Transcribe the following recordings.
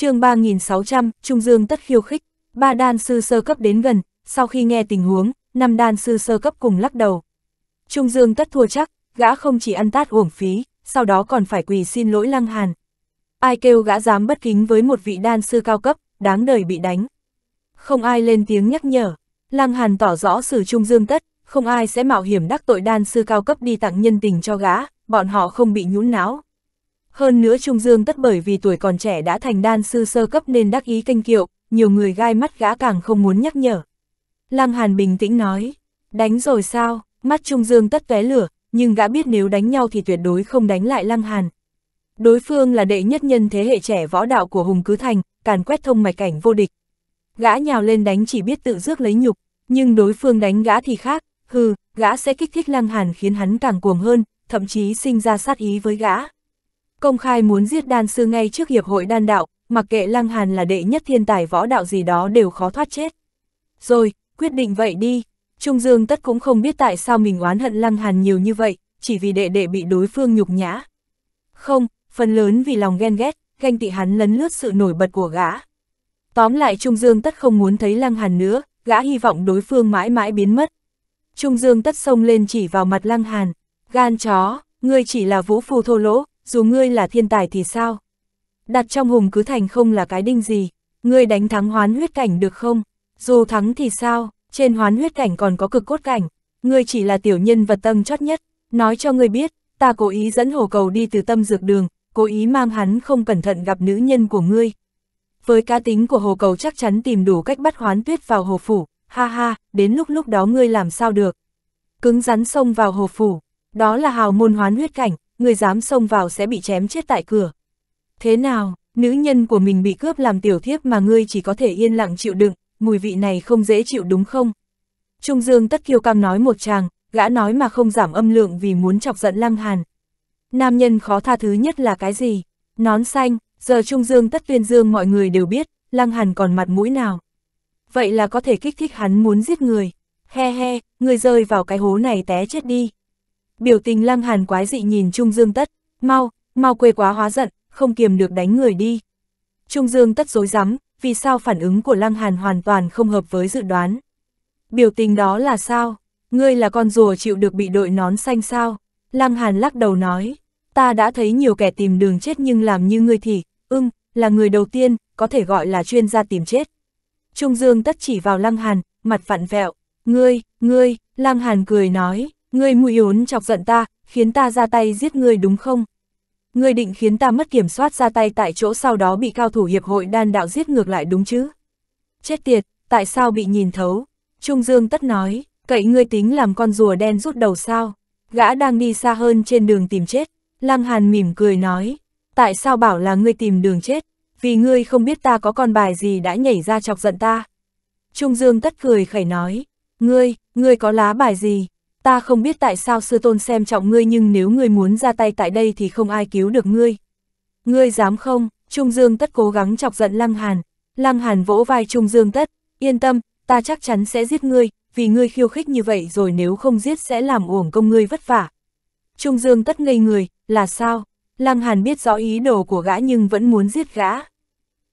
chương 3600, Trung Dương tất khiêu khích, ba đan sư sơ cấp đến gần, sau khi nghe tình huống, năm đan sư sơ cấp cùng lắc đầu. Trung Dương tất thua chắc, gã không chỉ ăn tát uổng phí, sau đó còn phải quỳ xin lỗi lăng hàn. Ai kêu gã dám bất kính với một vị đan sư cao cấp, đáng đời bị đánh. Không ai lên tiếng nhắc nhở, lăng hàn tỏ rõ sự Trung Dương tất, không ai sẽ mạo hiểm đắc tội đan sư cao cấp đi tặng nhân tình cho gã, bọn họ không bị nhũn não. Hơn nữa Trung Dương tất bởi vì tuổi còn trẻ đã thành đan sư sơ cấp nên đắc ý canh kiệu, nhiều người gai mắt gã càng không muốn nhắc nhở. Lăng Hàn bình tĩnh nói, đánh rồi sao, mắt Trung Dương tất vé lửa, nhưng gã biết nếu đánh nhau thì tuyệt đối không đánh lại Lăng Hàn. Đối phương là đệ nhất nhân thế hệ trẻ võ đạo của Hùng Cứ Thành, càn quét thông mạch cảnh vô địch. Gã nhào lên đánh chỉ biết tự rước lấy nhục, nhưng đối phương đánh gã thì khác, hừ, gã sẽ kích thích Lăng Hàn khiến hắn càng cuồng hơn, thậm chí sinh ra sát ý với gã. Công khai muốn giết đan sư ngay trước hiệp hội đan đạo, mặc kệ Lăng Hàn là đệ nhất thiên tài võ đạo gì đó đều khó thoát chết. Rồi, quyết định vậy đi. Trung Dương tất cũng không biết tại sao mình oán hận Lăng Hàn nhiều như vậy, chỉ vì đệ đệ bị đối phương nhục nhã. Không, phần lớn vì lòng ghen ghét, ganh tị hắn lấn lướt sự nổi bật của gã. Tóm lại Trung Dương tất không muốn thấy Lăng Hàn nữa, gã hy vọng đối phương mãi mãi biến mất. Trung Dương tất xông lên chỉ vào mặt Lăng Hàn, gan chó, ngươi chỉ là vũ phu thô lỗ, dù ngươi là thiên tài thì sao? Đặt trong hùng cứ thành không là cái đinh gì, ngươi đánh thắng hoán huyết cảnh được không? Dù thắng thì sao, trên hoán huyết cảnh còn có cực cốt cảnh, ngươi chỉ là tiểu nhân vật tâm chót nhất, nói cho ngươi biết, ta cố ý dẫn hồ cầu đi từ tâm dược đường, cố ý mang hắn không cẩn thận gặp nữ nhân của ngươi. Với cá tính của hồ cầu chắc chắn tìm đủ cách bắt hoán tuyết vào hồ phủ, ha ha, đến lúc lúc đó ngươi làm sao được. Cứng rắn xông vào hồ phủ, đó là hào môn hoán huyết cảnh, người dám xông vào sẽ bị chém chết tại cửa. Thế nào, nữ nhân của mình bị cướp làm tiểu thiếp mà ngươi chỉ có thể yên lặng chịu đựng, mùi vị này không dễ chịu đúng không? Trung Dương tất kiêu cam nói một chàng, gã nói mà không giảm âm lượng vì muốn chọc giận Lăng Hàn. Nam nhân khó tha thứ nhất là cái gì? Nón xanh, giờ Trung Dương tất tuyên dương mọi người đều biết, Lăng Hàn còn mặt mũi nào? Vậy là có thể kích thích hắn muốn giết người. He he, người rơi vào cái hố này té chết đi biểu tình lăng hàn quái dị nhìn Trung Dương Tất, mau, mau quê quá hóa giận, không kiềm được đánh người đi. Trung Dương Tất dối rắm vì sao phản ứng của lăng hàn hoàn toàn không hợp với dự đoán. Biểu tình đó là sao? Ngươi là con rùa chịu được bị đội nón xanh sao? Lăng hàn lắc đầu nói, ta đã thấy nhiều kẻ tìm đường chết nhưng làm như ngươi thì, ưng, là người đầu tiên, có thể gọi là chuyên gia tìm chết. Trung Dương Tất chỉ vào lăng hàn, mặt vặn vẹo, ngươi, ngươi, lăng hàn cười nói, Ngươi mùi yốn chọc giận ta, khiến ta ra tay giết ngươi đúng không? Ngươi định khiến ta mất kiểm soát ra tay tại chỗ sau đó bị cao thủ hiệp hội đan đạo giết ngược lại đúng chứ? Chết tiệt, tại sao bị nhìn thấu? Trung Dương tất nói, cậy ngươi tính làm con rùa đen rút đầu sao? Gã đang đi xa hơn trên đường tìm chết. Lăng Hàn mỉm cười nói, tại sao bảo là ngươi tìm đường chết? Vì ngươi không biết ta có con bài gì đã nhảy ra chọc giận ta. Trung Dương tất cười khẩy nói, ngươi, ngươi có lá bài gì? ta không biết tại sao sư tôn xem trọng ngươi nhưng nếu ngươi muốn ra tay tại đây thì không ai cứu được ngươi. Ngươi dám không, Trung Dương tất cố gắng chọc giận Lăng Hàn, Lăng Hàn vỗ vai Trung Dương tất, yên tâm, ta chắc chắn sẽ giết ngươi, vì ngươi khiêu khích như vậy rồi nếu không giết sẽ làm uổng công ngươi vất vả. Trung Dương tất ngây người, là sao? Lăng Hàn biết rõ ý đồ của gã nhưng vẫn muốn giết gã.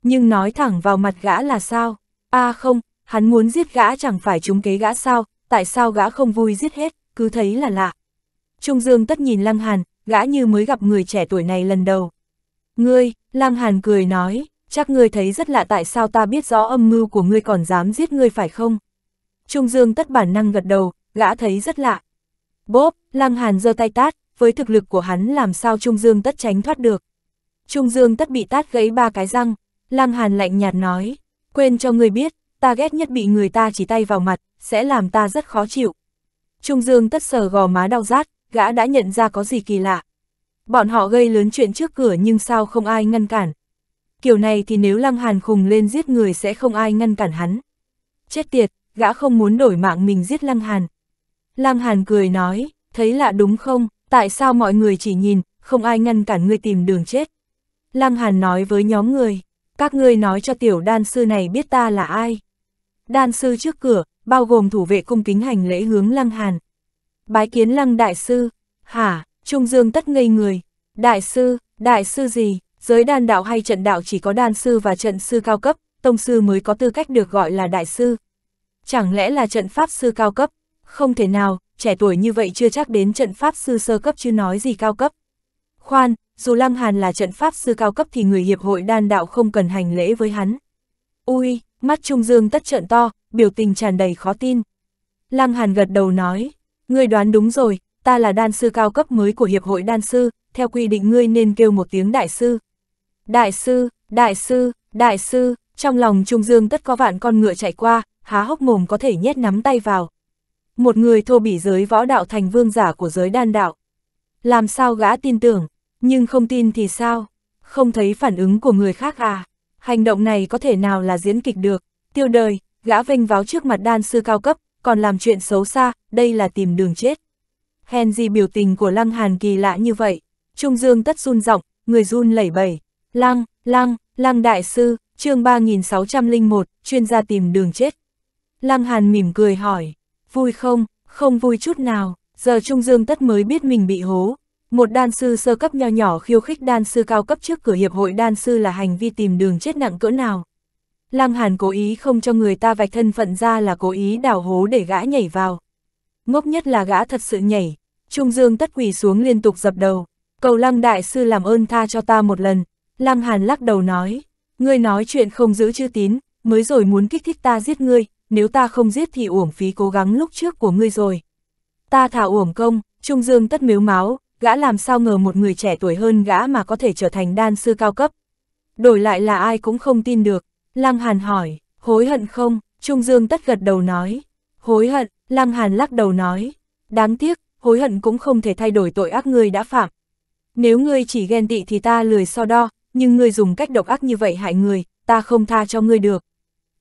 Nhưng nói thẳng vào mặt gã là sao? a à không, hắn muốn giết gã chẳng phải chúng kế gã sao, tại sao gã không vui giết hết, cứ thấy là lạ. Trung Dương tất nhìn Lăng Hàn, gã như mới gặp người trẻ tuổi này lần đầu. Ngươi, Lăng Hàn cười nói, chắc ngươi thấy rất lạ tại sao ta biết rõ âm mưu của ngươi còn dám giết ngươi phải không? Trung Dương tất bản năng gật đầu, gã thấy rất lạ. Bốp, Lăng Hàn giơ tay tát, với thực lực của hắn làm sao Trung Dương tất tránh thoát được. Trung Dương tất bị tát gãy ba cái răng, Lăng Hàn lạnh nhạt nói, quên cho ngươi biết, ta ghét nhất bị người ta chỉ tay vào mặt, sẽ làm ta rất khó chịu. Trung Dương tất sờ gò má đau rát, gã đã nhận ra có gì kỳ lạ. Bọn họ gây lớn chuyện trước cửa nhưng sao không ai ngăn cản. Kiểu này thì nếu Lăng Hàn khùng lên giết người sẽ không ai ngăn cản hắn. Chết tiệt, gã không muốn đổi mạng mình giết Lăng Hàn. Lăng Hàn cười nói, thấy lạ đúng không, tại sao mọi người chỉ nhìn, không ai ngăn cản ngươi tìm đường chết. Lăng Hàn nói với nhóm người, các ngươi nói cho tiểu đan sư này biết ta là ai đan sư trước cửa, bao gồm thủ vệ cung kính hành lễ hướng Lăng Hàn. Bái kiến Lăng Đại Sư, hả, Trung Dương tất ngây người, Đại Sư, Đại Sư gì, giới đan đạo hay trận đạo chỉ có đan sư và trận sư cao cấp, tông sư mới có tư cách được gọi là Đại Sư. Chẳng lẽ là trận pháp sư cao cấp? Không thể nào, trẻ tuổi như vậy chưa chắc đến trận pháp sư sơ cấp chứ nói gì cao cấp. Khoan, dù Lăng Hàn là trận pháp sư cao cấp thì người hiệp hội đan đạo không cần hành lễ với hắn. Ui, mắt Trung Dương tất trợn to, biểu tình tràn đầy khó tin. Lăng Hàn gật đầu nói, ngươi đoán đúng rồi, ta là đan sư cao cấp mới của Hiệp hội đan sư, theo quy định ngươi nên kêu một tiếng đại sư. Đại sư, đại sư, đại sư, trong lòng Trung Dương tất có vạn con ngựa chạy qua, há hốc mồm có thể nhét nắm tay vào. Một người thô bỉ giới võ đạo thành vương giả của giới đan đạo. Làm sao gã tin tưởng, nhưng không tin thì sao, không thấy phản ứng của người khác à hành động này có thể nào là diễn kịch được, tiêu đời, gã vênh váo trước mặt đan sư cao cấp, còn làm chuyện xấu xa, đây là tìm đường chết. Hèn gì biểu tình của Lăng Hàn kỳ lạ như vậy, Trung Dương tất run giọng người run lẩy bẩy, Lăng, Lăng, Lăng Đại Sư, chương 3601, chuyên gia tìm đường chết. Lăng Hàn mỉm cười hỏi, vui không, không vui chút nào, giờ Trung Dương tất mới biết mình bị hố, một đan sư sơ cấp nho nhỏ khiêu khích đan sư cao cấp trước cửa hiệp hội đan sư là hành vi tìm đường chết nặng cỡ nào. Lăng Hàn cố ý không cho người ta vạch thân phận ra là cố ý đào hố để gã nhảy vào. Ngốc nhất là gã thật sự nhảy, Trung Dương tất quỳ xuống liên tục dập đầu. Cầu Lăng Đại Sư làm ơn tha cho ta một lần. Lăng Hàn lắc đầu nói, ngươi nói chuyện không giữ chữ tín, mới rồi muốn kích thích ta giết ngươi, nếu ta không giết thì uổng phí cố gắng lúc trước của ngươi rồi. Ta thả uổng công, Trung Dương tất miếu máu, gã làm sao ngờ một người trẻ tuổi hơn gã mà có thể trở thành đan sư cao cấp. Đổi lại là ai cũng không tin được, Lăng Hàn hỏi, hối hận không, Trung Dương tất gật đầu nói, hối hận, Lăng Hàn lắc đầu nói, đáng tiếc, hối hận cũng không thể thay đổi tội ác ngươi đã phạm. Nếu ngươi chỉ ghen tị thì ta lười so đo, nhưng ngươi dùng cách độc ác như vậy hại người, ta không tha cho ngươi được.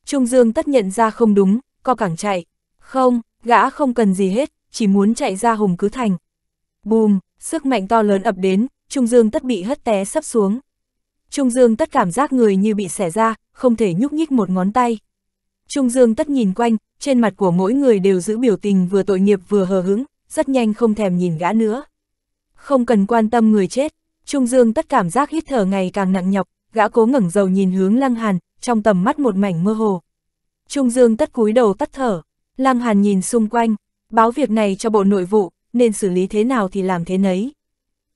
Trung Dương tất nhận ra không đúng, co cẳng chạy. Không, gã không cần gì hết, chỉ muốn chạy ra Hùng Cứ Thành. Bùm, sức mạnh to lớn ập đến, Trung Dương tất bị hất té sắp xuống. Trung Dương tất cảm giác người như bị xẻ ra, không thể nhúc nhích một ngón tay. Trung Dương tất nhìn quanh, trên mặt của mỗi người đều giữ biểu tình vừa tội nghiệp vừa hờ hững, rất nhanh không thèm nhìn gã nữa. Không cần quan tâm người chết, Trung Dương tất cảm giác hít thở ngày càng nặng nhọc, gã cố ngẩng đầu nhìn hướng Lăng Hàn, trong tầm mắt một mảnh mơ hồ. Trung Dương tất cúi đầu tắt thở, Lăng Hàn nhìn xung quanh, báo việc này cho bộ nội vụ, nên xử lý thế nào thì làm thế nấy.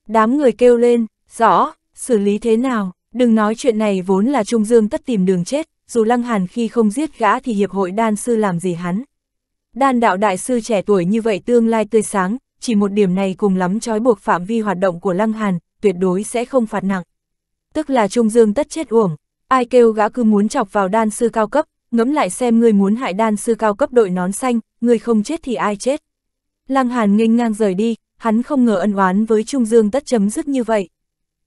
Đám người kêu lên, rõ, xử lý thế nào, đừng nói chuyện này vốn là Trung Dương tất tìm đường chết, dù Lăng Hàn khi không giết gã thì Hiệp hội Đan Sư làm gì hắn. Đan đạo đại sư trẻ tuổi như vậy tương lai tươi sáng, chỉ một điểm này cùng lắm trói buộc phạm vi hoạt động của Lăng Hàn, tuyệt đối sẽ không phạt nặng. Tức là Trung Dương tất chết uổng, ai kêu gã cứ muốn chọc vào đan sư cao cấp, ngẫm lại xem ngươi muốn hại đan sư cao cấp đội nón xanh, ngươi không chết thì ai chết. Lăng Hàn nghênh ngang rời đi, hắn không ngờ ân oán với Trung Dương tất chấm dứt như vậy.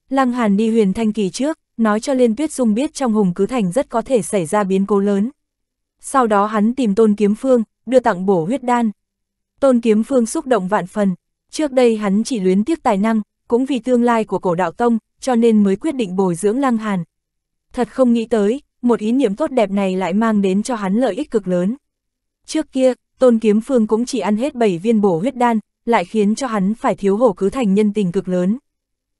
Lăng Hàn đi huyền thanh kỳ trước, nói cho Liên Tuyết Dung biết trong Hùng Cứ Thành rất có thể xảy ra biến cố lớn. Sau đó hắn tìm Tôn Kiếm Phương, đưa tặng bổ huyết đan. Tôn Kiếm Phương xúc động vạn phần, trước đây hắn chỉ luyến tiếc tài năng, cũng vì tương lai của cổ đạo Tông, cho nên mới quyết định bồi dưỡng Lăng Hàn. Thật không nghĩ tới, một ý niệm tốt đẹp này lại mang đến cho hắn lợi ích cực lớn. Trước kia, Tôn Kiếm Phương cũng chỉ ăn hết 7 viên bổ huyết đan, lại khiến cho hắn phải thiếu hổ cứ thành nhân tình cực lớn.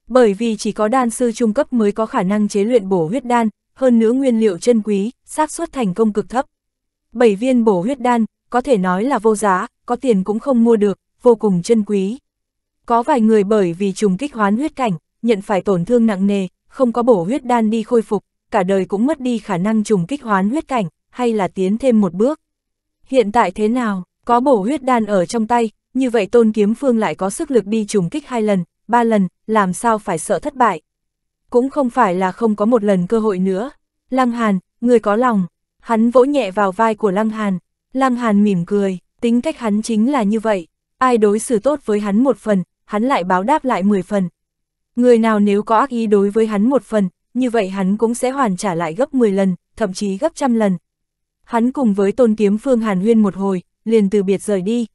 Bởi vì chỉ có đan sư trung cấp mới có khả năng chế luyện bổ huyết đan, hơn nữa nguyên liệu chân quý, xác suất thành công cực thấp. 7 viên bổ huyết đan, có thể nói là vô giá, có tiền cũng không mua được, vô cùng chân quý. Có vài người bởi vì trùng kích hoán huyết cảnh, nhận phải tổn thương nặng nề, không có bổ huyết đan đi khôi phục, cả đời cũng mất đi khả năng trùng kích hoán huyết cảnh, hay là tiến thêm một bước. Hiện tại thế nào, có bổ huyết đan ở trong tay, như vậy tôn kiếm phương lại có sức lực đi trùng kích hai lần, ba lần, làm sao phải sợ thất bại. Cũng không phải là không có một lần cơ hội nữa. Lăng Hàn, người có lòng, hắn vỗ nhẹ vào vai của Lăng Hàn. Lăng Hàn mỉm cười, tính cách hắn chính là như vậy. Ai đối xử tốt với hắn một phần, hắn lại báo đáp lại mười phần. Người nào nếu có ác ý đối với hắn một phần, như vậy hắn cũng sẽ hoàn trả lại gấp mười lần, thậm chí gấp trăm lần hắn cùng với tôn kiếm phương hàn huyên một hồi, liền từ biệt rời đi.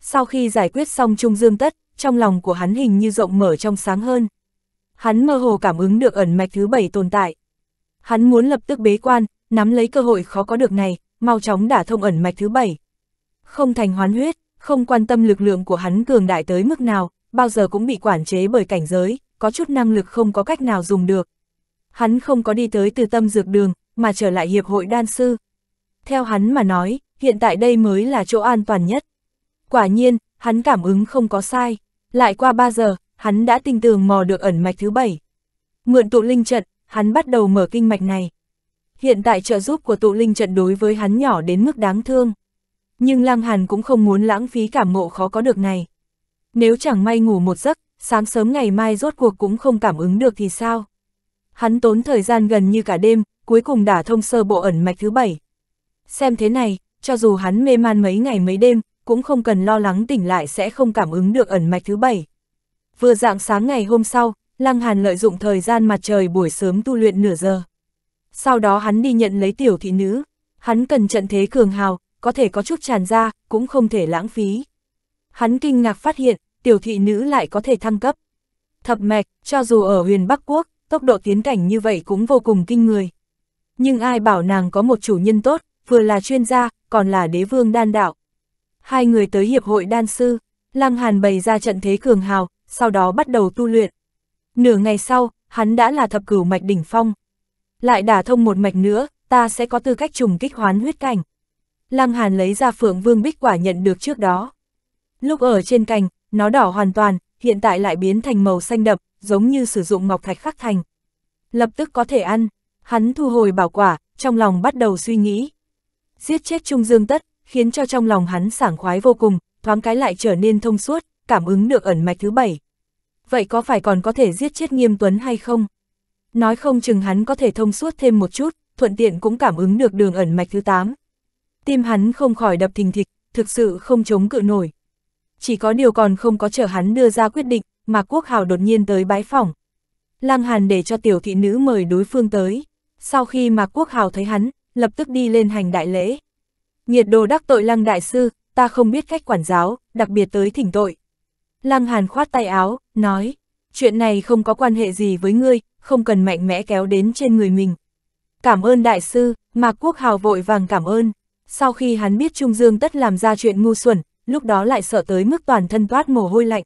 Sau khi giải quyết xong Trung Dương Tất, trong lòng của hắn hình như rộng mở trong sáng hơn. Hắn mơ hồ cảm ứng được ẩn mạch thứ bảy tồn tại. Hắn muốn lập tức bế quan, nắm lấy cơ hội khó có được này, mau chóng đả thông ẩn mạch thứ bảy. Không thành hoán huyết, không quan tâm lực lượng của hắn cường đại tới mức nào, bao giờ cũng bị quản chế bởi cảnh giới, có chút năng lực không có cách nào dùng được. Hắn không có đi tới từ tâm dược đường, mà trở lại hiệp hội đan sư, theo hắn mà nói, hiện tại đây mới là chỗ an toàn nhất. Quả nhiên, hắn cảm ứng không có sai, lại qua 3 giờ, hắn đã tinh tường mò được ẩn mạch thứ 7. Mượn tụ linh trận, hắn bắt đầu mở kinh mạch này. Hiện tại trợ giúp của tụ linh trận đối với hắn nhỏ đến mức đáng thương. Nhưng Lăng Hàn cũng không muốn lãng phí cảm ngộ khó có được này. Nếu chẳng may ngủ một giấc, sáng sớm ngày mai rốt cuộc cũng không cảm ứng được thì sao? Hắn tốn thời gian gần như cả đêm, cuối cùng đã thông sơ bộ ẩn mạch thứ bảy xem thế này, cho dù hắn mê man mấy ngày mấy đêm, cũng không cần lo lắng tỉnh lại sẽ không cảm ứng được ẩn mạch thứ bảy. Vừa dạng sáng ngày hôm sau, Lăng Hàn lợi dụng thời gian mặt trời buổi sớm tu luyện nửa giờ. Sau đó hắn đi nhận lấy tiểu thị nữ, hắn cần trận thế cường hào, có thể có chút tràn ra, cũng không thể lãng phí. Hắn kinh ngạc phát hiện, tiểu thị nữ lại có thể thăng cấp. Thập mạch, cho dù ở huyền Bắc Quốc, tốc độ tiến cảnh như vậy cũng vô cùng kinh người. Nhưng ai bảo nàng có một chủ nhân tốt, vừa là chuyên gia, còn là đế vương đan đạo. Hai người tới hiệp hội đan sư, Lăng Hàn bày ra trận thế cường hào, sau đó bắt đầu tu luyện. Nửa ngày sau, hắn đã là thập cửu mạch đỉnh phong. Lại đả thông một mạch nữa, ta sẽ có tư cách trùng kích hoán huyết cảnh. Lăng Hàn lấy ra phượng vương bích quả nhận được trước đó. Lúc ở trên cành, nó đỏ hoàn toàn, hiện tại lại biến thành màu xanh đậm, giống như sử dụng ngọc thạch khắc thành. Lập tức có thể ăn, hắn thu hồi bảo quả, trong lòng bắt đầu suy nghĩ giết chết Trung Dương Tất, khiến cho trong lòng hắn sảng khoái vô cùng, thoáng cái lại trở nên thông suốt, cảm ứng được ẩn mạch thứ bảy. Vậy có phải còn có thể giết chết Nghiêm Tuấn hay không? Nói không chừng hắn có thể thông suốt thêm một chút, thuận tiện cũng cảm ứng được đường ẩn mạch thứ 8. Tim hắn không khỏi đập thình thịch, thực sự không chống cự nổi. Chỉ có điều còn không có chờ hắn đưa ra quyết định, mà Quốc Hào đột nhiên tới bái phỏng. Lăng Hàn để cho tiểu thị nữ mời đối phương tới. Sau khi mà Quốc Hào thấy hắn, lập tức đi lên hành đại lễ. Nhiệt đồ đắc tội lăng đại sư, ta không biết cách quản giáo, đặc biệt tới thỉnh tội. Lăng Hàn khoát tay áo, nói, chuyện này không có quan hệ gì với ngươi, không cần mạnh mẽ kéo đến trên người mình. Cảm ơn đại sư, Mạc Quốc Hào vội vàng cảm ơn. Sau khi hắn biết Trung Dương tất làm ra chuyện ngu xuẩn, lúc đó lại sợ tới mức toàn thân toát mồ hôi lạnh.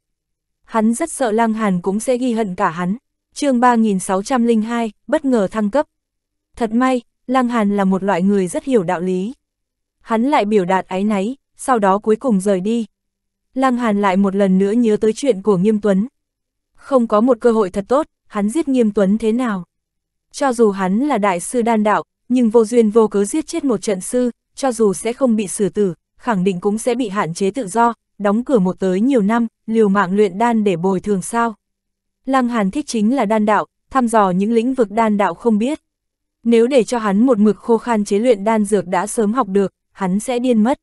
Hắn rất sợ Lăng Hàn cũng sẽ ghi hận cả hắn. chương 3602, bất ngờ thăng cấp. Thật may, Lăng Hàn là một loại người rất hiểu đạo lý. Hắn lại biểu đạt ái náy, sau đó cuối cùng rời đi. Lăng Hàn lại một lần nữa nhớ tới chuyện của Nghiêm Tuấn. Không có một cơ hội thật tốt, hắn giết Nghiêm Tuấn thế nào? Cho dù hắn là đại sư đan đạo, nhưng vô duyên vô cớ giết chết một trận sư, cho dù sẽ không bị xử tử, khẳng định cũng sẽ bị hạn chế tự do, đóng cửa một tới nhiều năm, liều mạng luyện đan để bồi thường sao. Lăng Hàn thích chính là đan đạo, thăm dò những lĩnh vực đan đạo không biết. Nếu để cho hắn một mực khô khan chế luyện đan dược đã sớm học được, hắn sẽ điên mất.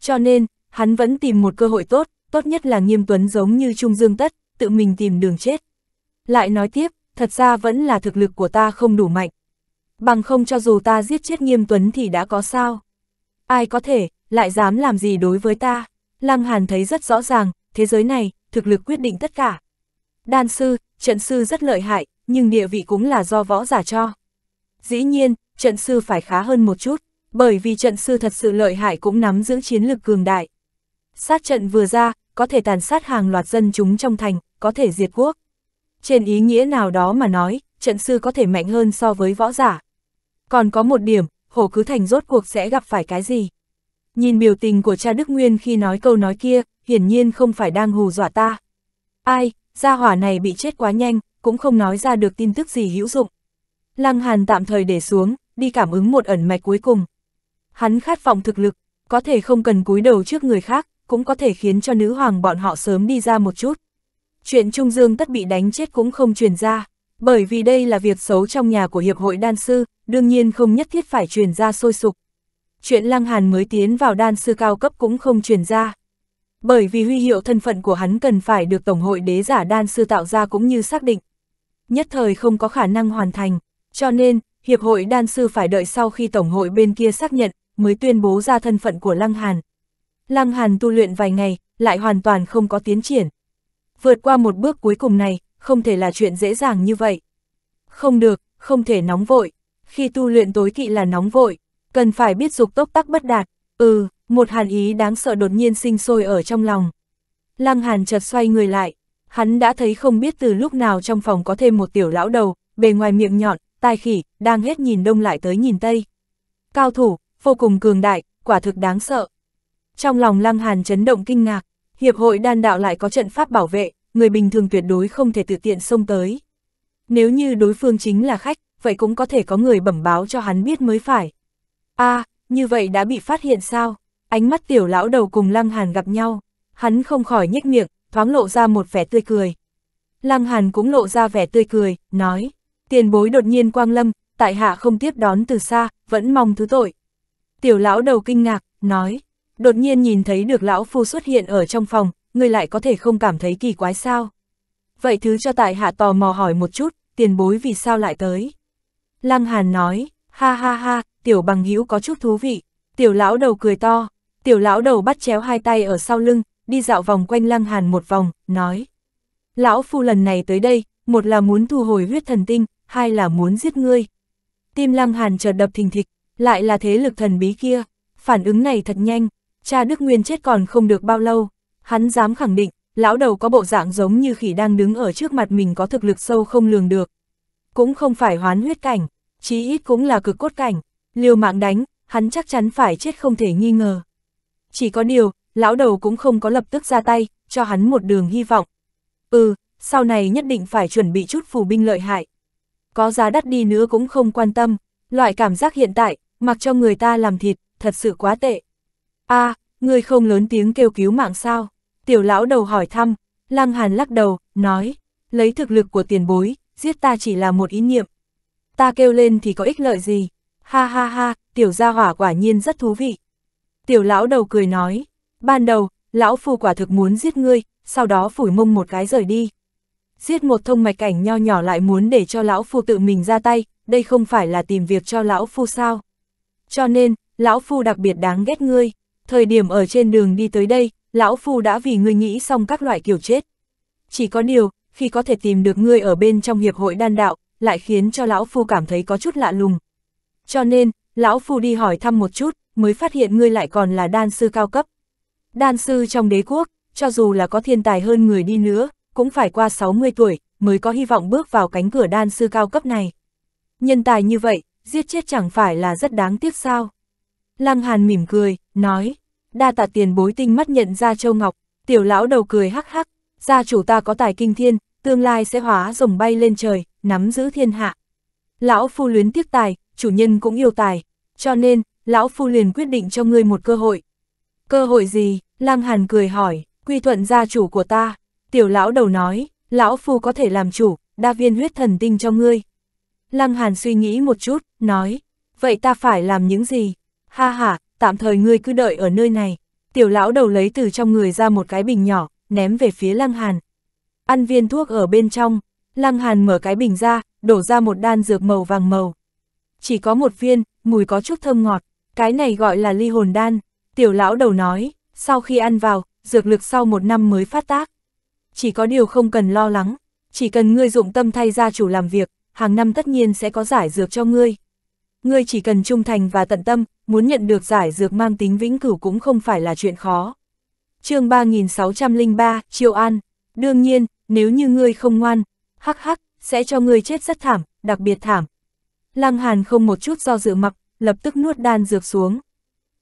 Cho nên, hắn vẫn tìm một cơ hội tốt, tốt nhất là nghiêm tuấn giống như Trung Dương Tất, tự mình tìm đường chết. Lại nói tiếp, thật ra vẫn là thực lực của ta không đủ mạnh. Bằng không cho dù ta giết chết nghiêm tuấn thì đã có sao. Ai có thể, lại dám làm gì đối với ta. Lăng Hàn thấy rất rõ ràng, thế giới này, thực lực quyết định tất cả. Đan sư, trận sư rất lợi hại, nhưng địa vị cũng là do võ giả cho. Dĩ nhiên, trận sư phải khá hơn một chút, bởi vì trận sư thật sự lợi hại cũng nắm giữ chiến lực cường đại. Sát trận vừa ra, có thể tàn sát hàng loạt dân chúng trong thành, có thể diệt quốc. Trên ý nghĩa nào đó mà nói, trận sư có thể mạnh hơn so với võ giả. Còn có một điểm, hổ cứ thành rốt cuộc sẽ gặp phải cái gì? Nhìn biểu tình của cha Đức Nguyên khi nói câu nói kia, hiển nhiên không phải đang hù dọa ta. Ai, gia hỏa này bị chết quá nhanh, cũng không nói ra được tin tức gì hữu dụng. Lăng Hàn tạm thời để xuống, đi cảm ứng một ẩn mạch cuối cùng. Hắn khát vọng thực lực, có thể không cần cúi đầu trước người khác, cũng có thể khiến cho nữ hoàng bọn họ sớm đi ra một chút. Chuyện Trung Dương tất bị đánh chết cũng không truyền ra, bởi vì đây là việc xấu trong nhà của Hiệp hội Đan Sư, đương nhiên không nhất thiết phải truyền ra sôi sục. Chuyện Lăng Hàn mới tiến vào Đan Sư cao cấp cũng không truyền ra. Bởi vì huy hiệu thân phận của hắn cần phải được Tổng hội đế giả Đan Sư tạo ra cũng như xác định. Nhất thời không có khả năng hoàn thành. Cho nên, Hiệp hội Đan Sư phải đợi sau khi Tổng hội bên kia xác nhận, mới tuyên bố ra thân phận của Lăng Hàn. Lăng Hàn tu luyện vài ngày, lại hoàn toàn không có tiến triển. Vượt qua một bước cuối cùng này, không thể là chuyện dễ dàng như vậy. Không được, không thể nóng vội. Khi tu luyện tối kỵ là nóng vội, cần phải biết dục tốc tắc bất đạt. Ừ, một hàn ý đáng sợ đột nhiên sinh sôi ở trong lòng. Lăng Hàn chợt xoay người lại, hắn đã thấy không biết từ lúc nào trong phòng có thêm một tiểu lão đầu, bề ngoài miệng nhọn, tai khỉ, đang hết nhìn đông lại tới nhìn tây. Cao thủ, vô cùng cường đại, quả thực đáng sợ. Trong lòng Lăng Hàn chấn động kinh ngạc, hiệp hội đan đạo lại có trận pháp bảo vệ, người bình thường tuyệt đối không thể tự tiện xông tới. Nếu như đối phương chính là khách, vậy cũng có thể có người bẩm báo cho hắn biết mới phải. a à, như vậy đã bị phát hiện sao? Ánh mắt tiểu lão đầu cùng Lăng Hàn gặp nhau, hắn không khỏi nhếch miệng, thoáng lộ ra một vẻ tươi cười. Lăng Hàn cũng lộ ra vẻ tươi cười, nói tiền bối đột nhiên quang lâm, tại hạ không tiếp đón từ xa, vẫn mong thứ tội. Tiểu lão đầu kinh ngạc, nói, đột nhiên nhìn thấy được lão phu xuất hiện ở trong phòng, người lại có thể không cảm thấy kỳ quái sao. Vậy thứ cho tại hạ tò mò hỏi một chút, tiền bối vì sao lại tới. Lăng Hàn nói, ha ha ha, tiểu bằng hữu có chút thú vị, tiểu lão đầu cười to, tiểu lão đầu bắt chéo hai tay ở sau lưng, đi dạo vòng quanh Lăng Hàn một vòng, nói. Lão phu lần này tới đây, một là muốn thu hồi huyết thần tinh, hai là muốn giết ngươi. Tim Lăng Hàn chợt đập thình thịch, lại là thế lực thần bí kia, phản ứng này thật nhanh, cha Đức Nguyên chết còn không được bao lâu, hắn dám khẳng định, lão đầu có bộ dạng giống như khỉ đang đứng ở trước mặt mình có thực lực sâu không lường được. Cũng không phải hoán huyết cảnh, chí ít cũng là cực cốt cảnh, liều mạng đánh, hắn chắc chắn phải chết không thể nghi ngờ. Chỉ có điều, lão đầu cũng không có lập tức ra tay, cho hắn một đường hy vọng. Ừ, sau này nhất định phải chuẩn bị chút phù binh lợi hại có giá đắt đi nữa cũng không quan tâm, loại cảm giác hiện tại, mặc cho người ta làm thịt, thật sự quá tệ. a à, người không lớn tiếng kêu cứu mạng sao? Tiểu lão đầu hỏi thăm, Lăng Hàn lắc đầu, nói, lấy thực lực của tiền bối, giết ta chỉ là một ý niệm. Ta kêu lên thì có ích lợi gì? Ha ha ha, tiểu gia hỏa quả nhiên rất thú vị. Tiểu lão đầu cười nói, ban đầu, lão phu quả thực muốn giết ngươi, sau đó phủi mông một cái rời đi giết một thông mạch ảnh nho nhỏ lại muốn để cho lão phu tự mình ra tay, đây không phải là tìm việc cho lão phu sao. Cho nên, lão phu đặc biệt đáng ghét ngươi, thời điểm ở trên đường đi tới đây, lão phu đã vì ngươi nghĩ xong các loại kiểu chết. Chỉ có điều, khi có thể tìm được ngươi ở bên trong hiệp hội đan đạo, lại khiến cho lão phu cảm thấy có chút lạ lùng. Cho nên, lão phu đi hỏi thăm một chút, mới phát hiện ngươi lại còn là đan sư cao cấp. Đan sư trong đế quốc, cho dù là có thiên tài hơn người đi nữa, cũng phải qua 60 tuổi, mới có hy vọng bước vào cánh cửa đan sư cao cấp này. Nhân tài như vậy, giết chết chẳng phải là rất đáng tiếc sao? Lăng Hàn mỉm cười, nói, đa tạ tiền bối tinh mắt nhận ra Châu Ngọc, tiểu lão đầu cười hắc hắc, gia chủ ta có tài kinh thiên, tương lai sẽ hóa rồng bay lên trời, nắm giữ thiên hạ. Lão Phu luyến tiếc tài, chủ nhân cũng yêu tài, cho nên, Lão Phu liền quyết định cho ngươi một cơ hội. Cơ hội gì? Lăng Hàn cười hỏi, quy thuận gia chủ của ta, Tiểu lão đầu nói, lão phu có thể làm chủ, đa viên huyết thần tinh cho ngươi. Lăng Hàn suy nghĩ một chút, nói, vậy ta phải làm những gì? Ha ha, tạm thời ngươi cứ đợi ở nơi này. Tiểu lão đầu lấy từ trong người ra một cái bình nhỏ, ném về phía Lăng Hàn. Ăn viên thuốc ở bên trong, Lăng Hàn mở cái bình ra, đổ ra một đan dược màu vàng màu. Chỉ có một viên, mùi có chút thơm ngọt, cái này gọi là ly hồn đan. Tiểu lão đầu nói, sau khi ăn vào, dược lực sau một năm mới phát tác chỉ có điều không cần lo lắng, chỉ cần ngươi dụng tâm thay gia chủ làm việc, hàng năm tất nhiên sẽ có giải dược cho ngươi. Ngươi chỉ cần trung thành và tận tâm, muốn nhận được giải dược mang tính vĩnh cửu cũng không phải là chuyện khó. chương 3603, Triệu An, đương nhiên, nếu như ngươi không ngoan, hắc hắc, sẽ cho ngươi chết rất thảm, đặc biệt thảm. Lăng Hàn không một chút do dự mặc, lập tức nuốt đan dược xuống.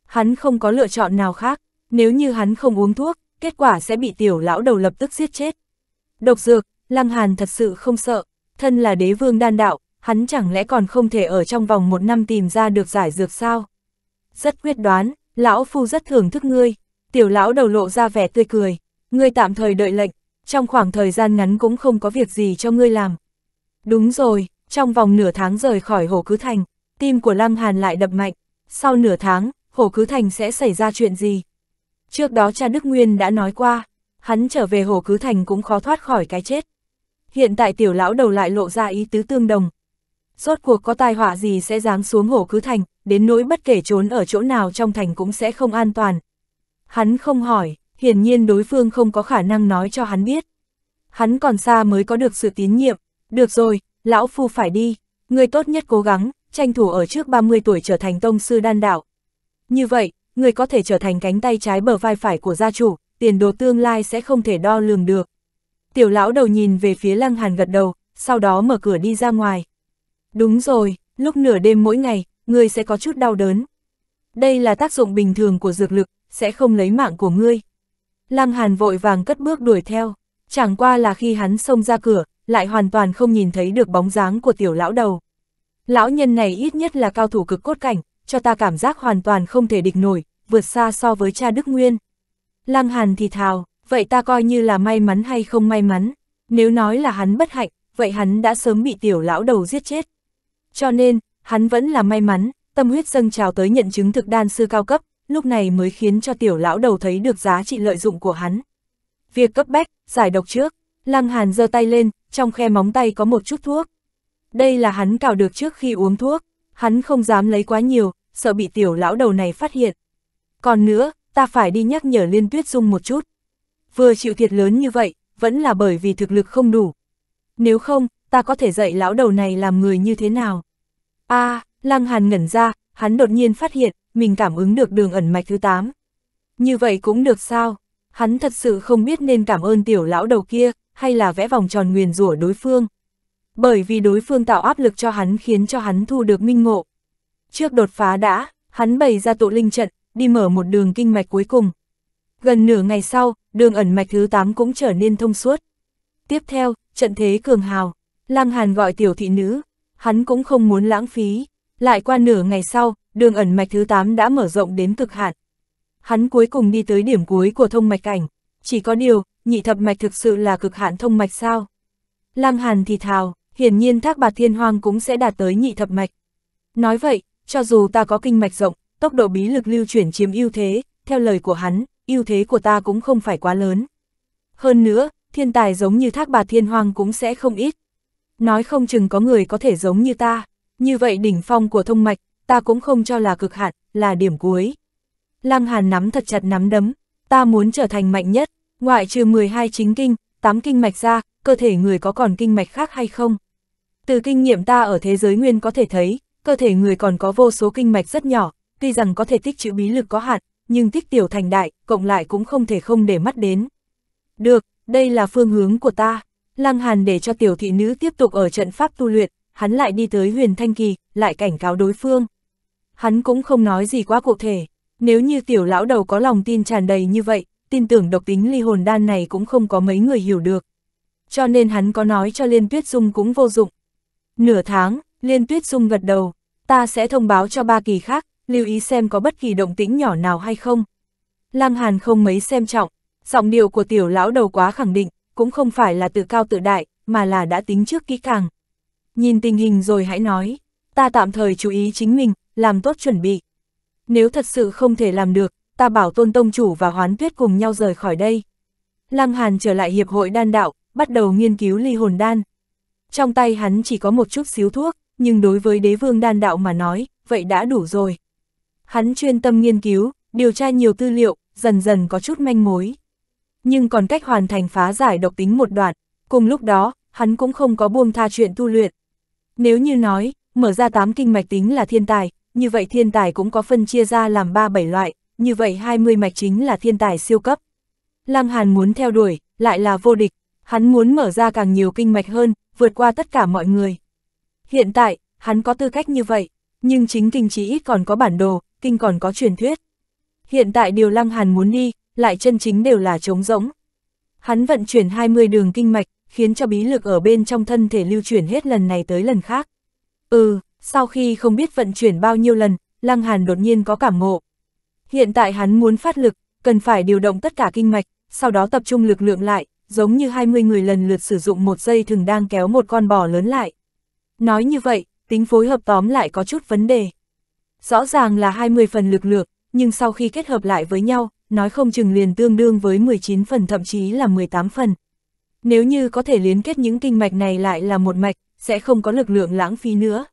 Hắn không có lựa chọn nào khác, nếu như hắn không uống thuốc, kết quả sẽ bị tiểu lão đầu lập tức giết chết. Độc dược, Lăng Hàn thật sự không sợ, thân là đế vương đan đạo, hắn chẳng lẽ còn không thể ở trong vòng một năm tìm ra được giải dược sao? Rất quyết đoán, lão phu rất thưởng thức ngươi, tiểu lão đầu lộ ra vẻ tươi cười, ngươi tạm thời đợi lệnh, trong khoảng thời gian ngắn cũng không có việc gì cho ngươi làm. Đúng rồi, trong vòng nửa tháng rời khỏi hồ cứ thành, tim của Lăng Hàn lại đập mạnh, sau nửa tháng, hồ cứ thành sẽ xảy ra chuyện gì? Trước đó cha Đức Nguyên đã nói qua, hắn trở về Hồ Cứ Thành cũng khó thoát khỏi cái chết. Hiện tại tiểu lão đầu lại lộ ra ý tứ tương đồng. Rốt cuộc có tai họa gì sẽ giáng xuống Hồ Cứ Thành, đến nỗi bất kể trốn ở chỗ nào trong thành cũng sẽ không an toàn. Hắn không hỏi, hiển nhiên đối phương không có khả năng nói cho hắn biết. Hắn còn xa mới có được sự tín nhiệm. Được rồi, lão phu phải đi, người tốt nhất cố gắng, tranh thủ ở trước 30 tuổi trở thành tông sư đan đạo. Như vậy, người có thể trở thành cánh tay trái bờ vai phải của gia chủ, tiền đồ tương lai sẽ không thể đo lường được. Tiểu lão đầu nhìn về phía lăng hàn gật đầu, sau đó mở cửa đi ra ngoài. Đúng rồi, lúc nửa đêm mỗi ngày, ngươi sẽ có chút đau đớn. Đây là tác dụng bình thường của dược lực, sẽ không lấy mạng của ngươi. Lăng hàn vội vàng cất bước đuổi theo, chẳng qua là khi hắn xông ra cửa, lại hoàn toàn không nhìn thấy được bóng dáng của tiểu lão đầu. Lão nhân này ít nhất là cao thủ cực cốt cảnh, cho ta cảm giác hoàn toàn không thể địch nổi, vượt xa so với cha Đức Nguyên. Lăng Hàn thì thào, vậy ta coi như là may mắn hay không may mắn, nếu nói là hắn bất hạnh, vậy hắn đã sớm bị tiểu lão đầu giết chết. Cho nên, hắn vẫn là may mắn, tâm huyết dâng trào tới nhận chứng thực đan sư cao cấp, lúc này mới khiến cho tiểu lão đầu thấy được giá trị lợi dụng của hắn. Việc cấp bách, giải độc trước, Lăng Hàn giơ tay lên, trong khe móng tay có một chút thuốc. Đây là hắn cào được trước khi uống thuốc, hắn không dám lấy quá nhiều, sợ bị tiểu lão đầu này phát hiện. Còn nữa, ta phải đi nhắc nhở Liên Tuyết Dung một chút. Vừa chịu thiệt lớn như vậy, vẫn là bởi vì thực lực không đủ. Nếu không, ta có thể dạy lão đầu này làm người như thế nào? a à, Lăng Hàn ngẩn ra, hắn đột nhiên phát hiện, mình cảm ứng được đường ẩn mạch thứ 8. Như vậy cũng được sao? Hắn thật sự không biết nên cảm ơn tiểu lão đầu kia, hay là vẽ vòng tròn nguyền rủa đối phương. Bởi vì đối phương tạo áp lực cho hắn khiến cho hắn thu được minh ngộ. Trước đột phá đã, hắn bày ra tụ linh trận, đi mở một đường kinh mạch cuối cùng. Gần nửa ngày sau, đường ẩn mạch thứ 8 cũng trở nên thông suốt. Tiếp theo, trận thế cường hào, Lăng Hàn gọi tiểu thị nữ, hắn cũng không muốn lãng phí. Lại qua nửa ngày sau, đường ẩn mạch thứ 8 đã mở rộng đến cực hạn. Hắn cuối cùng đi tới điểm cuối của thông mạch cảnh, chỉ có điều, nhị thập mạch thực sự là cực hạn thông mạch sao? Lăng Hàn thì thào, hiển nhiên Thác Bạt Thiên Hoang cũng sẽ đạt tới nhị thập mạch. Nói vậy, cho dù ta có kinh mạch rộng, tốc độ bí lực lưu chuyển chiếm ưu thế, theo lời của hắn, ưu thế của ta cũng không phải quá lớn. Hơn nữa, thiên tài giống như thác bà thiên hoang cũng sẽ không ít. Nói không chừng có người có thể giống như ta, như vậy đỉnh phong của thông mạch, ta cũng không cho là cực hạn, là điểm cuối. Lăng Hàn nắm thật chặt nắm đấm, ta muốn trở thành mạnh nhất, ngoại trừ 12 chính kinh, 8 kinh mạch ra, cơ thể người có còn kinh mạch khác hay không? Từ kinh nghiệm ta ở thế giới nguyên có thể thấy, cơ thể người còn có vô số kinh mạch rất nhỏ, tuy rằng có thể tích chữ bí lực có hạn, nhưng tích tiểu thành đại, cộng lại cũng không thể không để mắt đến. Được, đây là phương hướng của ta. Lăng Hàn để cho tiểu thị nữ tiếp tục ở trận pháp tu luyện, hắn lại đi tới huyền Thanh Kỳ, lại cảnh cáo đối phương. Hắn cũng không nói gì quá cụ thể, nếu như tiểu lão đầu có lòng tin tràn đầy như vậy, tin tưởng độc tính ly hồn đan này cũng không có mấy người hiểu được. Cho nên hắn có nói cho Liên Tuyết Dung cũng vô dụng. Nửa tháng, Liên Tuyết Dung gật đầu, ta sẽ thông báo cho ba kỳ khác, lưu ý xem có bất kỳ động tĩnh nhỏ nào hay không. Lăng Hàn không mấy xem trọng, giọng điệu của tiểu lão đầu quá khẳng định, cũng không phải là tự cao tự đại, mà là đã tính trước kỹ càng. Nhìn tình hình rồi hãy nói, ta tạm thời chú ý chính mình, làm tốt chuẩn bị. Nếu thật sự không thể làm được, ta bảo tôn tông chủ và hoán tuyết cùng nhau rời khỏi đây. Lăng Hàn trở lại hiệp hội đan đạo, bắt đầu nghiên cứu ly hồn đan. Trong tay hắn chỉ có một chút xíu thuốc, nhưng đối với đế vương đan đạo mà nói, vậy đã đủ rồi. Hắn chuyên tâm nghiên cứu, điều tra nhiều tư liệu, dần dần có chút manh mối. Nhưng còn cách hoàn thành phá giải độc tính một đoạn, cùng lúc đó, hắn cũng không có buông tha chuyện tu luyện. Nếu như nói, mở ra tám kinh mạch tính là thiên tài, như vậy thiên tài cũng có phân chia ra làm ba bảy loại, như vậy 20 mạch chính là thiên tài siêu cấp. Lam Hàn muốn theo đuổi, lại là vô địch, hắn muốn mở ra càng nhiều kinh mạch hơn, vượt qua tất cả mọi người. Hiện tại, hắn có tư cách như vậy, nhưng chính kinh trí ít còn có bản đồ, kinh còn có truyền thuyết. Hiện tại điều Lăng Hàn muốn đi, lại chân chính đều là trống rỗng. Hắn vận chuyển 20 đường kinh mạch, khiến cho bí lực ở bên trong thân thể lưu chuyển hết lần này tới lần khác. Ừ, sau khi không biết vận chuyển bao nhiêu lần, Lăng Hàn đột nhiên có cảm ngộ. Hiện tại hắn muốn phát lực, cần phải điều động tất cả kinh mạch, sau đó tập trung lực lượng lại, giống như 20 người lần lượt sử dụng một dây thường đang kéo một con bò lớn lại. Nói như vậy, tính phối hợp tóm lại có chút vấn đề rõ ràng là 20 phần lực lược, nhưng sau khi kết hợp lại với nhau, nói không chừng liền tương đương với 19 phần thậm chí là 18 phần. Nếu như có thể liên kết những kinh mạch này lại là một mạch, sẽ không có lực lượng lãng phí nữa.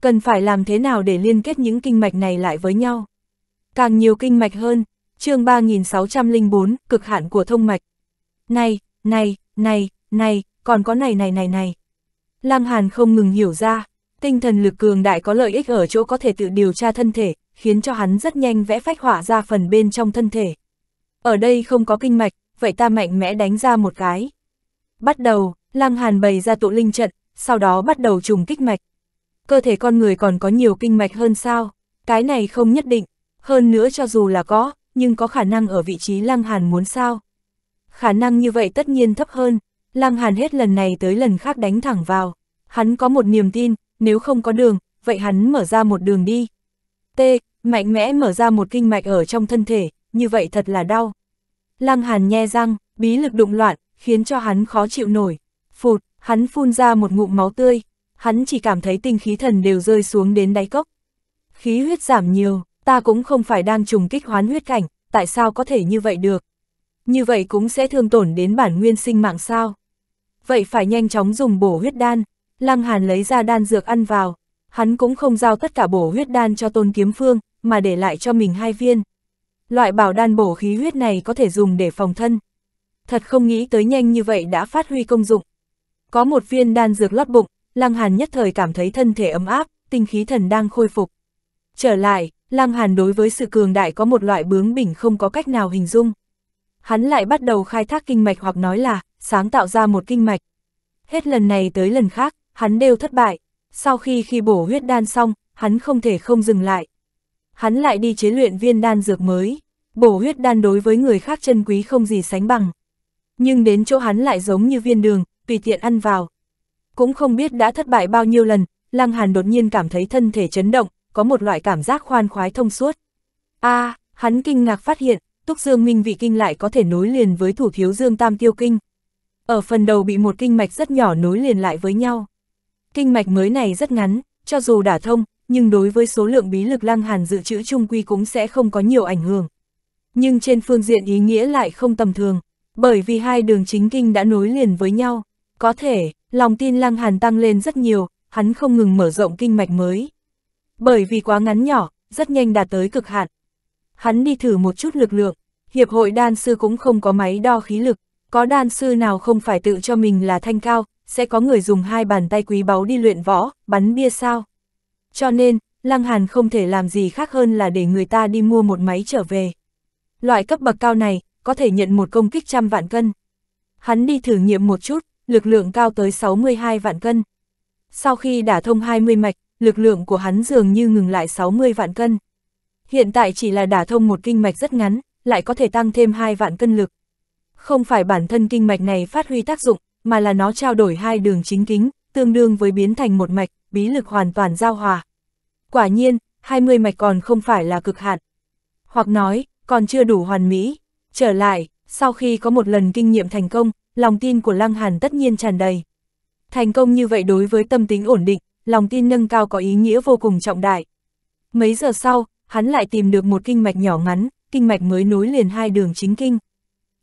Cần phải làm thế nào để liên kết những kinh mạch này lại với nhau? Càng nhiều kinh mạch hơn, chương 3604, cực hạn của thông mạch. Này, này, này, này, còn có này này này này. Lang Hàn không ngừng hiểu ra, Tinh thần lực cường đại có lợi ích ở chỗ có thể tự điều tra thân thể, khiến cho hắn rất nhanh vẽ phách họa ra phần bên trong thân thể. Ở đây không có kinh mạch, vậy ta mạnh mẽ đánh ra một cái. Bắt đầu, Lăng Hàn bày ra tụ linh trận, sau đó bắt đầu trùng kích mạch. Cơ thể con người còn có nhiều kinh mạch hơn sao? Cái này không nhất định, hơn nữa cho dù là có, nhưng có khả năng ở vị trí Lăng Hàn muốn sao? Khả năng như vậy tất nhiên thấp hơn, Lăng Hàn hết lần này tới lần khác đánh thẳng vào. Hắn có một niềm tin, nếu không có đường, vậy hắn mở ra một đường đi. T, mạnh mẽ mở ra một kinh mạch ở trong thân thể, như vậy thật là đau. Lăng hàn nhe răng, bí lực đụng loạn, khiến cho hắn khó chịu nổi. Phụt, hắn phun ra một ngụm máu tươi, hắn chỉ cảm thấy tinh khí thần đều rơi xuống đến đáy cốc. Khí huyết giảm nhiều, ta cũng không phải đang trùng kích hoán huyết cảnh, tại sao có thể như vậy được? Như vậy cũng sẽ thương tổn đến bản nguyên sinh mạng sao? Vậy phải nhanh chóng dùng bổ huyết đan, Lăng Hàn lấy ra đan dược ăn vào, hắn cũng không giao tất cả bổ huyết đan cho Tôn Kiếm Phương, mà để lại cho mình hai viên. Loại bảo đan bổ khí huyết này có thể dùng để phòng thân. Thật không nghĩ tới nhanh như vậy đã phát huy công dụng. Có một viên đan dược lót bụng, Lăng Hàn nhất thời cảm thấy thân thể ấm áp, tinh khí thần đang khôi phục. Trở lại, Lăng Hàn đối với sự cường đại có một loại bướng bỉnh không có cách nào hình dung. Hắn lại bắt đầu khai thác kinh mạch hoặc nói là, sáng tạo ra một kinh mạch. Hết lần này tới lần khác, hắn đều thất bại. Sau khi khi bổ huyết đan xong, hắn không thể không dừng lại. Hắn lại đi chế luyện viên đan dược mới. Bổ huyết đan đối với người khác chân quý không gì sánh bằng. Nhưng đến chỗ hắn lại giống như viên đường, tùy tiện ăn vào. Cũng không biết đã thất bại bao nhiêu lần, Lăng Hàn đột nhiên cảm thấy thân thể chấn động, có một loại cảm giác khoan khoái thông suốt. a à, hắn kinh ngạc phát hiện, Túc Dương Minh Vị Kinh lại có thể nối liền với thủ thiếu Dương Tam Tiêu Kinh. Ở phần đầu bị một kinh mạch rất nhỏ nối liền lại với nhau. Kinh mạch mới này rất ngắn, cho dù đả thông, nhưng đối với số lượng bí lực lăng hàn dự trữ trung quy cũng sẽ không có nhiều ảnh hưởng. Nhưng trên phương diện ý nghĩa lại không tầm thường, bởi vì hai đường chính kinh đã nối liền với nhau. Có thể, lòng tin lăng hàn tăng lên rất nhiều, hắn không ngừng mở rộng kinh mạch mới. Bởi vì quá ngắn nhỏ, rất nhanh đạt tới cực hạn. Hắn đi thử một chút lực lượng, hiệp hội đan sư cũng không có máy đo khí lực, có đan sư nào không phải tự cho mình là thanh cao, sẽ có người dùng hai bàn tay quý báu đi luyện võ, bắn bia sao. Cho nên, Lăng Hàn không thể làm gì khác hơn là để người ta đi mua một máy trở về. Loại cấp bậc cao này, có thể nhận một công kích trăm vạn cân. Hắn đi thử nghiệm một chút, lực lượng cao tới 62 vạn cân. Sau khi đả thông 20 mạch, lực lượng của hắn dường như ngừng lại 60 vạn cân. Hiện tại chỉ là đả thông một kinh mạch rất ngắn, lại có thể tăng thêm 2 vạn cân lực. Không phải bản thân kinh mạch này phát huy tác dụng, mà là nó trao đổi hai đường chính kính, tương đương với biến thành một mạch, bí lực hoàn toàn giao hòa. Quả nhiên, 20 mạch còn không phải là cực hạn. Hoặc nói, còn chưa đủ hoàn mỹ. Trở lại, sau khi có một lần kinh nghiệm thành công, lòng tin của Lăng Hàn tất nhiên tràn đầy. Thành công như vậy đối với tâm tính ổn định, lòng tin nâng cao có ý nghĩa vô cùng trọng đại. Mấy giờ sau, hắn lại tìm được một kinh mạch nhỏ ngắn, kinh mạch mới nối liền hai đường chính kinh.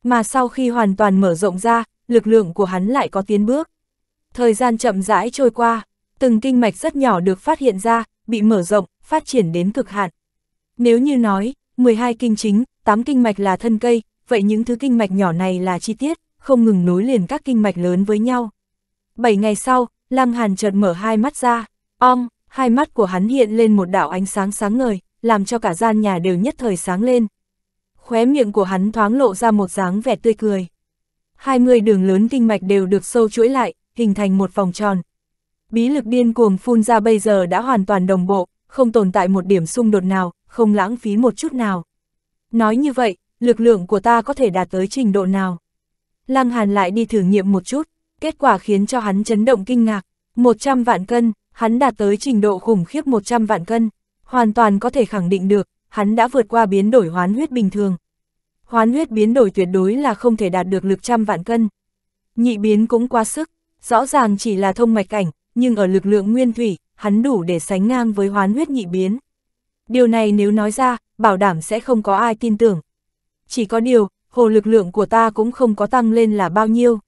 Mà sau khi hoàn toàn mở rộng ra, lực lượng của hắn lại có tiến bước. Thời gian chậm rãi trôi qua, từng kinh mạch rất nhỏ được phát hiện ra, bị mở rộng, phát triển đến cực hạn. Nếu như nói, 12 kinh chính, 8 kinh mạch là thân cây, vậy những thứ kinh mạch nhỏ này là chi tiết, không ngừng nối liền các kinh mạch lớn với nhau. 7 ngày sau, Lăng Hàn chợt mở hai mắt ra, ong, hai mắt của hắn hiện lên một đảo ánh sáng sáng ngời, làm cho cả gian nhà đều nhất thời sáng lên. Khóe miệng của hắn thoáng lộ ra một dáng vẻ tươi cười. 20 đường lớn kinh mạch đều được sâu chuỗi lại, hình thành một vòng tròn. Bí lực điên cuồng phun ra bây giờ đã hoàn toàn đồng bộ, không tồn tại một điểm xung đột nào, không lãng phí một chút nào. Nói như vậy, lực lượng của ta có thể đạt tới trình độ nào? Lăng Hàn lại đi thử nghiệm một chút, kết quả khiến cho hắn chấn động kinh ngạc. 100 vạn cân, hắn đạt tới trình độ khủng khiếp 100 vạn cân, hoàn toàn có thể khẳng định được, hắn đã vượt qua biến đổi hoán huyết bình thường, hoán huyết biến đổi tuyệt đối là không thể đạt được lực trăm vạn cân. Nhị biến cũng quá sức, rõ ràng chỉ là thông mạch cảnh, nhưng ở lực lượng nguyên thủy, hắn đủ để sánh ngang với hoán huyết nhị biến. Điều này nếu nói ra, bảo đảm sẽ không có ai tin tưởng. Chỉ có điều, hồ lực lượng của ta cũng không có tăng lên là bao nhiêu.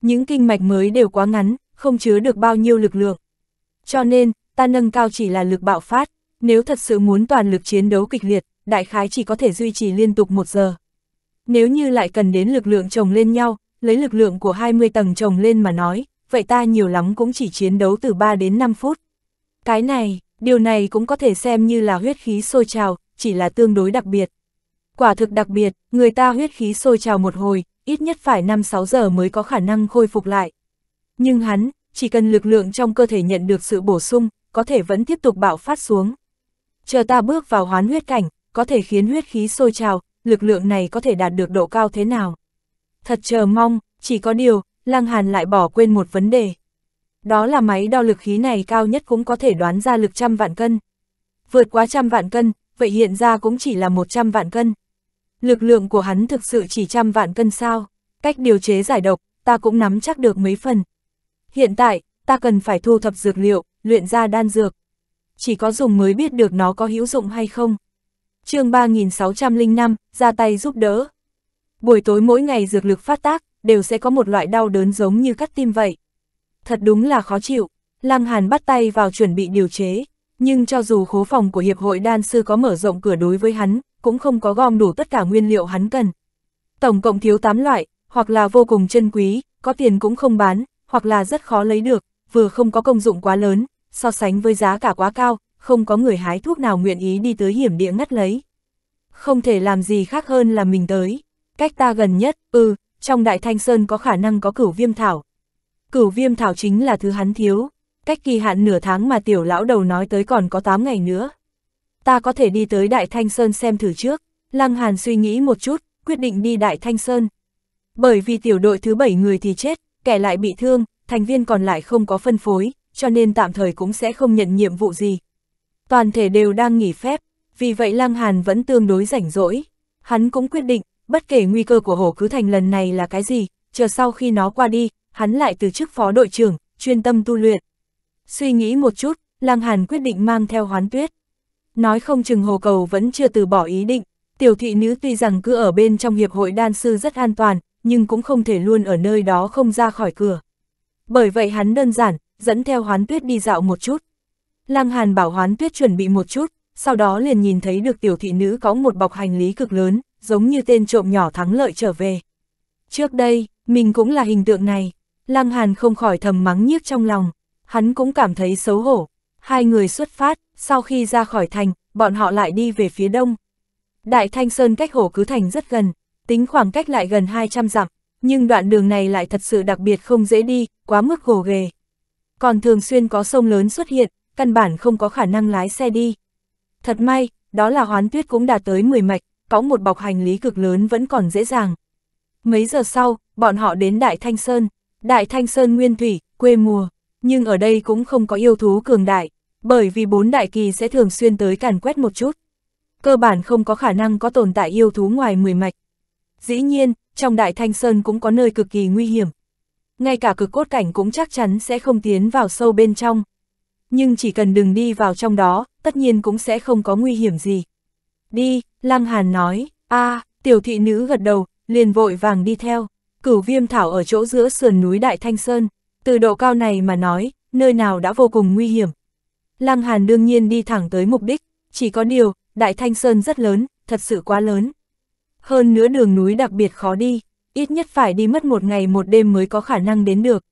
Những kinh mạch mới đều quá ngắn, không chứa được bao nhiêu lực lượng. Cho nên, ta nâng cao chỉ là lực bạo phát, nếu thật sự muốn toàn lực chiến đấu kịch liệt, đại khái chỉ có thể duy trì liên tục một giờ. Nếu như lại cần đến lực lượng chồng lên nhau, lấy lực lượng của 20 tầng chồng lên mà nói, vậy ta nhiều lắm cũng chỉ chiến đấu từ 3 đến 5 phút. Cái này, điều này cũng có thể xem như là huyết khí sôi trào, chỉ là tương đối đặc biệt. Quả thực đặc biệt, người ta huyết khí sôi trào một hồi, ít nhất phải 5-6 giờ mới có khả năng khôi phục lại. Nhưng hắn, chỉ cần lực lượng trong cơ thể nhận được sự bổ sung, có thể vẫn tiếp tục bạo phát xuống. Chờ ta bước vào hoán huyết cảnh, có thể khiến huyết khí sôi trào, lực lượng này có thể đạt được độ cao thế nào. Thật chờ mong, chỉ có điều, Lăng Hàn lại bỏ quên một vấn đề. Đó là máy đo lực khí này cao nhất cũng có thể đoán ra lực trăm vạn cân. Vượt quá trăm vạn cân, vậy hiện ra cũng chỉ là một trăm vạn cân. Lực lượng của hắn thực sự chỉ trăm vạn cân sao, cách điều chế giải độc, ta cũng nắm chắc được mấy phần. Hiện tại, ta cần phải thu thập dược liệu, luyện ra đan dược. Chỉ có dùng mới biết được nó có hữu dụng hay không chương 3605, ra tay giúp đỡ. Buổi tối mỗi ngày dược lực phát tác, đều sẽ có một loại đau đớn giống như cắt tim vậy. Thật đúng là khó chịu, Lăng Hàn bắt tay vào chuẩn bị điều chế, nhưng cho dù khố phòng của Hiệp hội Đan Sư có mở rộng cửa đối với hắn, cũng không có gom đủ tất cả nguyên liệu hắn cần. Tổng cộng thiếu 8 loại, hoặc là vô cùng chân quý, có tiền cũng không bán, hoặc là rất khó lấy được, vừa không có công dụng quá lớn, so sánh với giá cả quá cao, không có người hái thuốc nào nguyện ý đi tới hiểm địa ngắt lấy. Không thể làm gì khác hơn là mình tới. Cách ta gần nhất, ừ, trong Đại Thanh Sơn có khả năng có cửu viêm thảo. Cửu viêm thảo chính là thứ hắn thiếu, cách kỳ hạn nửa tháng mà tiểu lão đầu nói tới còn có 8 ngày nữa. Ta có thể đi tới Đại Thanh Sơn xem thử trước, Lăng Hàn suy nghĩ một chút, quyết định đi Đại Thanh Sơn. Bởi vì tiểu đội thứ 7 người thì chết, kẻ lại bị thương, thành viên còn lại không có phân phối, cho nên tạm thời cũng sẽ không nhận nhiệm vụ gì, Toàn thể đều đang nghỉ phép, vì vậy Lăng Hàn vẫn tương đối rảnh rỗi. Hắn cũng quyết định, bất kể nguy cơ của Hồ Cứ Thành lần này là cái gì, chờ sau khi nó qua đi, hắn lại từ chức phó đội trưởng, chuyên tâm tu luyện. Suy nghĩ một chút, Lăng Hàn quyết định mang theo hoán tuyết. Nói không chừng Hồ Cầu vẫn chưa từ bỏ ý định, tiểu thị nữ tuy rằng cứ ở bên trong hiệp hội đan sư rất an toàn, nhưng cũng không thể luôn ở nơi đó không ra khỏi cửa. Bởi vậy hắn đơn giản, dẫn theo hoán tuyết đi dạo một chút. Lăng Hàn bảo hoán tuyết chuẩn bị một chút, sau đó liền nhìn thấy được tiểu thị nữ có một bọc hành lý cực lớn, giống như tên trộm nhỏ thắng lợi trở về. Trước đây, mình cũng là hình tượng này, Lăng Hàn không khỏi thầm mắng nhiếc trong lòng, hắn cũng cảm thấy xấu hổ. Hai người xuất phát, sau khi ra khỏi thành, bọn họ lại đi về phía đông. Đại Thanh Sơn cách hồ cứ thành rất gần, tính khoảng cách lại gần 200 dặm, nhưng đoạn đường này lại thật sự đặc biệt không dễ đi, quá mức gồ ghề. Còn thường xuyên có sông lớn xuất hiện, căn bản không có khả năng lái xe đi. Thật may, đó là hoán tuyết cũng đạt tới 10 mạch, có một bọc hành lý cực lớn vẫn còn dễ dàng. Mấy giờ sau, bọn họ đến Đại Thanh Sơn, Đại Thanh Sơn nguyên thủy, quê mùa, nhưng ở đây cũng không có yêu thú cường đại, bởi vì bốn đại kỳ sẽ thường xuyên tới càn quét một chút. Cơ bản không có khả năng có tồn tại yêu thú ngoài 10 mạch. Dĩ nhiên, trong Đại Thanh Sơn cũng có nơi cực kỳ nguy hiểm. Ngay cả cực cốt cảnh cũng chắc chắn sẽ không tiến vào sâu bên trong nhưng chỉ cần đừng đi vào trong đó, tất nhiên cũng sẽ không có nguy hiểm gì. Đi, Lăng Hàn nói, a à, tiểu thị nữ gật đầu, liền vội vàng đi theo, cửu viêm thảo ở chỗ giữa sườn núi Đại Thanh Sơn, từ độ cao này mà nói, nơi nào đã vô cùng nguy hiểm. Lăng Hàn đương nhiên đi thẳng tới mục đích, chỉ có điều, Đại Thanh Sơn rất lớn, thật sự quá lớn. Hơn nữa đường núi đặc biệt khó đi, ít nhất phải đi mất một ngày một đêm mới có khả năng đến được.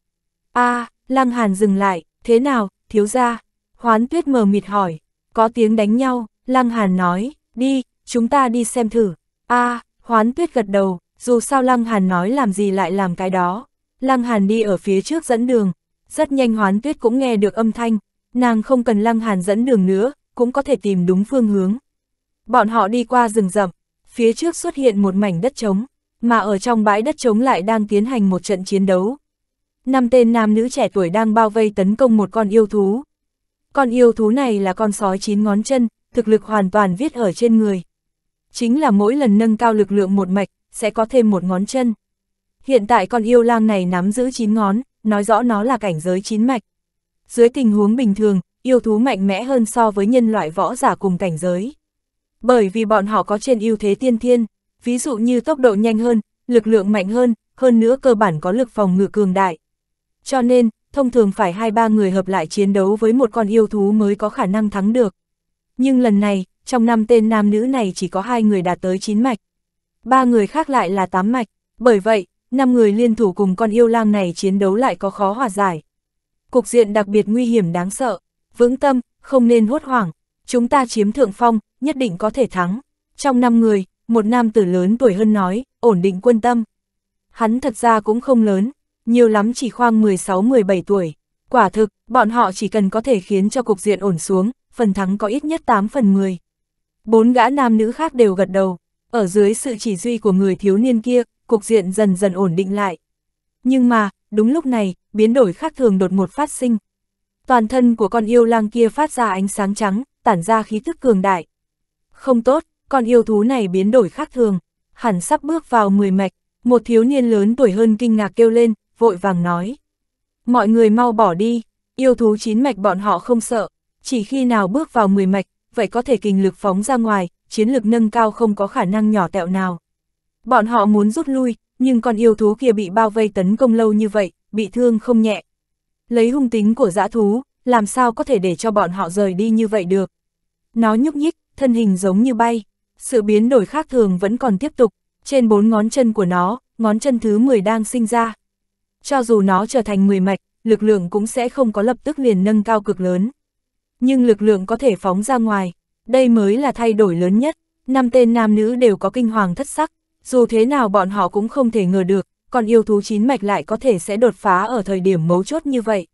a à, Lăng Hàn dừng lại, thế nào, thiếu gia, Hoán tuyết mờ mịt hỏi, có tiếng đánh nhau, Lăng Hàn nói, đi, chúng ta đi xem thử. a à, hoán tuyết gật đầu, dù sao Lăng Hàn nói làm gì lại làm cái đó. Lăng Hàn đi ở phía trước dẫn đường, rất nhanh hoán tuyết cũng nghe được âm thanh, nàng không cần Lăng Hàn dẫn đường nữa, cũng có thể tìm đúng phương hướng. Bọn họ đi qua rừng rậm, phía trước xuất hiện một mảnh đất trống, mà ở trong bãi đất trống lại đang tiến hành một trận chiến đấu, năm tên nam nữ trẻ tuổi đang bao vây tấn công một con yêu thú. Con yêu thú này là con sói chín ngón chân, thực lực hoàn toàn viết ở trên người. Chính là mỗi lần nâng cao lực lượng một mạch, sẽ có thêm một ngón chân. Hiện tại con yêu lang này nắm giữ chín ngón, nói rõ nó là cảnh giới chín mạch. Dưới tình huống bình thường, yêu thú mạnh mẽ hơn so với nhân loại võ giả cùng cảnh giới. Bởi vì bọn họ có trên ưu thế tiên thiên, ví dụ như tốc độ nhanh hơn, lực lượng mạnh hơn, hơn nữa cơ bản có lực phòng ngự cường đại. Cho nên, thông thường phải hai ba người hợp lại chiến đấu với một con yêu thú mới có khả năng thắng được. Nhưng lần này, trong năm tên nam nữ này chỉ có hai người đạt tới 9 mạch. Ba người khác lại là 8 mạch, bởi vậy, năm người liên thủ cùng con yêu lang này chiến đấu lại có khó hòa giải. Cục diện đặc biệt nguy hiểm đáng sợ, vững tâm, không nên hốt hoảng, chúng ta chiếm thượng phong, nhất định có thể thắng. Trong năm người, một nam tử lớn tuổi hơn nói, ổn định quân tâm. Hắn thật ra cũng không lớn, nhiều lắm chỉ khoang 16-17 tuổi. Quả thực, bọn họ chỉ cần có thể khiến cho cục diện ổn xuống, phần thắng có ít nhất 8 phần 10. Bốn gã nam nữ khác đều gật đầu, ở dưới sự chỉ duy của người thiếu niên kia, cục diện dần dần ổn định lại. Nhưng mà, đúng lúc này, biến đổi khác thường đột ngột phát sinh. Toàn thân của con yêu lang kia phát ra ánh sáng trắng, tản ra khí thức cường đại. Không tốt, con yêu thú này biến đổi khác thường, hẳn sắp bước vào 10 mạch, một thiếu niên lớn tuổi hơn kinh ngạc kêu lên, vội vàng nói. Mọi người mau bỏ đi, yêu thú chín mạch bọn họ không sợ, chỉ khi nào bước vào 10 mạch, vậy có thể kinh lực phóng ra ngoài, chiến lực nâng cao không có khả năng nhỏ tẹo nào. Bọn họ muốn rút lui, nhưng con yêu thú kia bị bao vây tấn công lâu như vậy, bị thương không nhẹ. Lấy hung tính của dã thú, làm sao có thể để cho bọn họ rời đi như vậy được. Nó nhúc nhích, thân hình giống như bay, sự biến đổi khác thường vẫn còn tiếp tục, trên bốn ngón chân của nó, ngón chân thứ 10 đang sinh ra, cho dù nó trở thành 10 mạch, lực lượng cũng sẽ không có lập tức liền nâng cao cực lớn. Nhưng lực lượng có thể phóng ra ngoài, đây mới là thay đổi lớn nhất, năm tên nam nữ đều có kinh hoàng thất sắc, dù thế nào bọn họ cũng không thể ngờ được, còn yêu thú chín mạch lại có thể sẽ đột phá ở thời điểm mấu chốt như vậy.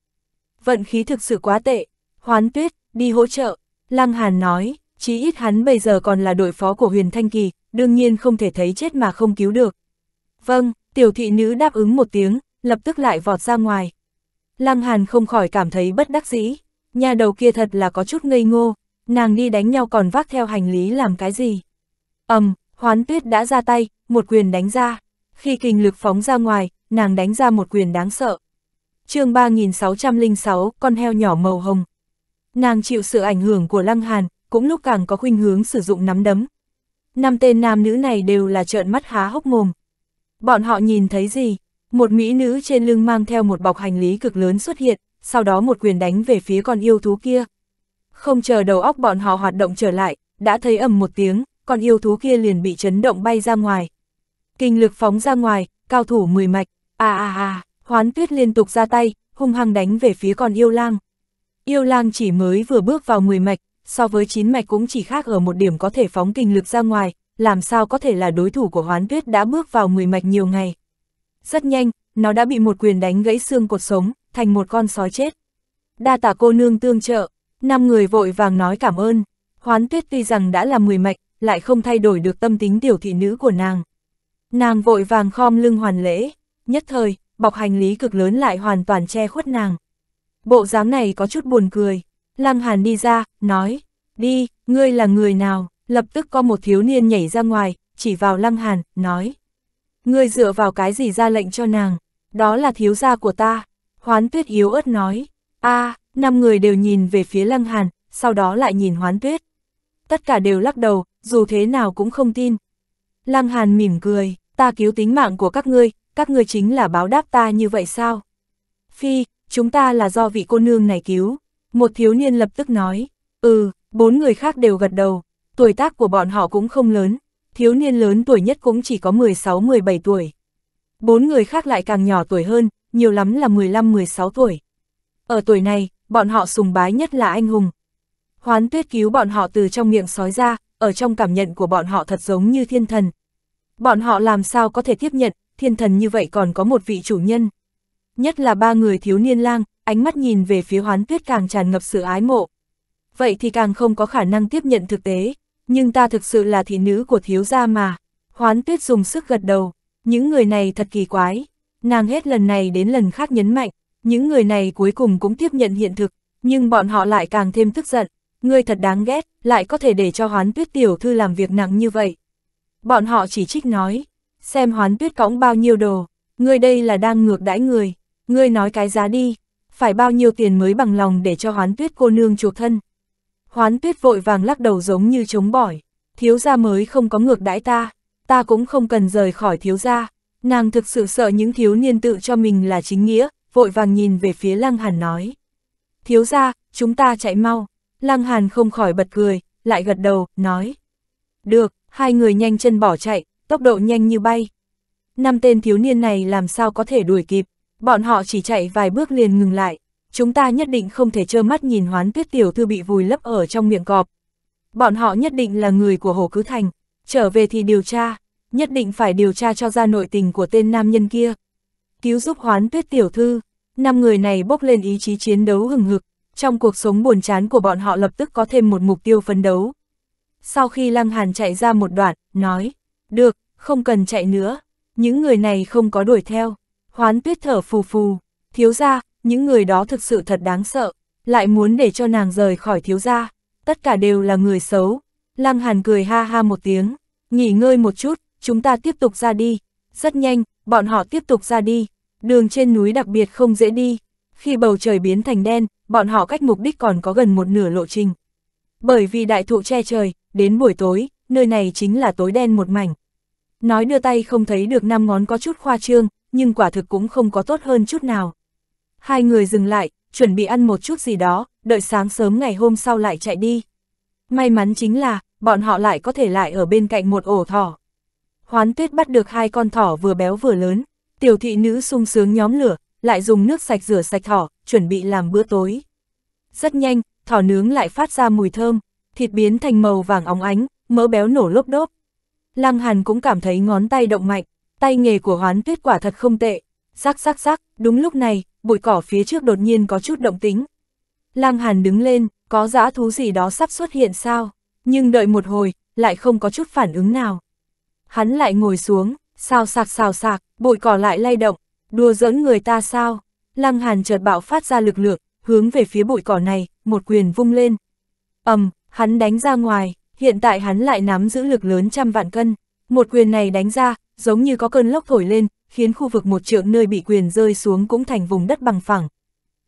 Vận khí thực sự quá tệ, hoán tuyết, đi hỗ trợ, Lăng Hàn nói, chí ít hắn bây giờ còn là đội phó của huyền Thanh Kỳ, đương nhiên không thể thấy chết mà không cứu được. Vâng, tiểu thị nữ đáp ứng một tiếng, lập tức lại vọt ra ngoài. Lăng Hàn không khỏi cảm thấy bất đắc dĩ, nhà đầu kia thật là có chút ngây ngô, nàng đi đánh nhau còn vác theo hành lý làm cái gì. ầm, um, hoán tuyết đã ra tay, một quyền đánh ra, khi kinh lực phóng ra ngoài, nàng đánh ra một quyền đáng sợ. chương 3606, con heo nhỏ màu hồng. Nàng chịu sự ảnh hưởng của Lăng Hàn, cũng lúc càng có khuynh hướng sử dụng nắm đấm. Năm tên nam nữ này đều là trợn mắt há hốc mồm. Bọn họ nhìn thấy gì, một mỹ nữ trên lưng mang theo một bọc hành lý cực lớn xuất hiện, sau đó một quyền đánh về phía con yêu thú kia. Không chờ đầu óc bọn họ hoạt động trở lại, đã thấy ầm một tiếng, con yêu thú kia liền bị chấn động bay ra ngoài. Kinh lực phóng ra ngoài, cao thủ mười mạch, à à à, hoán tuyết liên tục ra tay, hung hăng đánh về phía con yêu lang. Yêu lang chỉ mới vừa bước vào mười mạch, so với chín mạch cũng chỉ khác ở một điểm có thể phóng kinh lực ra ngoài, làm sao có thể là đối thủ của hoán tuyết đã bước vào mười mạch nhiều ngày rất nhanh, nó đã bị một quyền đánh gãy xương cột sống, thành một con sói chết. Đa tả cô nương tương trợ, năm người vội vàng nói cảm ơn. Hoán tuyết tuy rằng đã là mười mạch, lại không thay đổi được tâm tính tiểu thị nữ của nàng. Nàng vội vàng khom lưng hoàn lễ, nhất thời, bọc hành lý cực lớn lại hoàn toàn che khuất nàng. Bộ dáng này có chút buồn cười. Lăng Hàn đi ra, nói, đi, ngươi là người nào, lập tức có một thiếu niên nhảy ra ngoài, chỉ vào Lăng Hàn, nói. Ngươi dựa vào cái gì ra lệnh cho nàng, đó là thiếu gia của ta. Hoán tuyết yếu ớt nói, a à, năm người đều nhìn về phía lăng hàn, sau đó lại nhìn hoán tuyết. Tất cả đều lắc đầu, dù thế nào cũng không tin. Lăng hàn mỉm cười, ta cứu tính mạng của các ngươi, các ngươi chính là báo đáp ta như vậy sao? Phi, chúng ta là do vị cô nương này cứu. Một thiếu niên lập tức nói, ừ, bốn người khác đều gật đầu, tuổi tác của bọn họ cũng không lớn, thiếu niên lớn tuổi nhất cũng chỉ có 16-17 tuổi. Bốn người khác lại càng nhỏ tuổi hơn, nhiều lắm là 15-16 tuổi. Ở tuổi này, bọn họ sùng bái nhất là anh hùng. Hoán tuyết cứu bọn họ từ trong miệng sói ra, ở trong cảm nhận của bọn họ thật giống như thiên thần. Bọn họ làm sao có thể tiếp nhận, thiên thần như vậy còn có một vị chủ nhân. Nhất là ba người thiếu niên lang, ánh mắt nhìn về phía hoán tuyết càng tràn ngập sự ái mộ. Vậy thì càng không có khả năng tiếp nhận thực tế nhưng ta thực sự là thị nữ của thiếu gia mà. Hoán tuyết dùng sức gật đầu, những người này thật kỳ quái. Nàng hết lần này đến lần khác nhấn mạnh, những người này cuối cùng cũng tiếp nhận hiện thực, nhưng bọn họ lại càng thêm tức giận. Ngươi thật đáng ghét, lại có thể để cho hoán tuyết tiểu thư làm việc nặng như vậy. Bọn họ chỉ trích nói, xem hoán tuyết cõng bao nhiêu đồ, ngươi đây là đang ngược đãi người, ngươi nói cái giá đi, phải bao nhiêu tiền mới bằng lòng để cho hoán tuyết cô nương chuộc thân. Hoán tuyết vội vàng lắc đầu giống như chống bỏi, thiếu gia mới không có ngược đãi ta, ta cũng không cần rời khỏi thiếu gia. Nàng thực sự sợ những thiếu niên tự cho mình là chính nghĩa, vội vàng nhìn về phía Lăng Hàn nói. Thiếu gia, chúng ta chạy mau. Lăng Hàn không khỏi bật cười, lại gật đầu, nói. Được, hai người nhanh chân bỏ chạy, tốc độ nhanh như bay. Năm tên thiếu niên này làm sao có thể đuổi kịp, bọn họ chỉ chạy vài bước liền ngừng lại, chúng ta nhất định không thể trơ mắt nhìn hoán tuyết tiểu thư bị vùi lấp ở trong miệng cọp. Bọn họ nhất định là người của Hồ Cứ Thành, trở về thì điều tra, nhất định phải điều tra cho ra nội tình của tên nam nhân kia. Cứu giúp hoán tuyết tiểu thư, năm người này bốc lên ý chí chiến đấu hừng hực, trong cuộc sống buồn chán của bọn họ lập tức có thêm một mục tiêu phấn đấu. Sau khi Lăng Hàn chạy ra một đoạn, nói, được, không cần chạy nữa, những người này không có đuổi theo. Hoán tuyết thở phù phù, thiếu ra, những người đó thực sự thật đáng sợ, lại muốn để cho nàng rời khỏi thiếu gia, tất cả đều là người xấu. Lăng Hàn cười ha ha một tiếng, nghỉ ngơi một chút, chúng ta tiếp tục ra đi. Rất nhanh, bọn họ tiếp tục ra đi, đường trên núi đặc biệt không dễ đi. Khi bầu trời biến thành đen, bọn họ cách mục đích còn có gần một nửa lộ trình. Bởi vì đại thụ che trời, đến buổi tối, nơi này chính là tối đen một mảnh. Nói đưa tay không thấy được năm ngón có chút khoa trương, nhưng quả thực cũng không có tốt hơn chút nào. Hai người dừng lại, chuẩn bị ăn một chút gì đó, đợi sáng sớm ngày hôm sau lại chạy đi. May mắn chính là, bọn họ lại có thể lại ở bên cạnh một ổ thỏ. Hoán tuyết bắt được hai con thỏ vừa béo vừa lớn, tiểu thị nữ sung sướng nhóm lửa, lại dùng nước sạch rửa sạch thỏ, chuẩn bị làm bữa tối. Rất nhanh, thỏ nướng lại phát ra mùi thơm, thịt biến thành màu vàng óng ánh, mỡ béo nổ lốp đốp. Lăng Hàn cũng cảm thấy ngón tay động mạnh, tay nghề của hoán tuyết quả thật không tệ. sắc sắc sắc đúng lúc này, bụi cỏ phía trước đột nhiên có chút động tính. Lăng Hàn đứng lên, có dã thú gì đó sắp xuất hiện sao, nhưng đợi một hồi, lại không có chút phản ứng nào. Hắn lại ngồi xuống, sao sạc xào sạc, bụi cỏ lại lay động, đùa giỡn người ta sao. Lăng Hàn chợt bạo phát ra lực lượng, hướng về phía bụi cỏ này, một quyền vung lên. ầm, hắn đánh ra ngoài, hiện tại hắn lại nắm giữ lực lớn trăm vạn cân. Một quyền này đánh ra, giống như có cơn lốc thổi lên, khiến khu vực một trượng nơi bị quyền rơi xuống cũng thành vùng đất bằng phẳng.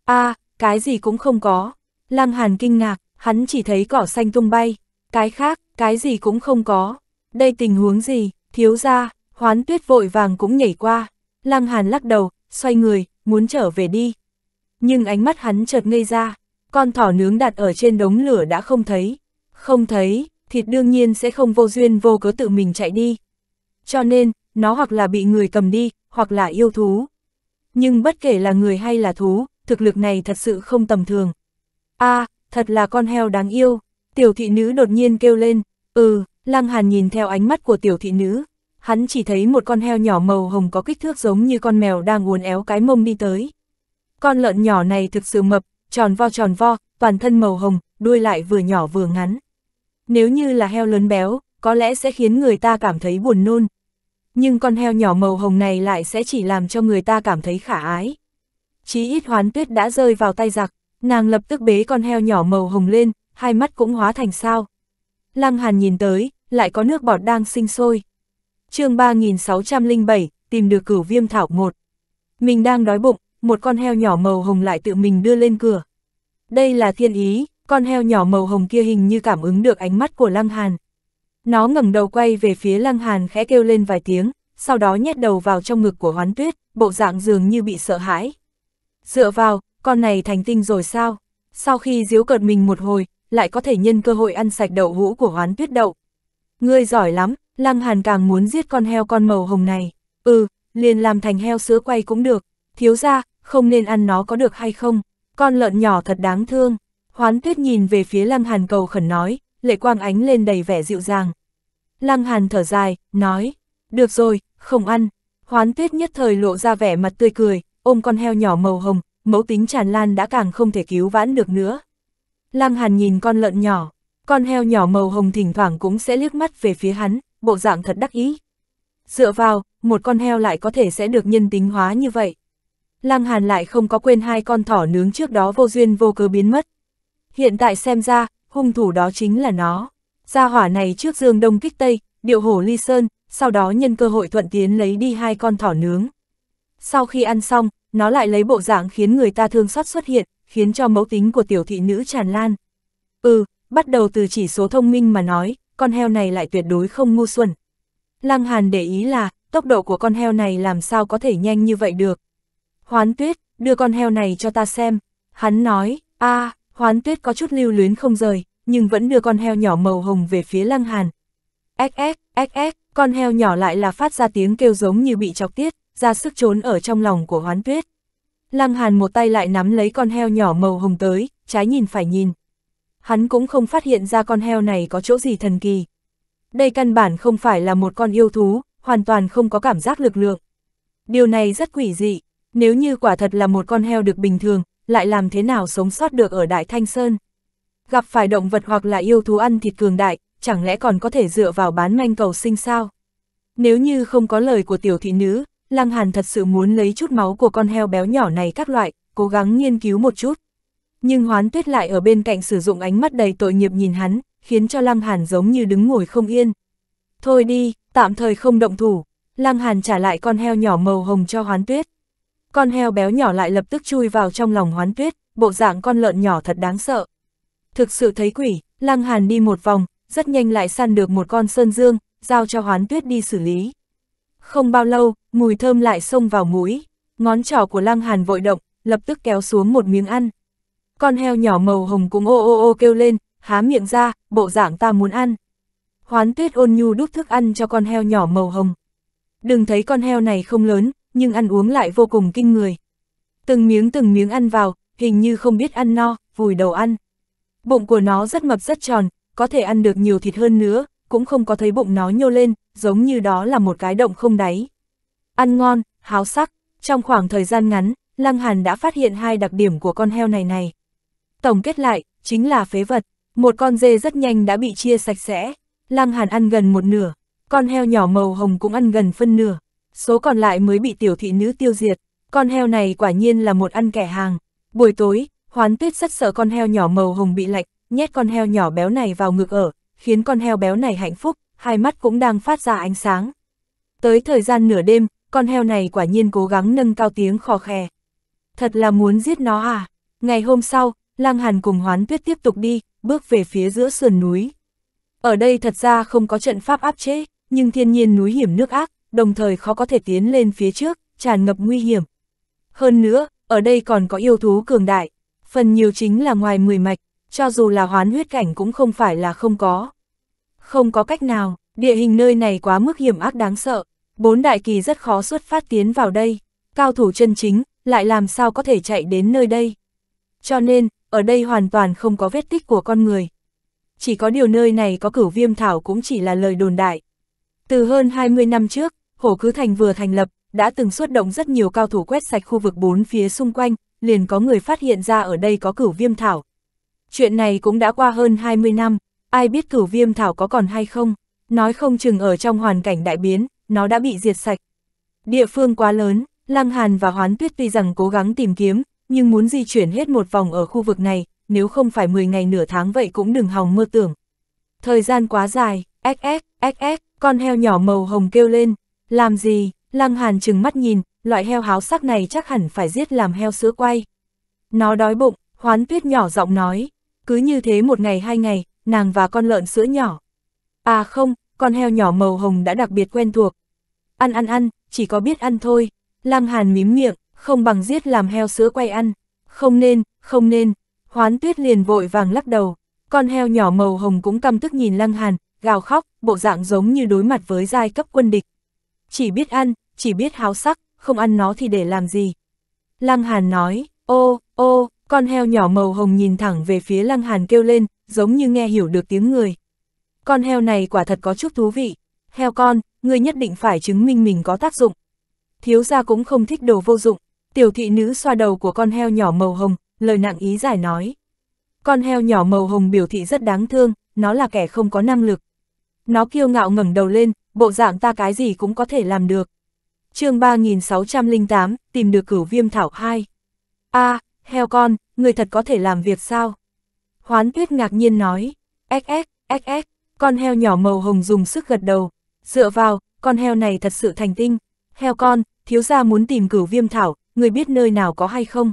a à, cái gì cũng không có. Lăng Hàn kinh ngạc, hắn chỉ thấy cỏ xanh tung bay. Cái khác, cái gì cũng không có. Đây tình huống gì, thiếu ra, hoán tuyết vội vàng cũng nhảy qua. Lăng Hàn lắc đầu, xoay người, muốn trở về đi. Nhưng ánh mắt hắn chợt ngây ra, con thỏ nướng đặt ở trên đống lửa đã không thấy. Không thấy, thịt đương nhiên sẽ không vô duyên vô cớ tự mình chạy đi. Cho nên, nó hoặc là bị người cầm đi, hoặc là yêu thú. Nhưng bất kể là người hay là thú, thực lực này thật sự không tầm thường. a à, thật là con heo đáng yêu, tiểu thị nữ đột nhiên kêu lên, ừ, Lăng Hàn nhìn theo ánh mắt của tiểu thị nữ, hắn chỉ thấy một con heo nhỏ màu hồng có kích thước giống như con mèo đang uốn éo cái mông đi tới. Con lợn nhỏ này thực sự mập, tròn vo tròn vo, toàn thân màu hồng, đuôi lại vừa nhỏ vừa ngắn. Nếu như là heo lớn béo, có lẽ sẽ khiến người ta cảm thấy buồn nôn, nhưng con heo nhỏ màu hồng này lại sẽ chỉ làm cho người ta cảm thấy khả ái. Chí ít hoán tuyết đã rơi vào tay giặc, nàng lập tức bế con heo nhỏ màu hồng lên, hai mắt cũng hóa thành sao. Lăng Hàn nhìn tới, lại có nước bọt đang sinh sôi. chương 3607, tìm được cửu viêm thảo một. Mình đang đói bụng, một con heo nhỏ màu hồng lại tự mình đưa lên cửa. Đây là thiên ý, con heo nhỏ màu hồng kia hình như cảm ứng được ánh mắt của Lăng Hàn, nó ngẩng đầu quay về phía Lăng Hàn khẽ kêu lên vài tiếng, sau đó nhét đầu vào trong ngực của Hoán Tuyết, bộ dạng dường như bị sợ hãi. Dựa vào, con này thành tinh rồi sao? Sau khi diếu cợt mình một hồi, lại có thể nhân cơ hội ăn sạch đậu hũ của Hoán Tuyết đậu. Ngươi giỏi lắm, Lăng Hàn càng muốn giết con heo con màu hồng này. Ừ, liền làm thành heo sữa quay cũng được. Thiếu ra, không nên ăn nó có được hay không? Con lợn nhỏ thật đáng thương. Hoán Tuyết nhìn về phía Lăng Hàn cầu khẩn nói, lệ quang ánh lên đầy vẻ dịu dàng. Lăng Hàn thở dài, nói, được rồi, không ăn. Hoán tuyết nhất thời lộ ra vẻ mặt tươi cười, ôm con heo nhỏ màu hồng, mẫu tính tràn lan đã càng không thể cứu vãn được nữa. Lăng Hàn nhìn con lợn nhỏ, con heo nhỏ màu hồng thỉnh thoảng cũng sẽ liếc mắt về phía hắn, bộ dạng thật đắc ý. Dựa vào, một con heo lại có thể sẽ được nhân tính hóa như vậy. Lăng Hàn lại không có quên hai con thỏ nướng trước đó vô duyên vô cớ biến mất. Hiện tại xem ra, hung thủ đó chính là nó. Gia hỏa này trước dương đông kích tây, điệu hổ ly sơn, sau đó nhân cơ hội thuận tiến lấy đi hai con thỏ nướng. Sau khi ăn xong, nó lại lấy bộ dạng khiến người ta thương xót xuất hiện, khiến cho mẫu tính của tiểu thị nữ tràn lan. Ừ, bắt đầu từ chỉ số thông minh mà nói, con heo này lại tuyệt đối không ngu xuẩn. Lăng Hàn để ý là, tốc độ của con heo này làm sao có thể nhanh như vậy được. Hoán tuyết, đưa con heo này cho ta xem. Hắn nói, a à, Hoán tuyết có chút lưu luyến không rời, nhưng vẫn đưa con heo nhỏ màu hồng về phía lăng hàn. Ếch ếch, ếch ếch, con heo nhỏ lại là phát ra tiếng kêu giống như bị chọc tiết, ra sức trốn ở trong lòng của hoán tuyết. Lăng hàn một tay lại nắm lấy con heo nhỏ màu hồng tới, trái nhìn phải nhìn. Hắn cũng không phát hiện ra con heo này có chỗ gì thần kỳ. Đây căn bản không phải là một con yêu thú, hoàn toàn không có cảm giác lực lượng. Điều này rất quỷ dị, nếu như quả thật là một con heo được bình thường, lại làm thế nào sống sót được ở Đại Thanh Sơn. Gặp phải động vật hoặc là yêu thú ăn thịt cường đại, chẳng lẽ còn có thể dựa vào bán manh cầu sinh sao? Nếu như không có lời của tiểu thị nữ, Lăng Hàn thật sự muốn lấy chút máu của con heo béo nhỏ này các loại, cố gắng nghiên cứu một chút. Nhưng Hoán Tuyết lại ở bên cạnh sử dụng ánh mắt đầy tội nghiệp nhìn hắn, khiến cho Lăng Hàn giống như đứng ngồi không yên. Thôi đi, tạm thời không động thủ. Lăng Hàn trả lại con heo nhỏ màu hồng cho Hoán Tuyết. Con heo béo nhỏ lại lập tức chui vào trong lòng hoán tuyết, bộ dạng con lợn nhỏ thật đáng sợ. Thực sự thấy quỷ, Lăng Hàn đi một vòng, rất nhanh lại săn được một con sơn dương, giao cho hoán tuyết đi xử lý. Không bao lâu, mùi thơm lại xông vào mũi, ngón trỏ của Lăng Hàn vội động, lập tức kéo xuống một miếng ăn. Con heo nhỏ màu hồng cũng ô ô ô kêu lên, há miệng ra, bộ dạng ta muốn ăn. Hoán tuyết ôn nhu đút thức ăn cho con heo nhỏ màu hồng. Đừng thấy con heo này không lớn, nhưng ăn uống lại vô cùng kinh người. Từng miếng từng miếng ăn vào, hình như không biết ăn no, vùi đầu ăn. Bụng của nó rất mập rất tròn, có thể ăn được nhiều thịt hơn nữa, cũng không có thấy bụng nó nhô lên, giống như đó là một cái động không đáy. Ăn ngon, háo sắc, trong khoảng thời gian ngắn, Lăng Hàn đã phát hiện hai đặc điểm của con heo này này. Tổng kết lại, chính là phế vật, một con dê rất nhanh đã bị chia sạch sẽ, Lăng Hàn ăn gần một nửa, con heo nhỏ màu hồng cũng ăn gần phân nửa số còn lại mới bị tiểu thị nữ tiêu diệt. Con heo này quả nhiên là một ăn kẻ hàng. Buổi tối, hoán tuyết rất sợ con heo nhỏ màu hồng bị lạnh, nhét con heo nhỏ béo này vào ngực ở, khiến con heo béo này hạnh phúc, hai mắt cũng đang phát ra ánh sáng. Tới thời gian nửa đêm, con heo này quả nhiên cố gắng nâng cao tiếng khò khè. Thật là muốn giết nó à? Ngày hôm sau, lang Hàn cùng Hoán Tuyết tiếp tục đi, bước về phía giữa sườn núi. Ở đây thật ra không có trận pháp áp chế, nhưng thiên nhiên núi hiểm nước ác, đồng thời khó có thể tiến lên phía trước, tràn ngập nguy hiểm. Hơn nữa, ở đây còn có yêu thú cường đại, phần nhiều chính là ngoài mười mạch, cho dù là hoán huyết cảnh cũng không phải là không có. Không có cách nào, địa hình nơi này quá mức hiểm ác đáng sợ, bốn đại kỳ rất khó xuất phát tiến vào đây, cao thủ chân chính, lại làm sao có thể chạy đến nơi đây. Cho nên, ở đây hoàn toàn không có vết tích của con người. Chỉ có điều nơi này có cửu viêm thảo cũng chỉ là lời đồn đại. Từ hơn 20 năm trước, Hổ cứ thành vừa thành lập, đã từng xuất động rất nhiều cao thủ quét sạch khu vực bốn phía xung quanh, liền có người phát hiện ra ở đây có cửu viêm thảo. Chuyện này cũng đã qua hơn 20 năm, ai biết cửu viêm thảo có còn hay không, nói không chừng ở trong hoàn cảnh đại biến, nó đã bị diệt sạch. Địa phương quá lớn, Lăng Hàn và Hoán Tuyết tuy rằng cố gắng tìm kiếm, nhưng muốn di chuyển hết một vòng ở khu vực này, nếu không phải 10 ngày nửa tháng vậy cũng đừng hòng mơ tưởng. Thời gian quá dài, xx, xx, con heo nhỏ màu hồng kêu lên, làm gì? Lăng Hàn chừng mắt nhìn, loại heo háo sắc này chắc hẳn phải giết làm heo sữa quay. Nó đói bụng, hoán tuyết nhỏ giọng nói. Cứ như thế một ngày hai ngày, nàng và con lợn sữa nhỏ. À không, con heo nhỏ màu hồng đã đặc biệt quen thuộc. Ăn ăn ăn, chỉ có biết ăn thôi. Lăng Hàn mím miệng, không bằng giết làm heo sữa quay ăn. Không nên, không nên. Hoán tuyết liền vội vàng lắc đầu. Con heo nhỏ màu hồng cũng căm tức nhìn Lăng Hàn, gào khóc, bộ dạng giống như đối mặt với giai cấp quân địch chỉ biết ăn, chỉ biết háo sắc, không ăn nó thì để làm gì. Lăng Hàn nói, ô, ô, con heo nhỏ màu hồng nhìn thẳng về phía Lăng Hàn kêu lên, giống như nghe hiểu được tiếng người. Con heo này quả thật có chút thú vị. Heo con, ngươi nhất định phải chứng minh mình có tác dụng. Thiếu gia cũng không thích đồ vô dụng. Tiểu thị nữ xoa đầu của con heo nhỏ màu hồng, lời nặng ý giải nói. Con heo nhỏ màu hồng biểu thị rất đáng thương, nó là kẻ không có năng lực. Nó kiêu ngạo ngẩng đầu lên, bộ dạng ta cái gì cũng có thể làm được. chương 3608, tìm được cửu viêm thảo 2. a à, heo con, người thật có thể làm việc sao? Hoán tuyết ngạc nhiên nói, xx, xx, con heo nhỏ màu hồng dùng sức gật đầu, dựa vào, con heo này thật sự thành tinh. Heo con, thiếu gia muốn tìm cửu viêm thảo, người biết nơi nào có hay không?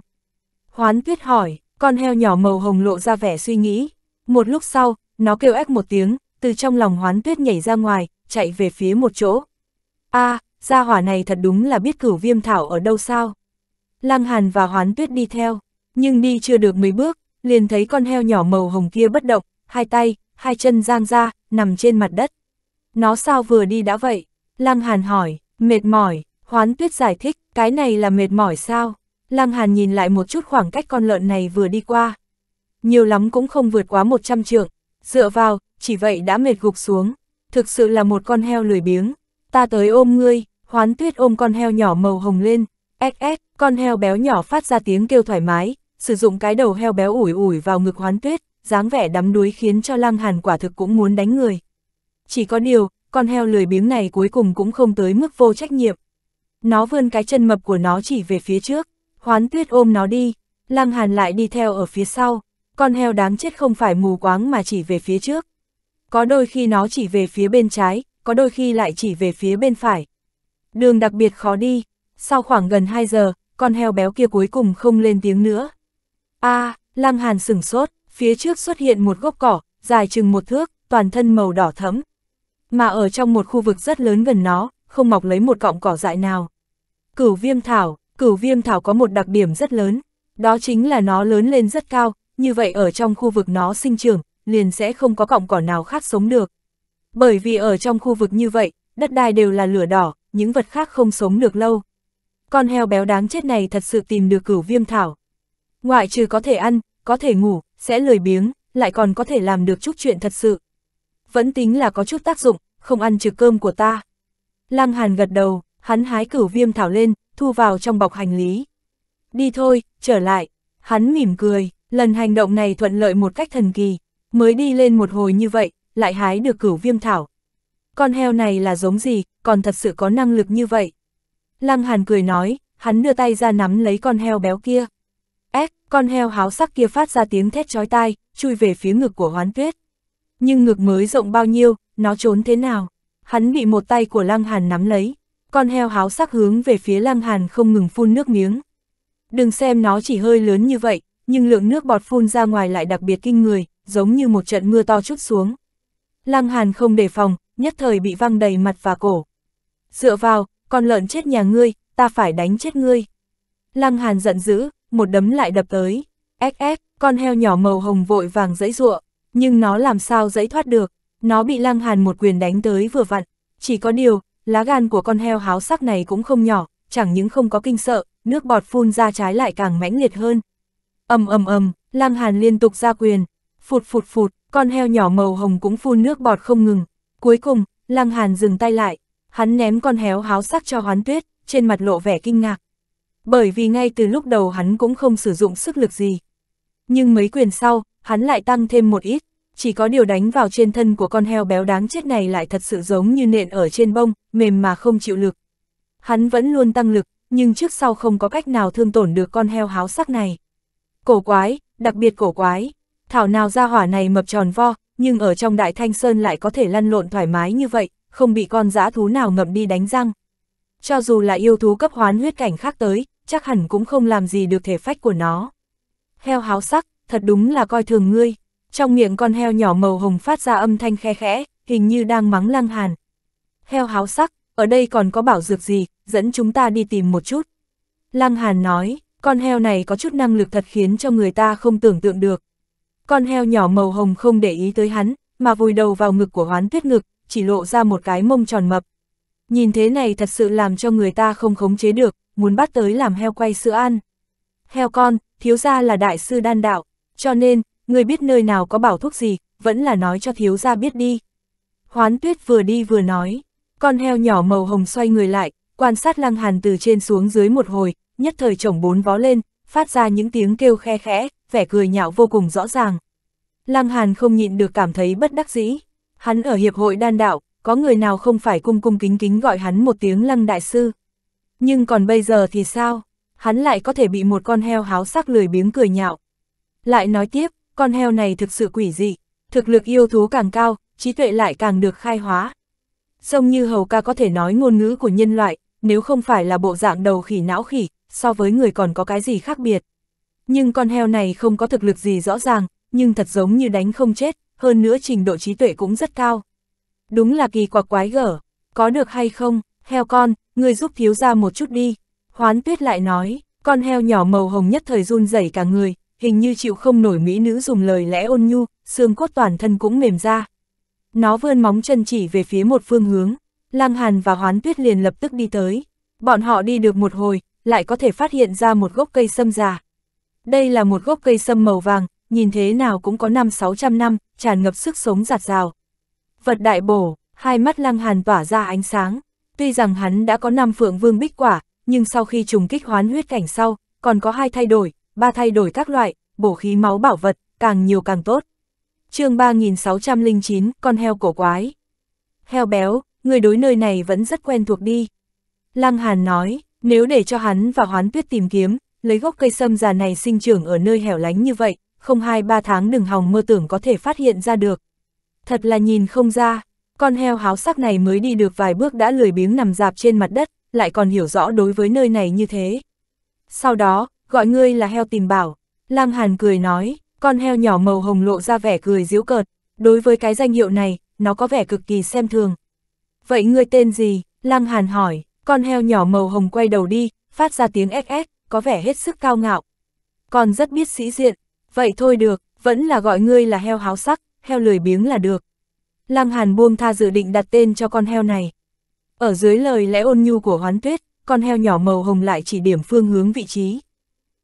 Hoán tuyết hỏi, con heo nhỏ màu hồng lộ ra vẻ suy nghĩ. Một lúc sau, nó kêu ếch một tiếng, từ trong lòng hoán tuyết nhảy ra ngoài, chạy về phía một chỗ. a à, gia hỏa này thật đúng là biết cửu viêm thảo ở đâu sao. Lăng Hàn và Hoán Tuyết đi theo, nhưng đi chưa được mấy bước, liền thấy con heo nhỏ màu hồng kia bất động, hai tay, hai chân giang ra, nằm trên mặt đất. Nó sao vừa đi đã vậy? Lăng Hàn hỏi, mệt mỏi, Hoán Tuyết giải thích, cái này là mệt mỏi sao? Lăng Hàn nhìn lại một chút khoảng cách con lợn này vừa đi qua. Nhiều lắm cũng không vượt quá 100 trượng, dựa vào, chỉ vậy đã mệt gục xuống thực sự là một con heo lười biếng, ta tới ôm ngươi, hoán tuyết ôm con heo nhỏ màu hồng lên, xx, con heo béo nhỏ phát ra tiếng kêu thoải mái, sử dụng cái đầu heo béo ủi ủi vào ngực hoán tuyết, dáng vẻ đắm đuối khiến cho lăng hàn quả thực cũng muốn đánh người. Chỉ có điều, con heo lười biếng này cuối cùng cũng không tới mức vô trách nhiệm. Nó vươn cái chân mập của nó chỉ về phía trước, hoán tuyết ôm nó đi, lăng hàn lại đi theo ở phía sau, con heo đáng chết không phải mù quáng mà chỉ về phía trước có đôi khi nó chỉ về phía bên trái, có đôi khi lại chỉ về phía bên phải. Đường đặc biệt khó đi, sau khoảng gần 2 giờ, con heo béo kia cuối cùng không lên tiếng nữa. a à, Lăng Hàn sửng sốt, phía trước xuất hiện một gốc cỏ, dài chừng một thước, toàn thân màu đỏ thẫm. Mà ở trong một khu vực rất lớn gần nó, không mọc lấy một cọng cỏ dại nào. Cửu viêm thảo, cửu viêm thảo có một đặc điểm rất lớn, đó chính là nó lớn lên rất cao, như vậy ở trong khu vực nó sinh trưởng, liền sẽ không có cọng cỏ nào khác sống được. Bởi vì ở trong khu vực như vậy, đất đai đều là lửa đỏ, những vật khác không sống được lâu. Con heo béo đáng chết này thật sự tìm được cửu viêm thảo. Ngoại trừ có thể ăn, có thể ngủ, sẽ lười biếng, lại còn có thể làm được chút chuyện thật sự. Vẫn tính là có chút tác dụng, không ăn trừ cơm của ta. Lăng Hàn gật đầu, hắn hái cửu viêm thảo lên, thu vào trong bọc hành lý. Đi thôi, trở lại. Hắn mỉm cười, lần hành động này thuận lợi một cách thần kỳ, mới đi lên một hồi như vậy, lại hái được cửu viêm thảo. Con heo này là giống gì, còn thật sự có năng lực như vậy. Lăng Hàn cười nói, hắn đưa tay ra nắm lấy con heo béo kia. Ếch, con heo háo sắc kia phát ra tiếng thét chói tai, chui về phía ngực của hoán tuyết. Nhưng ngực mới rộng bao nhiêu, nó trốn thế nào? Hắn bị một tay của Lăng Hàn nắm lấy, con heo háo sắc hướng về phía Lăng Hàn không ngừng phun nước miếng. Đừng xem nó chỉ hơi lớn như vậy, nhưng lượng nước bọt phun ra ngoài lại đặc biệt kinh người, giống như một trận mưa to chút xuống. Lăng Hàn không đề phòng, nhất thời bị văng đầy mặt và cổ. Dựa vào, con lợn chết nhà ngươi, ta phải đánh chết ngươi. Lăng Hàn giận dữ, một đấm lại đập tới. Ép ép, con heo nhỏ màu hồng vội vàng dãy dụa, nhưng nó làm sao dãy thoát được. Nó bị Lăng Hàn một quyền đánh tới vừa vặn. Chỉ có điều, lá gan của con heo háo sắc này cũng không nhỏ, chẳng những không có kinh sợ, nước bọt phun ra trái lại càng mãnh liệt hơn. ầm ầm ầm, Lăng Hàn liên tục ra quyền, Phụt phụt phụt, con heo nhỏ màu hồng cũng phun nước bọt không ngừng. Cuối cùng, Lăng Hàn dừng tay lại, hắn ném con héo háo sắc cho hoán tuyết, trên mặt lộ vẻ kinh ngạc. Bởi vì ngay từ lúc đầu hắn cũng không sử dụng sức lực gì. Nhưng mấy quyền sau, hắn lại tăng thêm một ít, chỉ có điều đánh vào trên thân của con heo béo đáng chết này lại thật sự giống như nện ở trên bông, mềm mà không chịu lực. Hắn vẫn luôn tăng lực, nhưng trước sau không có cách nào thương tổn được con heo háo sắc này. Cổ quái, đặc biệt cổ quái. Thảo nào ra hỏa này mập tròn vo, nhưng ở trong đại thanh sơn lại có thể lăn lộn thoải mái như vậy, không bị con dã thú nào ngậm đi đánh răng. Cho dù là yêu thú cấp hoán huyết cảnh khác tới, chắc hẳn cũng không làm gì được thể phách của nó. Heo háo sắc, thật đúng là coi thường ngươi. Trong miệng con heo nhỏ màu hồng phát ra âm thanh khe khẽ, hình như đang mắng lăng hàn. Heo háo sắc, ở đây còn có bảo dược gì, dẫn chúng ta đi tìm một chút. Lăng hàn nói, con heo này có chút năng lực thật khiến cho người ta không tưởng tượng được. Con heo nhỏ màu hồng không để ý tới hắn, mà vùi đầu vào ngực của hoán tuyết ngực, chỉ lộ ra một cái mông tròn mập. Nhìn thế này thật sự làm cho người ta không khống chế được, muốn bắt tới làm heo quay sữa ăn. Heo con, thiếu gia là đại sư đan đạo, cho nên, người biết nơi nào có bảo thuốc gì, vẫn là nói cho thiếu gia biết đi. Hoán tuyết vừa đi vừa nói, con heo nhỏ màu hồng xoay người lại, quan sát lăng hàn từ trên xuống dưới một hồi, nhất thời chổng bốn vó lên, phát ra những tiếng kêu khe khẽ, vẻ cười nhạo vô cùng rõ ràng. Lăng Hàn không nhịn được cảm thấy bất đắc dĩ. Hắn ở hiệp hội đan đạo, có người nào không phải cung cung kính kính gọi hắn một tiếng Lăng Đại Sư. Nhưng còn bây giờ thì sao? Hắn lại có thể bị một con heo háo sắc lười biếng cười nhạo. Lại nói tiếp, con heo này thực sự quỷ dị, thực lực yêu thú càng cao, trí tuệ lại càng được khai hóa. giống như hầu ca có thể nói ngôn ngữ của nhân loại, nếu không phải là bộ dạng đầu khỉ não khỉ, so với người còn có cái gì khác biệt. Nhưng con heo này không có thực lực gì rõ ràng, nhưng thật giống như đánh không chết, hơn nữa trình độ trí tuệ cũng rất cao. Đúng là kỳ quặc quái gở, có được hay không, heo con, người giúp thiếu ra một chút đi. Hoán tuyết lại nói, con heo nhỏ màu hồng nhất thời run rẩy cả người, hình như chịu không nổi mỹ nữ dùng lời lẽ ôn nhu, xương cốt toàn thân cũng mềm ra. Nó vươn móng chân chỉ về phía một phương hướng, Lăng Hàn và Hoán Tuyết liền lập tức đi tới. Bọn họ đi được một hồi, lại có thể phát hiện ra một gốc cây sâm già. Đây là một gốc cây sâm màu vàng, nhìn thế nào cũng có năm 600 năm, tràn ngập sức sống giạt rào. Vật đại bổ, hai mắt Lăng Hàn tỏa ra ánh sáng. Tuy rằng hắn đã có năm phượng vương bích quả, nhưng sau khi trùng kích hoán huyết cảnh sau, còn có hai thay đổi, ba thay đổi các loại, bổ khí máu bảo vật, càng nhiều càng tốt. chương 3609, con heo cổ quái. Heo béo, người đối nơi này vẫn rất quen thuộc đi. Lăng Hàn nói, nếu để cho hắn và hoán tuyết tìm kiếm, lấy gốc cây sâm già này sinh trưởng ở nơi hẻo lánh như vậy, không hai ba tháng đừng hòng mơ tưởng có thể phát hiện ra được. Thật là nhìn không ra, con heo háo sắc này mới đi được vài bước đã lười biếng nằm dạp trên mặt đất, lại còn hiểu rõ đối với nơi này như thế. Sau đó, gọi ngươi là heo tìm bảo, Lang Hàn cười nói, con heo nhỏ màu hồng lộ ra vẻ cười giễu cợt, đối với cái danh hiệu này, nó có vẻ cực kỳ xem thường vậy ngươi tên gì? Lăng Hàn hỏi, con heo nhỏ màu hồng quay đầu đi, phát ra tiếng SS, có vẻ hết sức cao ngạo. Con rất biết sĩ diện, vậy thôi được, vẫn là gọi ngươi là heo háo sắc, heo lười biếng là được. Lăng Hàn buông tha dự định đặt tên cho con heo này. Ở dưới lời lẽ ôn nhu của hoán tuyết, con heo nhỏ màu hồng lại chỉ điểm phương hướng vị trí.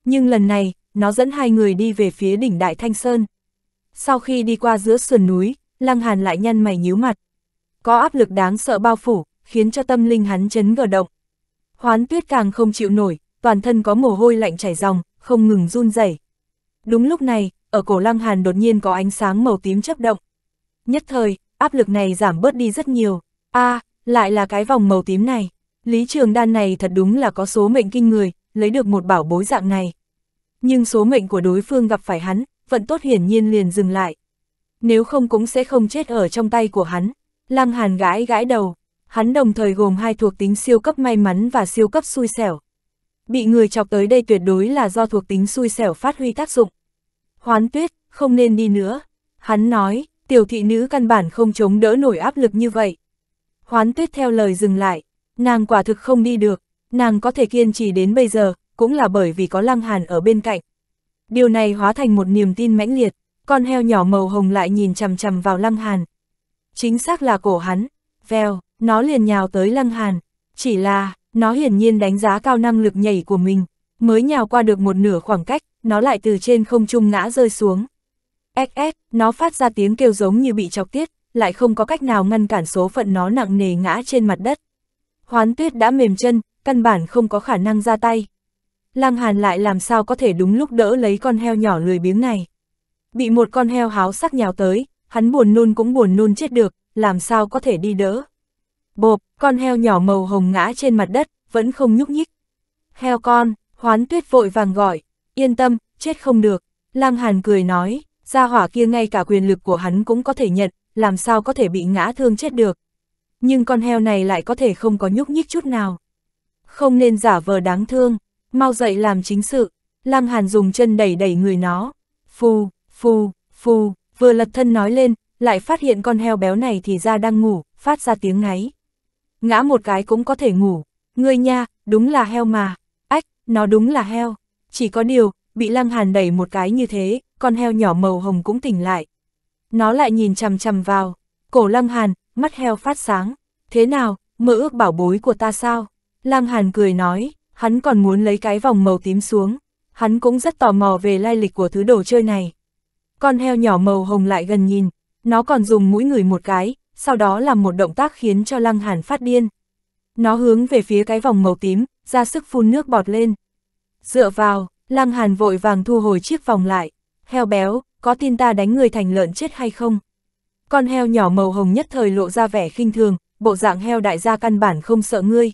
Nhưng lần này, nó dẫn hai người đi về phía đỉnh Đại Thanh Sơn. Sau khi đi qua giữa sườn núi, Lăng Hàn lại nhăn mày nhíu mặt, có áp lực đáng sợ bao phủ, khiến cho tâm linh hắn chấn gờ động. Hoán tuyết càng không chịu nổi, toàn thân có mồ hôi lạnh chảy ròng, không ngừng run rẩy. Đúng lúc này, ở cổ lăng hàn đột nhiên có ánh sáng màu tím chấp động. Nhất thời, áp lực này giảm bớt đi rất nhiều. a à, lại là cái vòng màu tím này. Lý trường đan này thật đúng là có số mệnh kinh người, lấy được một bảo bối dạng này. Nhưng số mệnh của đối phương gặp phải hắn, vận tốt hiển nhiên liền dừng lại. Nếu không cũng sẽ không chết ở trong tay của hắn. Lăng Hàn gãi gãi đầu, hắn đồng thời gồm hai thuộc tính siêu cấp may mắn và siêu cấp xui xẻo. Bị người chọc tới đây tuyệt đối là do thuộc tính xui xẻo phát huy tác dụng. Hoán tuyết, không nên đi nữa. Hắn nói, tiểu thị nữ căn bản không chống đỡ nổi áp lực như vậy. Hoán tuyết theo lời dừng lại, nàng quả thực không đi được, nàng có thể kiên trì đến bây giờ, cũng là bởi vì có lăng hàn ở bên cạnh. Điều này hóa thành một niềm tin mãnh liệt, con heo nhỏ màu hồng lại nhìn chằm chằm vào lăng hàn, chính xác là cổ hắn, vèo, nó liền nhào tới Lăng Hàn, chỉ là, nó hiển nhiên đánh giá cao năng lực nhảy của mình, mới nhào qua được một nửa khoảng cách, nó lại từ trên không trung ngã rơi xuống. SS, nó phát ra tiếng kêu giống như bị chọc tiết, lại không có cách nào ngăn cản số phận nó nặng nề ngã trên mặt đất. Hoán tuyết đã mềm chân, căn bản không có khả năng ra tay. Lăng Hàn lại làm sao có thể đúng lúc đỡ lấy con heo nhỏ lười biếng này. Bị một con heo háo sắc nhào tới, hắn buồn nôn cũng buồn nôn chết được, làm sao có thể đi đỡ. Bộp, con heo nhỏ màu hồng ngã trên mặt đất, vẫn không nhúc nhích. Heo con, hoán tuyết vội vàng gọi, yên tâm, chết không được. Lang Hàn cười nói, gia hỏa kia ngay cả quyền lực của hắn cũng có thể nhận, làm sao có thể bị ngã thương chết được. Nhưng con heo này lại có thể không có nhúc nhích chút nào. Không nên giả vờ đáng thương, mau dậy làm chính sự. Lang Hàn dùng chân đẩy đẩy người nó. Phù, phù, phù, vừa lật thân nói lên, lại phát hiện con heo béo này thì ra đang ngủ, phát ra tiếng ngáy. Ngã một cái cũng có thể ngủ, ngươi nha, đúng là heo mà, ách, nó đúng là heo. Chỉ có điều, bị lăng hàn đẩy một cái như thế, con heo nhỏ màu hồng cũng tỉnh lại. Nó lại nhìn chằm chằm vào, cổ lăng hàn, mắt heo phát sáng. Thế nào, mơ ước bảo bối của ta sao? Lăng hàn cười nói, hắn còn muốn lấy cái vòng màu tím xuống. Hắn cũng rất tò mò về lai lịch của thứ đồ chơi này. Con heo nhỏ màu hồng lại gần nhìn, nó còn dùng mũi người một cái, sau đó làm một động tác khiến cho Lăng Hàn phát điên. Nó hướng về phía cái vòng màu tím, ra sức phun nước bọt lên. Dựa vào, Lăng Hàn vội vàng thu hồi chiếc vòng lại. Heo béo, có tin ta đánh người thành lợn chết hay không? Con heo nhỏ màu hồng nhất thời lộ ra vẻ khinh thường, bộ dạng heo đại gia căn bản không sợ ngươi.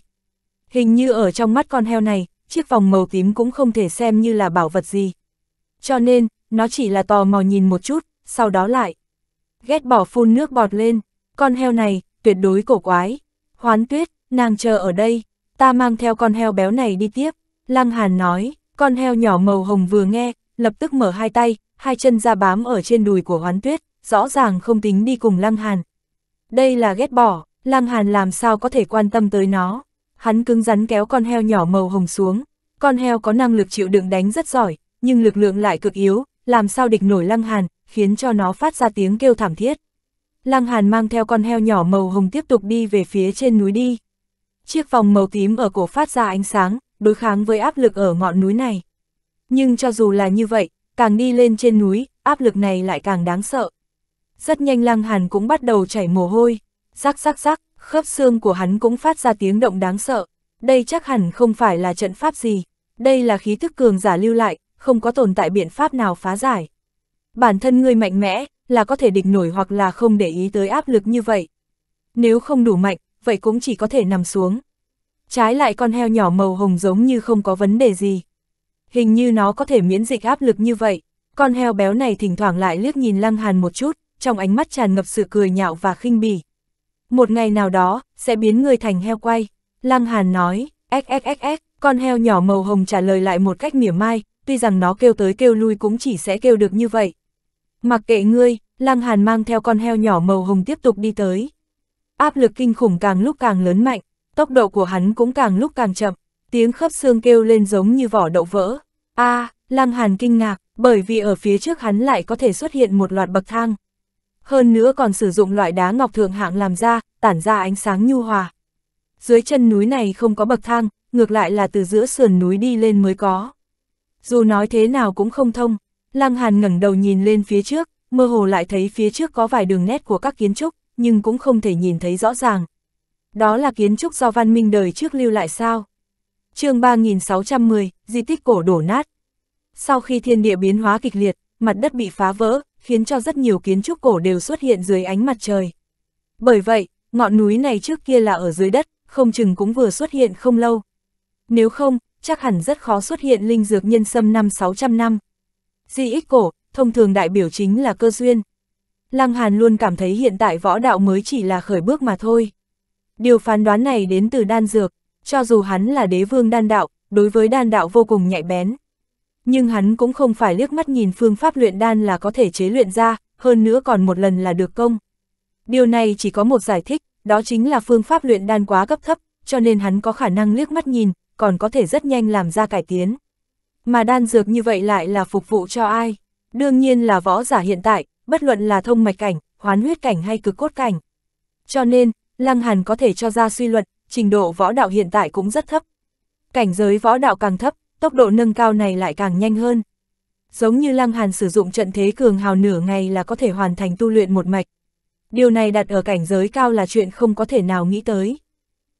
Hình như ở trong mắt con heo này, chiếc vòng màu tím cũng không thể xem như là bảo vật gì. Cho nên, nó chỉ là tò mò nhìn một chút, sau đó lại. Ghét bỏ phun nước bọt lên, con heo này, tuyệt đối cổ quái. Hoán tuyết, nàng chờ ở đây, ta mang theo con heo béo này đi tiếp. Lăng Hàn nói, con heo nhỏ màu hồng vừa nghe, lập tức mở hai tay, hai chân ra bám ở trên đùi của hoán tuyết, rõ ràng không tính đi cùng Lăng Hàn. Đây là ghét bỏ, Lăng Hàn làm sao có thể quan tâm tới nó. Hắn cứng rắn kéo con heo nhỏ màu hồng xuống. Con heo có năng lực chịu đựng đánh rất giỏi, nhưng lực lượng lại cực yếu, làm sao địch nổi Lăng Hàn, khiến cho nó phát ra tiếng kêu thảm thiết. Lăng Hàn mang theo con heo nhỏ màu hồng tiếp tục đi về phía trên núi đi. Chiếc vòng màu tím ở cổ phát ra ánh sáng, đối kháng với áp lực ở ngọn núi này. Nhưng cho dù là như vậy, càng đi lên trên núi, áp lực này lại càng đáng sợ. Rất nhanh Lăng Hàn cũng bắt đầu chảy mồ hôi, rắc rắc rắc, khớp xương của hắn cũng phát ra tiếng động đáng sợ. Đây chắc hẳn không phải là trận pháp gì, đây là khí thức cường giả lưu lại, không có tồn tại biện pháp nào phá giải. Bản thân ngươi mạnh mẽ, là có thể địch nổi hoặc là không để ý tới áp lực như vậy. Nếu không đủ mạnh, vậy cũng chỉ có thể nằm xuống. Trái lại con heo nhỏ màu hồng giống như không có vấn đề gì. Hình như nó có thể miễn dịch áp lực như vậy. Con heo béo này thỉnh thoảng lại liếc nhìn Lăng Hàn một chút, trong ánh mắt tràn ngập sự cười nhạo và khinh bỉ. Một ngày nào đó, sẽ biến người thành heo quay. Lăng Hàn nói, xxxx, con heo nhỏ màu hồng trả lời lại một cách mỉa mai, tuy rằng nó kêu tới kêu lui cũng chỉ sẽ kêu được như vậy. Mặc kệ ngươi, Lăng Hàn mang theo con heo nhỏ màu hồng tiếp tục đi tới. Áp lực kinh khủng càng lúc càng lớn mạnh, tốc độ của hắn cũng càng lúc càng chậm, tiếng khớp xương kêu lên giống như vỏ đậu vỡ. a à, Lăng Hàn kinh ngạc, bởi vì ở phía trước hắn lại có thể xuất hiện một loạt bậc thang. Hơn nữa còn sử dụng loại đá ngọc thượng hạng làm ra, tản ra ánh sáng nhu hòa. Dưới chân núi này không có bậc thang, ngược lại là từ giữa sườn núi đi lên mới có. Dù nói thế nào cũng không thông, Lăng Hàn ngẩng đầu nhìn lên phía trước, mơ hồ lại thấy phía trước có vài đường nét của các kiến trúc, nhưng cũng không thể nhìn thấy rõ ràng. Đó là kiến trúc do văn minh đời trước lưu lại sao? chương 3610, di tích cổ đổ nát. Sau khi thiên địa biến hóa kịch liệt, mặt đất bị phá vỡ, khiến cho rất nhiều kiến trúc cổ đều xuất hiện dưới ánh mặt trời. Bởi vậy, ngọn núi này trước kia là ở dưới đất, không chừng cũng vừa xuất hiện không lâu. Nếu không, chắc hẳn rất khó xuất hiện linh dược nhân sâm năm 600 năm. Di ích cổ, thông thường đại biểu chính là cơ duyên. Lăng Hàn luôn cảm thấy hiện tại võ đạo mới chỉ là khởi bước mà thôi. Điều phán đoán này đến từ đan dược, cho dù hắn là đế vương đan đạo, đối với đan đạo vô cùng nhạy bén. Nhưng hắn cũng không phải liếc mắt nhìn phương pháp luyện đan là có thể chế luyện ra, hơn nữa còn một lần là được công. Điều này chỉ có một giải thích, đó chính là phương pháp luyện đan quá cấp thấp, cho nên hắn có khả năng liếc mắt nhìn, còn có thể rất nhanh làm ra cải tiến. Mà đan dược như vậy lại là phục vụ cho ai? Đương nhiên là võ giả hiện tại, bất luận là thông mạch cảnh, hoán huyết cảnh hay cực cốt cảnh. Cho nên, Lăng Hàn có thể cho ra suy luận, trình độ võ đạo hiện tại cũng rất thấp. Cảnh giới võ đạo càng thấp, tốc độ nâng cao này lại càng nhanh hơn. Giống như Lăng Hàn sử dụng trận thế cường hào nửa ngày là có thể hoàn thành tu luyện một mạch. Điều này đặt ở cảnh giới cao là chuyện không có thể nào nghĩ tới.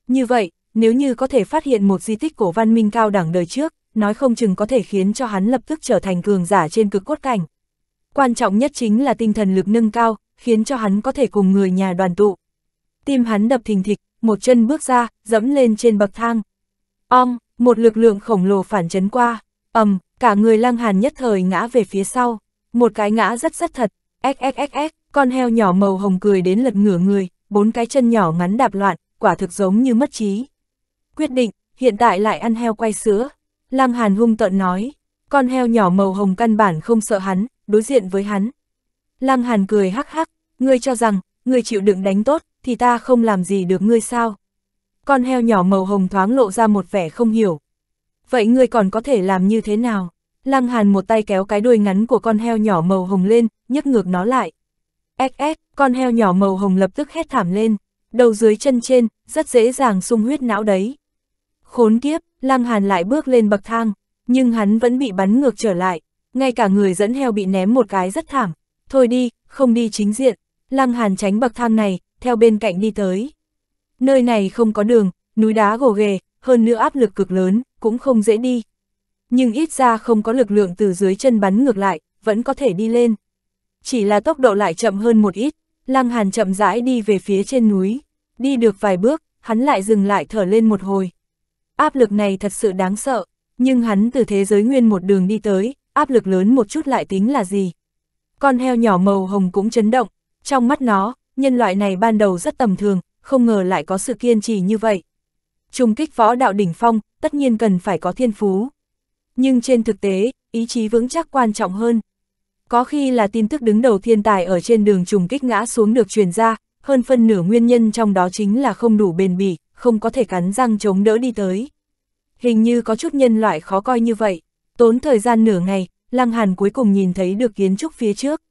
Như vậy, nếu như có thể phát hiện một di tích cổ văn minh cao đẳng đời trước, nói không chừng có thể khiến cho hắn lập tức trở thành cường giả trên cực cốt cảnh. Quan trọng nhất chính là tinh thần lực nâng cao, khiến cho hắn có thể cùng người nhà đoàn tụ. Tim hắn đập thình thịch, một chân bước ra, dẫm lên trên bậc thang. Ong, một lực lượng khổng lồ phản chấn qua, ầm, cả người lăng hàn nhất thời ngã về phía sau. Một cái ngã rất rất thật, xxxx, con heo nhỏ màu hồng cười đến lật ngửa người, bốn cái chân nhỏ ngắn đạp loạn, quả thực giống như mất trí quyết định, hiện tại lại ăn heo quay sữa. Lăng Hàn hung tợn nói, con heo nhỏ màu hồng căn bản không sợ hắn, đối diện với hắn. Lăng Hàn cười hắc hắc, ngươi cho rằng, ngươi chịu đựng đánh tốt, thì ta không làm gì được ngươi sao. Con heo nhỏ màu hồng thoáng lộ ra một vẻ không hiểu. Vậy ngươi còn có thể làm như thế nào? Lăng Hàn một tay kéo cái đuôi ngắn của con heo nhỏ màu hồng lên, nhấc ngược nó lại. SS, con heo nhỏ màu hồng lập tức hét thảm lên, đầu dưới chân trên, rất dễ dàng sung huyết não đấy. Khốn kiếp, Lăng Hàn lại bước lên bậc thang, nhưng hắn vẫn bị bắn ngược trở lại, ngay cả người dẫn heo bị ném một cái rất thảm. Thôi đi, không đi chính diện, Lăng Hàn tránh bậc thang này, theo bên cạnh đi tới. Nơi này không có đường, núi đá gồ ghề, hơn nữa áp lực cực lớn, cũng không dễ đi. Nhưng ít ra không có lực lượng từ dưới chân bắn ngược lại, vẫn có thể đi lên. Chỉ là tốc độ lại chậm hơn một ít, Lăng Hàn chậm rãi đi về phía trên núi. Đi được vài bước, hắn lại dừng lại thở lên một hồi. Áp lực này thật sự đáng sợ, nhưng hắn từ thế giới nguyên một đường đi tới, áp lực lớn một chút lại tính là gì. Con heo nhỏ màu hồng cũng chấn động, trong mắt nó, nhân loại này ban đầu rất tầm thường, không ngờ lại có sự kiên trì như vậy. Trùng kích võ đạo đỉnh phong, tất nhiên cần phải có thiên phú. Nhưng trên thực tế, ý chí vững chắc quan trọng hơn. Có khi là tin tức đứng đầu thiên tài ở trên đường trùng kích ngã xuống được truyền ra, hơn phân nửa nguyên nhân trong đó chính là không đủ bền bỉ, không có thể cắn răng chống đỡ đi tới. Hình như có chút nhân loại khó coi như vậy, tốn thời gian nửa ngày, Lăng Hàn cuối cùng nhìn thấy được kiến trúc phía trước.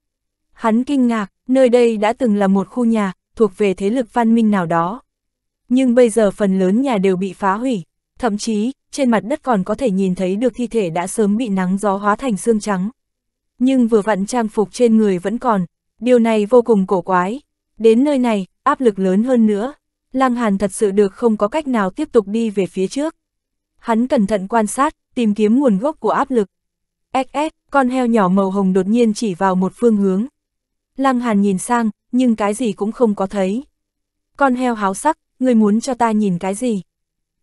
Hắn kinh ngạc, nơi đây đã từng là một khu nhà, thuộc về thế lực văn minh nào đó. Nhưng bây giờ phần lớn nhà đều bị phá hủy, thậm chí, trên mặt đất còn có thể nhìn thấy được thi thể đã sớm bị nắng gió hóa thành xương trắng. Nhưng vừa vặn trang phục trên người vẫn còn, điều này vô cùng cổ quái. Đến nơi này, áp lực lớn hơn nữa. Lăng Hàn thật sự được không có cách nào tiếp tục đi về phía trước. Hắn cẩn thận quan sát, tìm kiếm nguồn gốc của áp lực. SS, con heo nhỏ màu hồng đột nhiên chỉ vào một phương hướng. Lăng Hàn nhìn sang, nhưng cái gì cũng không có thấy. Con heo háo sắc, người muốn cho ta nhìn cái gì?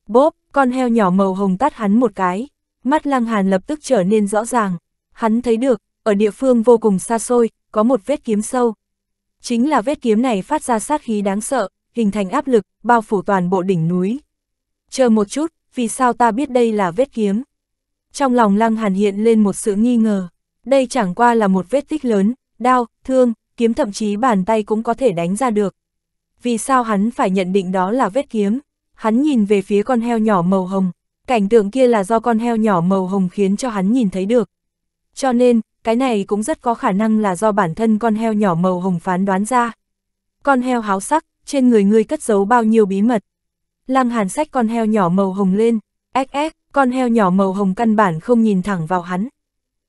Bốp, con heo nhỏ màu hồng tát hắn một cái. Mắt Lăng Hàn lập tức trở nên rõ ràng. Hắn thấy được, ở địa phương vô cùng xa xôi, có một vết kiếm sâu. Chính là vết kiếm này phát ra sát khí đáng sợ, hình thành áp lực, bao phủ toàn bộ đỉnh núi. Chờ một chút, vì sao ta biết đây là vết kiếm? Trong lòng Lăng Hàn hiện lên một sự nghi ngờ, đây chẳng qua là một vết tích lớn, đau thương, kiếm thậm chí bàn tay cũng có thể đánh ra được. Vì sao hắn phải nhận định đó là vết kiếm? Hắn nhìn về phía con heo nhỏ màu hồng, cảnh tượng kia là do con heo nhỏ màu hồng khiến cho hắn nhìn thấy được. Cho nên, cái này cũng rất có khả năng là do bản thân con heo nhỏ màu hồng phán đoán ra. Con heo háo sắc, trên người ngươi cất giấu bao nhiêu bí mật. Lăng hàn sách con heo nhỏ màu hồng lên, xx, con heo nhỏ màu hồng căn bản không nhìn thẳng vào hắn.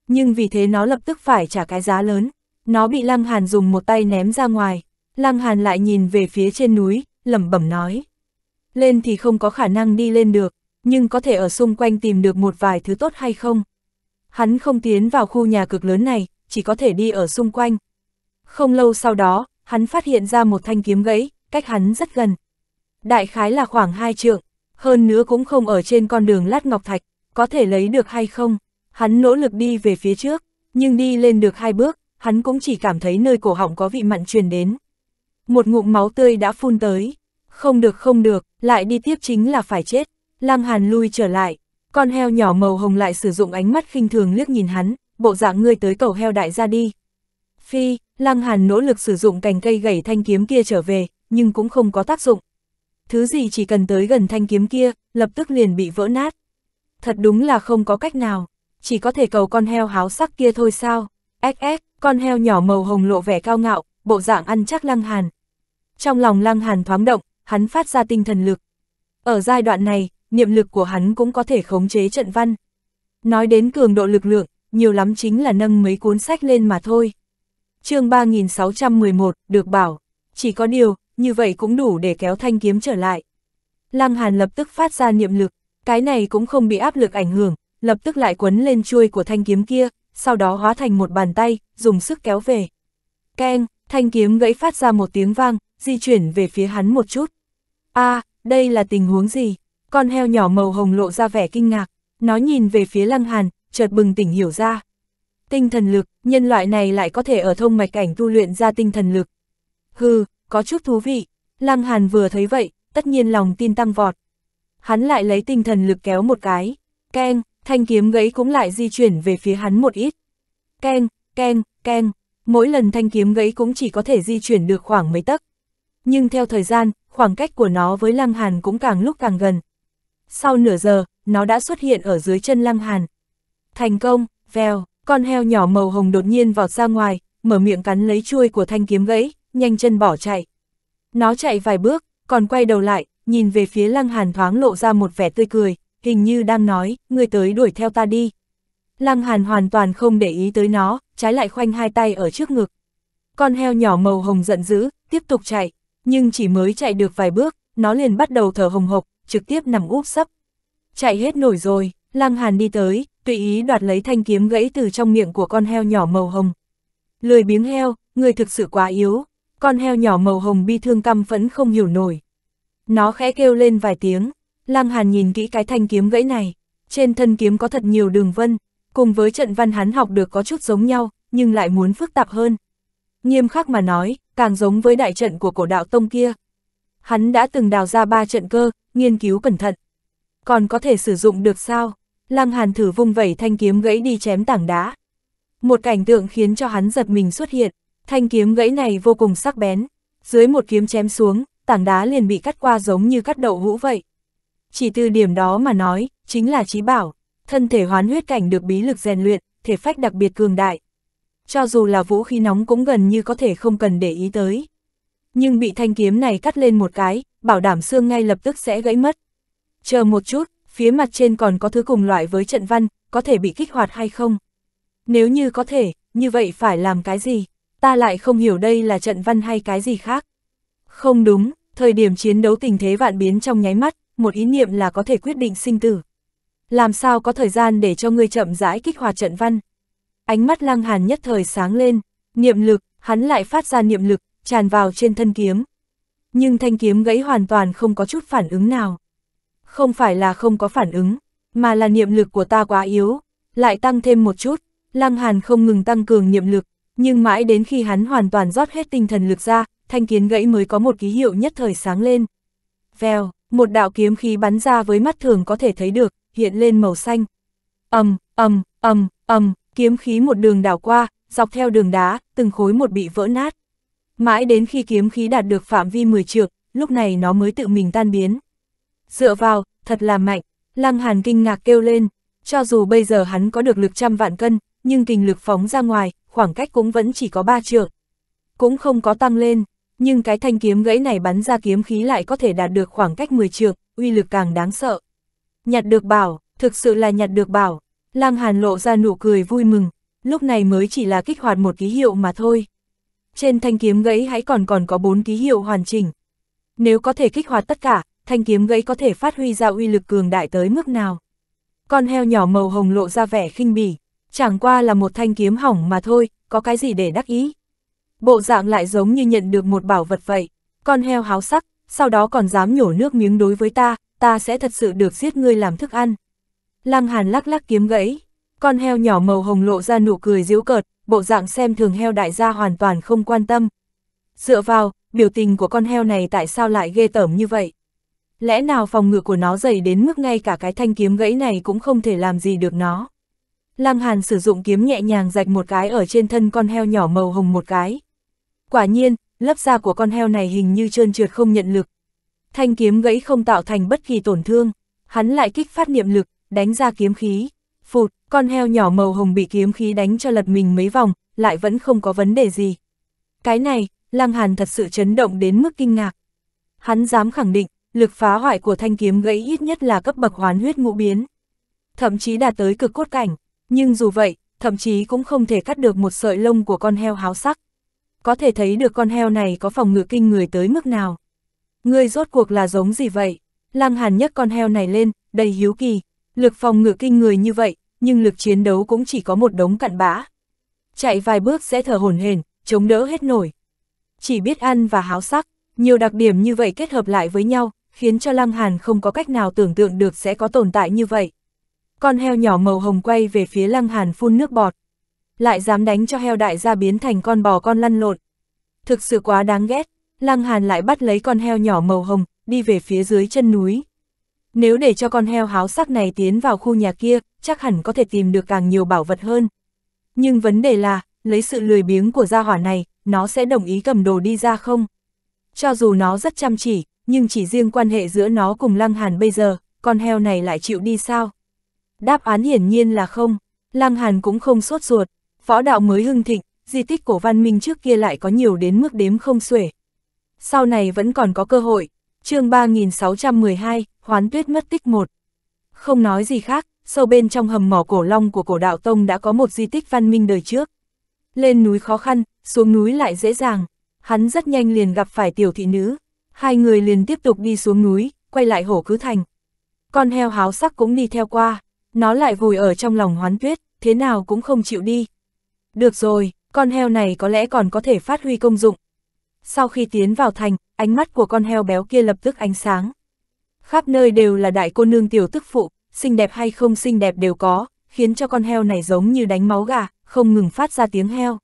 Nhưng vì thế nó lập tức phải trả cái giá lớn, nó bị lăng hàn dùng một tay ném ra ngoài, lăng hàn lại nhìn về phía trên núi, lẩm bẩm nói. Lên thì không có khả năng đi lên được, nhưng có thể ở xung quanh tìm được một vài thứ tốt hay không. Hắn không tiến vào khu nhà cực lớn này, chỉ có thể đi ở xung quanh. Không lâu sau đó, hắn phát hiện ra một thanh kiếm gãy, cách hắn rất gần. Đại khái là khoảng hai trượng, hơn nữa cũng không ở trên con đường lát ngọc thạch, có thể lấy được hay không. Hắn nỗ lực đi về phía trước, nhưng đi lên được hai bước, hắn cũng chỉ cảm thấy nơi cổ họng có vị mặn truyền đến. Một ngụm máu tươi đã phun tới. Không được không được, lại đi tiếp chính là phải chết. Lăng Hàn lui trở lại, con heo nhỏ màu hồng lại sử dụng ánh mắt khinh thường liếc nhìn hắn, bộ dạng ngươi tới cầu heo đại ra đi. Phi, Lăng Hàn nỗ lực sử dụng cành cây gãy thanh kiếm kia trở về, nhưng cũng không có tác dụng. Thứ gì chỉ cần tới gần thanh kiếm kia, lập tức liền bị vỡ nát. Thật đúng là không có cách nào, chỉ có thể cầu con heo háo sắc kia thôi sao. XX, con heo nhỏ màu hồng lộ vẻ cao ngạo, bộ dạng ăn chắc lăng hàn. Trong lòng lăng hàn thoáng động, hắn phát ra tinh thần lực. Ở giai đoạn này, niệm lực của hắn cũng có thể khống chế trận văn. Nói đến cường độ lực lượng, nhiều lắm chính là nâng mấy cuốn sách lên mà thôi. chương 3611, được bảo, chỉ có điều, như vậy cũng đủ để kéo thanh kiếm trở lại. Lăng Hàn lập tức phát ra niệm lực, cái này cũng không bị áp lực ảnh hưởng, lập tức lại quấn lên chuôi của thanh kiếm kia, sau đó hóa thành một bàn tay, dùng sức kéo về. Keng, thanh kiếm gãy phát ra một tiếng vang, di chuyển về phía hắn một chút. a à, đây là tình huống gì? Con heo nhỏ màu hồng lộ ra vẻ kinh ngạc, nó nhìn về phía Lăng Hàn, chợt bừng tỉnh hiểu ra. Tinh thần lực, nhân loại này lại có thể ở thông mạch cảnh tu luyện ra tinh thần lực. Hừ, có chút thú vị. Lăng Hàn vừa thấy vậy, tất nhiên lòng tin tăng vọt. Hắn lại lấy tinh thần lực kéo một cái. Keng, thanh kiếm gãy cũng lại di chuyển về phía hắn một ít. Keng, keng, keng, mỗi lần thanh kiếm gãy cũng chỉ có thể di chuyển được khoảng mấy tấc. Nhưng theo thời gian, khoảng cách của nó với Lăng Hàn cũng càng lúc càng gần. Sau nửa giờ, nó đã xuất hiện ở dưới chân Lăng Hàn. Thành công, veo, con heo nhỏ màu hồng đột nhiên vọt ra ngoài, mở miệng cắn lấy chuôi của thanh kiếm gãy, nhanh chân bỏ chạy. Nó chạy vài bước, còn quay đầu lại, nhìn về phía Lăng Hàn thoáng lộ ra một vẻ tươi cười, hình như đang nói, ngươi tới đuổi theo ta đi. Lăng Hàn hoàn toàn không để ý tới nó, trái lại khoanh hai tay ở trước ngực. Con heo nhỏ màu hồng giận dữ, tiếp tục chạy, nhưng chỉ mới chạy được vài bước, nó liền bắt đầu thở hồng hộc, trực tiếp nằm úp sấp. Chạy hết nổi rồi, Lăng Hàn đi tới, tùy ý đoạt lấy thanh kiếm gãy từ trong miệng của con heo nhỏ màu hồng. Lười biếng heo, người thực sự quá yếu, con heo nhỏ màu hồng bi thương căm phẫn không hiểu nổi. Nó khẽ kêu lên vài tiếng, Lăng Hàn nhìn kỹ cái thanh kiếm gãy này, trên thân kiếm có thật nhiều đường vân, cùng với trận văn hắn học được có chút giống nhau, nhưng lại muốn phức tạp hơn. Nghiêm khắc mà nói, càng giống với đại trận của cổ đạo tông kia. Hắn đã từng đào ra ba trận cơ, nghiên cứu cẩn thận. Còn có thể sử dụng được sao? Lăng Hàn thử vung vẩy thanh kiếm gãy đi chém tảng đá. Một cảnh tượng khiến cho hắn giật mình xuất hiện, Thanh kiếm gãy này vô cùng sắc bén, dưới một kiếm chém xuống, tảng đá liền bị cắt qua giống như cắt đậu hũ vậy. Chỉ từ điểm đó mà nói, chính là trí bảo, thân thể hoán huyết cảnh được bí lực rèn luyện, thể phách đặc biệt cường đại. Cho dù là vũ khí nóng cũng gần như có thể không cần để ý tới. Nhưng bị thanh kiếm này cắt lên một cái, bảo đảm xương ngay lập tức sẽ gãy mất. Chờ một chút, phía mặt trên còn có thứ cùng loại với trận văn, có thể bị kích hoạt hay không? Nếu như có thể, như vậy phải làm cái gì? ta lại không hiểu đây là trận văn hay cái gì khác. Không đúng, thời điểm chiến đấu tình thế vạn biến trong nháy mắt, một ý niệm là có thể quyết định sinh tử. Làm sao có thời gian để cho ngươi chậm rãi kích hoạt trận văn? Ánh mắt lăng hàn nhất thời sáng lên, niệm lực, hắn lại phát ra niệm lực, tràn vào trên thân kiếm. Nhưng thanh kiếm gãy hoàn toàn không có chút phản ứng nào. Không phải là không có phản ứng, mà là niệm lực của ta quá yếu, lại tăng thêm một chút, lăng hàn không ngừng tăng cường niệm lực, nhưng mãi đến khi hắn hoàn toàn rót hết tinh thần lực ra, thanh kiếm gãy mới có một ký hiệu nhất thời sáng lên. Vèo, một đạo kiếm khí bắn ra với mắt thường có thể thấy được, hiện lên màu xanh. ầm, ầm, ầm, ầm, kiếm khí một đường đảo qua, dọc theo đường đá, từng khối một bị vỡ nát. Mãi đến khi kiếm khí đạt được phạm vi 10 trượng, lúc này nó mới tự mình tan biến. Dựa vào, thật là mạnh, Lăng Hàn kinh ngạc kêu lên, cho dù bây giờ hắn có được lực trăm vạn cân, nhưng kinh lực phóng ra ngoài, khoảng cách cũng vẫn chỉ có ba trượng. Cũng không có tăng lên, nhưng cái thanh kiếm gãy này bắn ra kiếm khí lại có thể đạt được khoảng cách 10 trượng, uy lực càng đáng sợ. Nhặt được bảo, thực sự là nhặt được bảo, lang hàn lộ ra nụ cười vui mừng, lúc này mới chỉ là kích hoạt một ký hiệu mà thôi. Trên thanh kiếm gãy hãy còn còn có 4 ký hiệu hoàn chỉnh. Nếu có thể kích hoạt tất cả, thanh kiếm gãy có thể phát huy ra uy lực cường đại tới mức nào. Con heo nhỏ màu hồng lộ ra vẻ khinh bỉ, chẳng qua là một thanh kiếm hỏng mà thôi, có cái gì để đắc ý. Bộ dạng lại giống như nhận được một bảo vật vậy, con heo háo sắc, sau đó còn dám nhổ nước miếng đối với ta, ta sẽ thật sự được giết ngươi làm thức ăn. Lăng Hàn lắc lắc kiếm gãy, con heo nhỏ màu hồng lộ ra nụ cười giễu cợt, bộ dạng xem thường heo đại gia hoàn toàn không quan tâm. Dựa vào, biểu tình của con heo này tại sao lại ghê tởm như vậy? Lẽ nào phòng ngự của nó dày đến mức ngay cả cái thanh kiếm gãy này cũng không thể làm gì được nó? Lam Hàn sử dụng kiếm nhẹ nhàng rạch một cái ở trên thân con heo nhỏ màu hồng một cái. Quả nhiên, lớp da của con heo này hình như trơn trượt không nhận lực. Thanh kiếm gãy không tạo thành bất kỳ tổn thương, hắn lại kích phát niệm lực, đánh ra kiếm khí. Phụt, con heo nhỏ màu hồng bị kiếm khí đánh cho lật mình mấy vòng, lại vẫn không có vấn đề gì. Cái này, Lăng Hàn thật sự chấn động đến mức kinh ngạc. Hắn dám khẳng định, lực phá hoại của thanh kiếm gãy ít nhất là cấp bậc hoán huyết ngũ biến. Thậm chí đạt tới cực cốt cảnh. Nhưng dù vậy, thậm chí cũng không thể cắt được một sợi lông của con heo háo sắc. Có thể thấy được con heo này có phòng ngự kinh người tới mức nào. Ngươi rốt cuộc là giống gì vậy? Lăng Hàn nhấc con heo này lên, đầy hiếu kỳ. Lực phòng ngự kinh người như vậy, nhưng lực chiến đấu cũng chỉ có một đống cặn bã. Chạy vài bước sẽ thở hổn hển, chống đỡ hết nổi. Chỉ biết ăn và háo sắc, nhiều đặc điểm như vậy kết hợp lại với nhau, khiến cho Lăng Hàn không có cách nào tưởng tượng được sẽ có tồn tại như vậy. Con heo nhỏ màu hồng quay về phía Lăng Hàn phun nước bọt. Lại dám đánh cho heo đại gia biến thành con bò con lăn lộn. Thực sự quá đáng ghét, Lăng Hàn lại bắt lấy con heo nhỏ màu hồng, đi về phía dưới chân núi. Nếu để cho con heo háo sắc này tiến vào khu nhà kia, chắc hẳn có thể tìm được càng nhiều bảo vật hơn. Nhưng vấn đề là, lấy sự lười biếng của gia hỏa này, nó sẽ đồng ý cầm đồ đi ra không? Cho dù nó rất chăm chỉ, nhưng chỉ riêng quan hệ giữa nó cùng Lăng Hàn bây giờ, con heo này lại chịu đi sao? Đáp án hiển nhiên là không, Lăng Hàn cũng không sốt ruột, võ đạo mới hưng thịnh, di tích cổ văn minh trước kia lại có nhiều đến mức đếm không xuể. Sau này vẫn còn có cơ hội, chương 3612, Hoán Tuyết mất tích một Không nói gì khác, sâu bên trong hầm mỏ cổ long của cổ đạo Tông đã có một di tích văn minh đời trước. Lên núi khó khăn, xuống núi lại dễ dàng, hắn rất nhanh liền gặp phải tiểu thị nữ, hai người liền tiếp tục đi xuống núi, quay lại hổ cứ thành. Con heo háo sắc cũng đi theo qua nó lại vùi ở trong lòng hoán tuyết, thế nào cũng không chịu đi. Được rồi, con heo này có lẽ còn có thể phát huy công dụng. Sau khi tiến vào thành, ánh mắt của con heo béo kia lập tức ánh sáng. Khắp nơi đều là đại cô nương tiểu tức phụ, xinh đẹp hay không xinh đẹp đều có, khiến cho con heo này giống như đánh máu gà, không ngừng phát ra tiếng heo.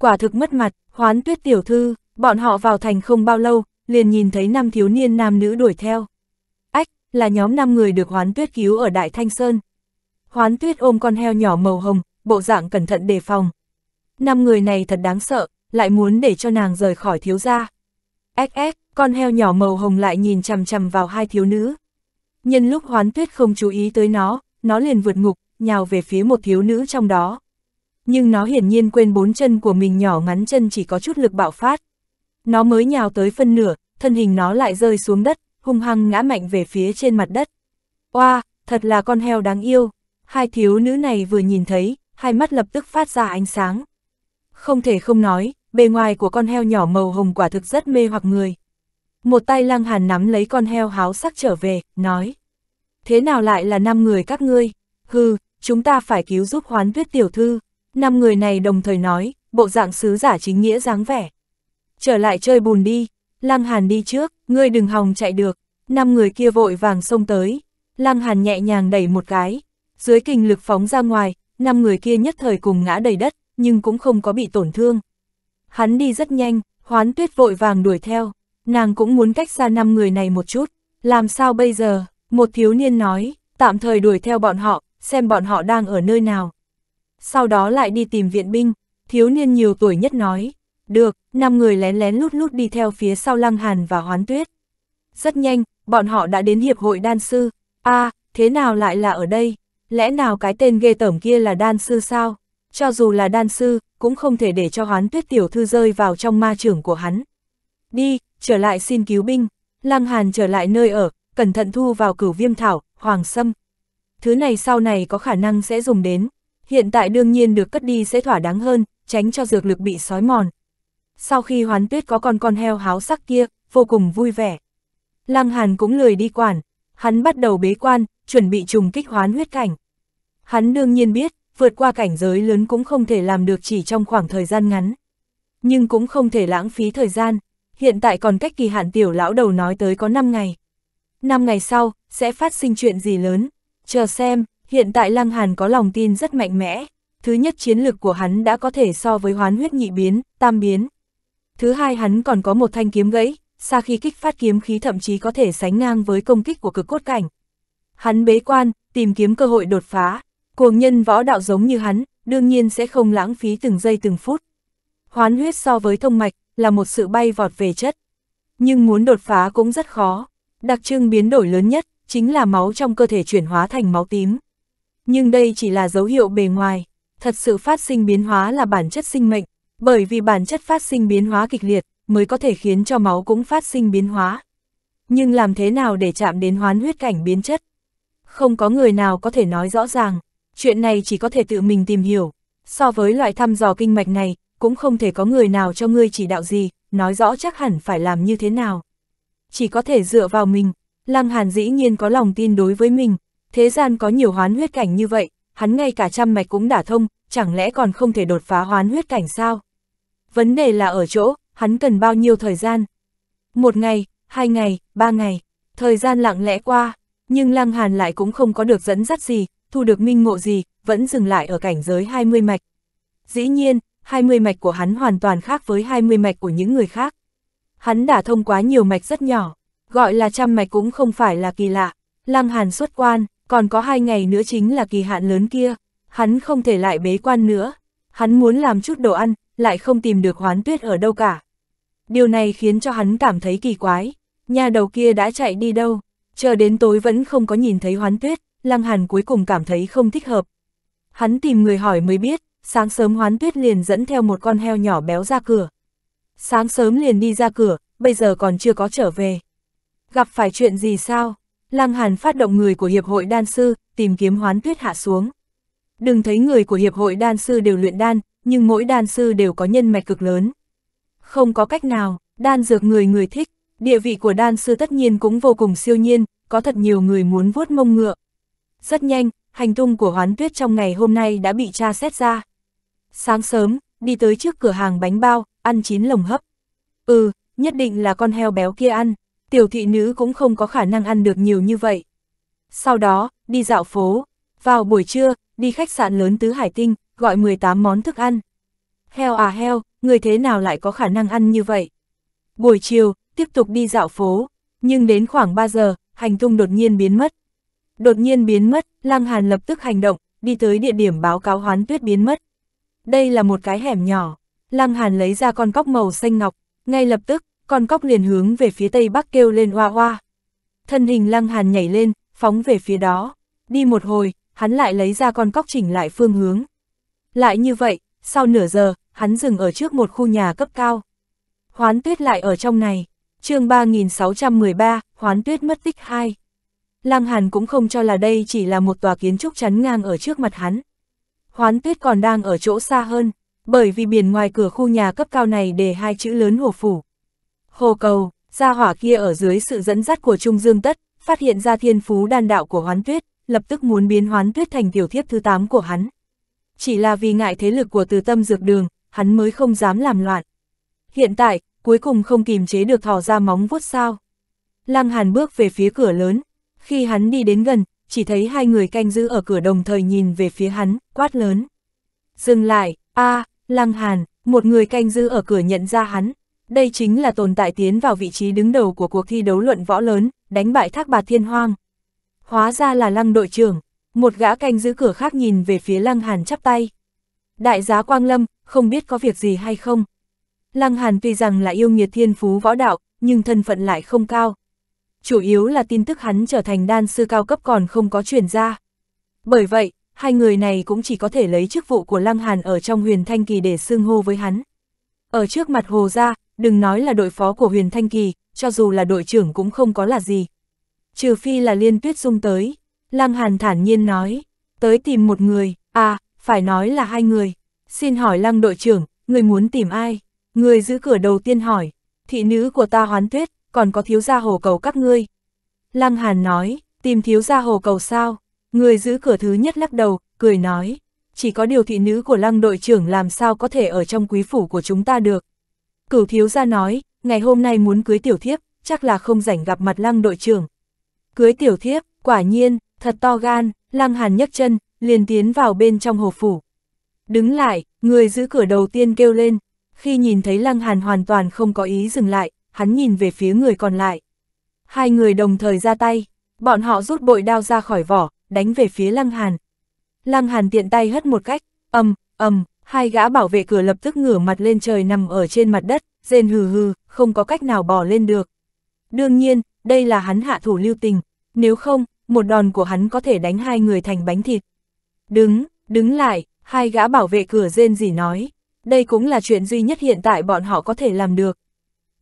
Quả thực mất mặt, hoán tuyết tiểu thư, bọn họ vào thành không bao lâu, liền nhìn thấy năm thiếu niên nam nữ đuổi theo. Ách, là nhóm năm người được hoán tuyết cứu ở Đại Thanh Sơn. Hoán tuyết ôm con heo nhỏ màu hồng, bộ dạng cẩn thận đề phòng. Năm người này thật đáng sợ, lại muốn để cho nàng rời khỏi thiếu gia. XX, con heo nhỏ màu hồng lại nhìn chằm chằm vào hai thiếu nữ. Nhân lúc hoán tuyết không chú ý tới nó, nó liền vượt ngục, nhào về phía một thiếu nữ trong đó. Nhưng nó hiển nhiên quên bốn chân của mình nhỏ ngắn chân chỉ có chút lực bạo phát. Nó mới nhào tới phân nửa, thân hình nó lại rơi xuống đất, hung hăng ngã mạnh về phía trên mặt đất. Oa, wow, thật là con heo đáng yêu hai thiếu nữ này vừa nhìn thấy, hai mắt lập tức phát ra ánh sáng. Không thể không nói, bề ngoài của con heo nhỏ màu hồng quả thực rất mê hoặc người. Một tay lăng hàn nắm lấy con heo háo sắc trở về, nói. Thế nào lại là năm người các ngươi? Hừ, chúng ta phải cứu giúp hoán tuyết tiểu thư. Năm người này đồng thời nói, bộ dạng sứ giả chính nghĩa dáng vẻ. Trở lại chơi bùn đi, lăng hàn đi trước, ngươi đừng hòng chạy được. Năm người kia vội vàng xông tới, lăng hàn nhẹ nhàng đẩy một cái, dưới kinh lực phóng ra ngoài, năm người kia nhất thời cùng ngã đầy đất, nhưng cũng không có bị tổn thương. Hắn đi rất nhanh, hoán tuyết vội vàng đuổi theo, nàng cũng muốn cách xa năm người này một chút. Làm sao bây giờ, một thiếu niên nói, tạm thời đuổi theo bọn họ, xem bọn họ đang ở nơi nào. Sau đó lại đi tìm viện binh, thiếu niên nhiều tuổi nhất nói, được, năm người lén lén lút lút đi theo phía sau Lăng Hàn và Hoán Tuyết. Rất nhanh, bọn họ đã đến Hiệp hội Đan Sư, a à, thế nào lại là ở đây? lẽ nào cái tên ghê tởm kia là đan sư sao? Cho dù là đan sư, cũng không thể để cho hoán tuyết tiểu thư rơi vào trong ma trưởng của hắn. Đi, trở lại xin cứu binh, lăng hàn trở lại nơi ở, cẩn thận thu vào cửu viêm thảo, hoàng sâm. Thứ này sau này có khả năng sẽ dùng đến, hiện tại đương nhiên được cất đi sẽ thỏa đáng hơn, tránh cho dược lực bị sói mòn. Sau khi hoán tuyết có con con heo háo sắc kia, vô cùng vui vẻ. Lăng Hàn cũng lười đi quản, hắn bắt đầu bế quan, chuẩn bị trùng kích hoán huyết cảnh. Hắn đương nhiên biết, vượt qua cảnh giới lớn cũng không thể làm được chỉ trong khoảng thời gian ngắn. Nhưng cũng không thể lãng phí thời gian, hiện tại còn cách kỳ hạn tiểu lão đầu nói tới có 5 ngày. 5 ngày sau, sẽ phát sinh chuyện gì lớn? Chờ xem, hiện tại Lăng Hàn có lòng tin rất mạnh mẽ. Thứ nhất chiến lược của hắn đã có thể so với hoán huyết nhị biến, tam biến. Thứ hai hắn còn có một thanh kiếm gãy, xa khi kích phát kiếm khí thậm chí có thể sánh ngang với công kích của cực cốt cảnh. Hắn bế quan, tìm kiếm cơ hội đột phá, cuồng nhân võ đạo giống như hắn, đương nhiên sẽ không lãng phí từng giây từng phút. Hoán huyết so với thông mạch là một sự bay vọt về chất, nhưng muốn đột phá cũng rất khó. Đặc trưng biến đổi lớn nhất chính là máu trong cơ thể chuyển hóa thành máu tím. Nhưng đây chỉ là dấu hiệu bề ngoài, thật sự phát sinh biến hóa là bản chất sinh mệnh, bởi vì bản chất phát sinh biến hóa kịch liệt, mới có thể khiến cho máu cũng phát sinh biến hóa. Nhưng làm thế nào để chạm đến hoán huyết cảnh biến chất? Không có người nào có thể nói rõ ràng, chuyện này chỉ có thể tự mình tìm hiểu. So với loại thăm dò kinh mạch này, cũng không thể có người nào cho ngươi chỉ đạo gì, nói rõ chắc hẳn phải làm như thế nào. Chỉ có thể dựa vào mình, Lăng Hàn dĩ nhiên có lòng tin đối với mình, thế gian có nhiều hoán huyết cảnh như vậy, hắn ngay cả trăm mạch cũng đả thông, chẳng lẽ còn không thể đột phá hoán huyết cảnh sao? Vấn đề là ở chỗ, hắn cần bao nhiêu thời gian? Một ngày, hai ngày, ba ngày, thời gian lặng lẽ qua, nhưng Lăng Hàn lại cũng không có được dẫn dắt gì, thu được minh ngộ gì, vẫn dừng lại ở cảnh giới 20 mạch. Dĩ nhiên, 20 mạch của hắn hoàn toàn khác với 20 mạch của những người khác. Hắn đã thông quá nhiều mạch rất nhỏ, gọi là trăm mạch cũng không phải là kỳ lạ. Lăng Hàn xuất quan, còn có hai ngày nữa chính là kỳ hạn lớn kia. Hắn không thể lại bế quan nữa. Hắn muốn làm chút đồ ăn, lại không tìm được hoán tuyết ở đâu cả điều này khiến cho hắn cảm thấy kỳ quái. Nhà đầu kia đã chạy đi đâu, chờ đến tối vẫn không có nhìn thấy hoán tuyết, Lăng Hàn cuối cùng cảm thấy không thích hợp. Hắn tìm người hỏi mới biết, sáng sớm hoán tuyết liền dẫn theo một con heo nhỏ béo ra cửa. Sáng sớm liền đi ra cửa, bây giờ còn chưa có trở về. Gặp phải chuyện gì sao? Lăng Hàn phát động người của Hiệp hội Đan Sư, tìm kiếm hoán tuyết hạ xuống. Đừng thấy người của Hiệp hội Đan Sư đều luyện đan, nhưng mỗi đan sư đều có nhân mạch cực lớn không có cách nào, đan dược người người thích, địa vị của đan sư tất nhiên cũng vô cùng siêu nhiên, có thật nhiều người muốn vuốt mông ngựa. Rất nhanh, hành tung của hoán tuyết trong ngày hôm nay đã bị tra xét ra. Sáng sớm, đi tới trước cửa hàng bánh bao, ăn chín lồng hấp. Ừ, nhất định là con heo béo kia ăn, tiểu thị nữ cũng không có khả năng ăn được nhiều như vậy. Sau đó, đi dạo phố, vào buổi trưa, đi khách sạn lớn Tứ Hải Tinh, gọi 18 món thức ăn. Heo à heo, người thế nào lại có khả năng ăn như vậy? Buổi chiều, tiếp tục đi dạo phố, nhưng đến khoảng 3 giờ, hành tung đột nhiên biến mất. Đột nhiên biến mất, Lăng Hàn lập tức hành động, đi tới địa điểm báo cáo hoán tuyết biến mất. Đây là một cái hẻm nhỏ, Lăng Hàn lấy ra con cóc màu xanh ngọc, ngay lập tức, con cóc liền hướng về phía tây bắc kêu lên hoa hoa Thân hình Lăng Hàn nhảy lên, phóng về phía đó, đi một hồi, hắn lại lấy ra con cóc chỉnh lại phương hướng. Lại như vậy, sau nửa giờ, hắn dừng ở trước một khu nhà cấp cao. Hoán tuyết lại ở trong này, chương 3613, hoán tuyết mất tích 2. Lăng Hàn cũng không cho là đây chỉ là một tòa kiến trúc chắn ngang ở trước mặt hắn. Hoán tuyết còn đang ở chỗ xa hơn, bởi vì biển ngoài cửa khu nhà cấp cao này để hai chữ lớn hồ phủ. Hồ cầu, gia hỏa kia ở dưới sự dẫn dắt của Trung Dương Tất, phát hiện ra thiên phú đan đạo của hoán tuyết, lập tức muốn biến hoán tuyết thành tiểu thiếp thứ 8 của hắn. Chỉ là vì ngại thế lực của từ tâm dược đường, hắn mới không dám làm loạn. Hiện tại, cuối cùng không kìm chế được thò ra móng vuốt sao. Lăng Hàn bước về phía cửa lớn, khi hắn đi đến gần, chỉ thấy hai người canh giữ ở cửa đồng thời nhìn về phía hắn, quát lớn. Dừng lại, a à, Lăng Hàn, một người canh giữ ở cửa nhận ra hắn. Đây chính là tồn tại tiến vào vị trí đứng đầu của cuộc thi đấu luận võ lớn, đánh bại thác bà thiên hoang. Hóa ra là lăng đội trưởng, một gã canh giữ cửa khác nhìn về phía lăng hàn chắp tay. Đại giá Quang Lâm, không biết có việc gì hay không. Lăng Hàn tuy rằng là yêu nghiệt thiên phú võ đạo, nhưng thân phận lại không cao. Chủ yếu là tin tức hắn trở thành đan sư cao cấp còn không có truyền ra. Bởi vậy, hai người này cũng chỉ có thể lấy chức vụ của Lăng Hàn ở trong huyền Thanh Kỳ để xưng hô với hắn. Ở trước mặt Hồ Gia, đừng nói là đội phó của huyền Thanh Kỳ, cho dù là đội trưởng cũng không có là gì. Trừ phi là liên tuyết dung tới, Lăng Hàn thản nhiên nói, tới tìm một người, à, phải nói là hai người. Xin hỏi lăng đội trưởng, người muốn tìm ai? Người giữ cửa đầu tiên hỏi, thị nữ của ta hoán tuyết, còn có thiếu gia hồ cầu các ngươi. Lăng Hàn nói, tìm thiếu gia hồ cầu sao? Người giữ cửa thứ nhất lắc đầu, cười nói, chỉ có điều thị nữ của lăng đội trưởng làm sao có thể ở trong quý phủ của chúng ta được. Cửu thiếu gia nói, ngày hôm nay muốn cưới tiểu thiếp, chắc là không rảnh gặp mặt lăng đội trưởng. Cưới tiểu thiếp, quả nhiên, thật to gan, lăng hàn nhấc chân, liền tiến vào bên trong hồ phủ. Đứng lại, người giữ cửa đầu tiên kêu lên, khi nhìn thấy Lăng Hàn hoàn toàn không có ý dừng lại, hắn nhìn về phía người còn lại. Hai người đồng thời ra tay, bọn họ rút bội đao ra khỏi vỏ, đánh về phía Lăng Hàn. Lăng Hàn tiện tay hất một cách, ầm, ầm, hai gã bảo vệ cửa lập tức ngửa mặt lên trời nằm ở trên mặt đất, rên hừ hừ, không có cách nào bỏ lên được. Đương nhiên, đây là hắn hạ thủ lưu tình, nếu không, một đòn của hắn có thể đánh hai người thành bánh thịt. Đứng, đứng lại, Hai gã bảo vệ cửa rên gì nói, đây cũng là chuyện duy nhất hiện tại bọn họ có thể làm được.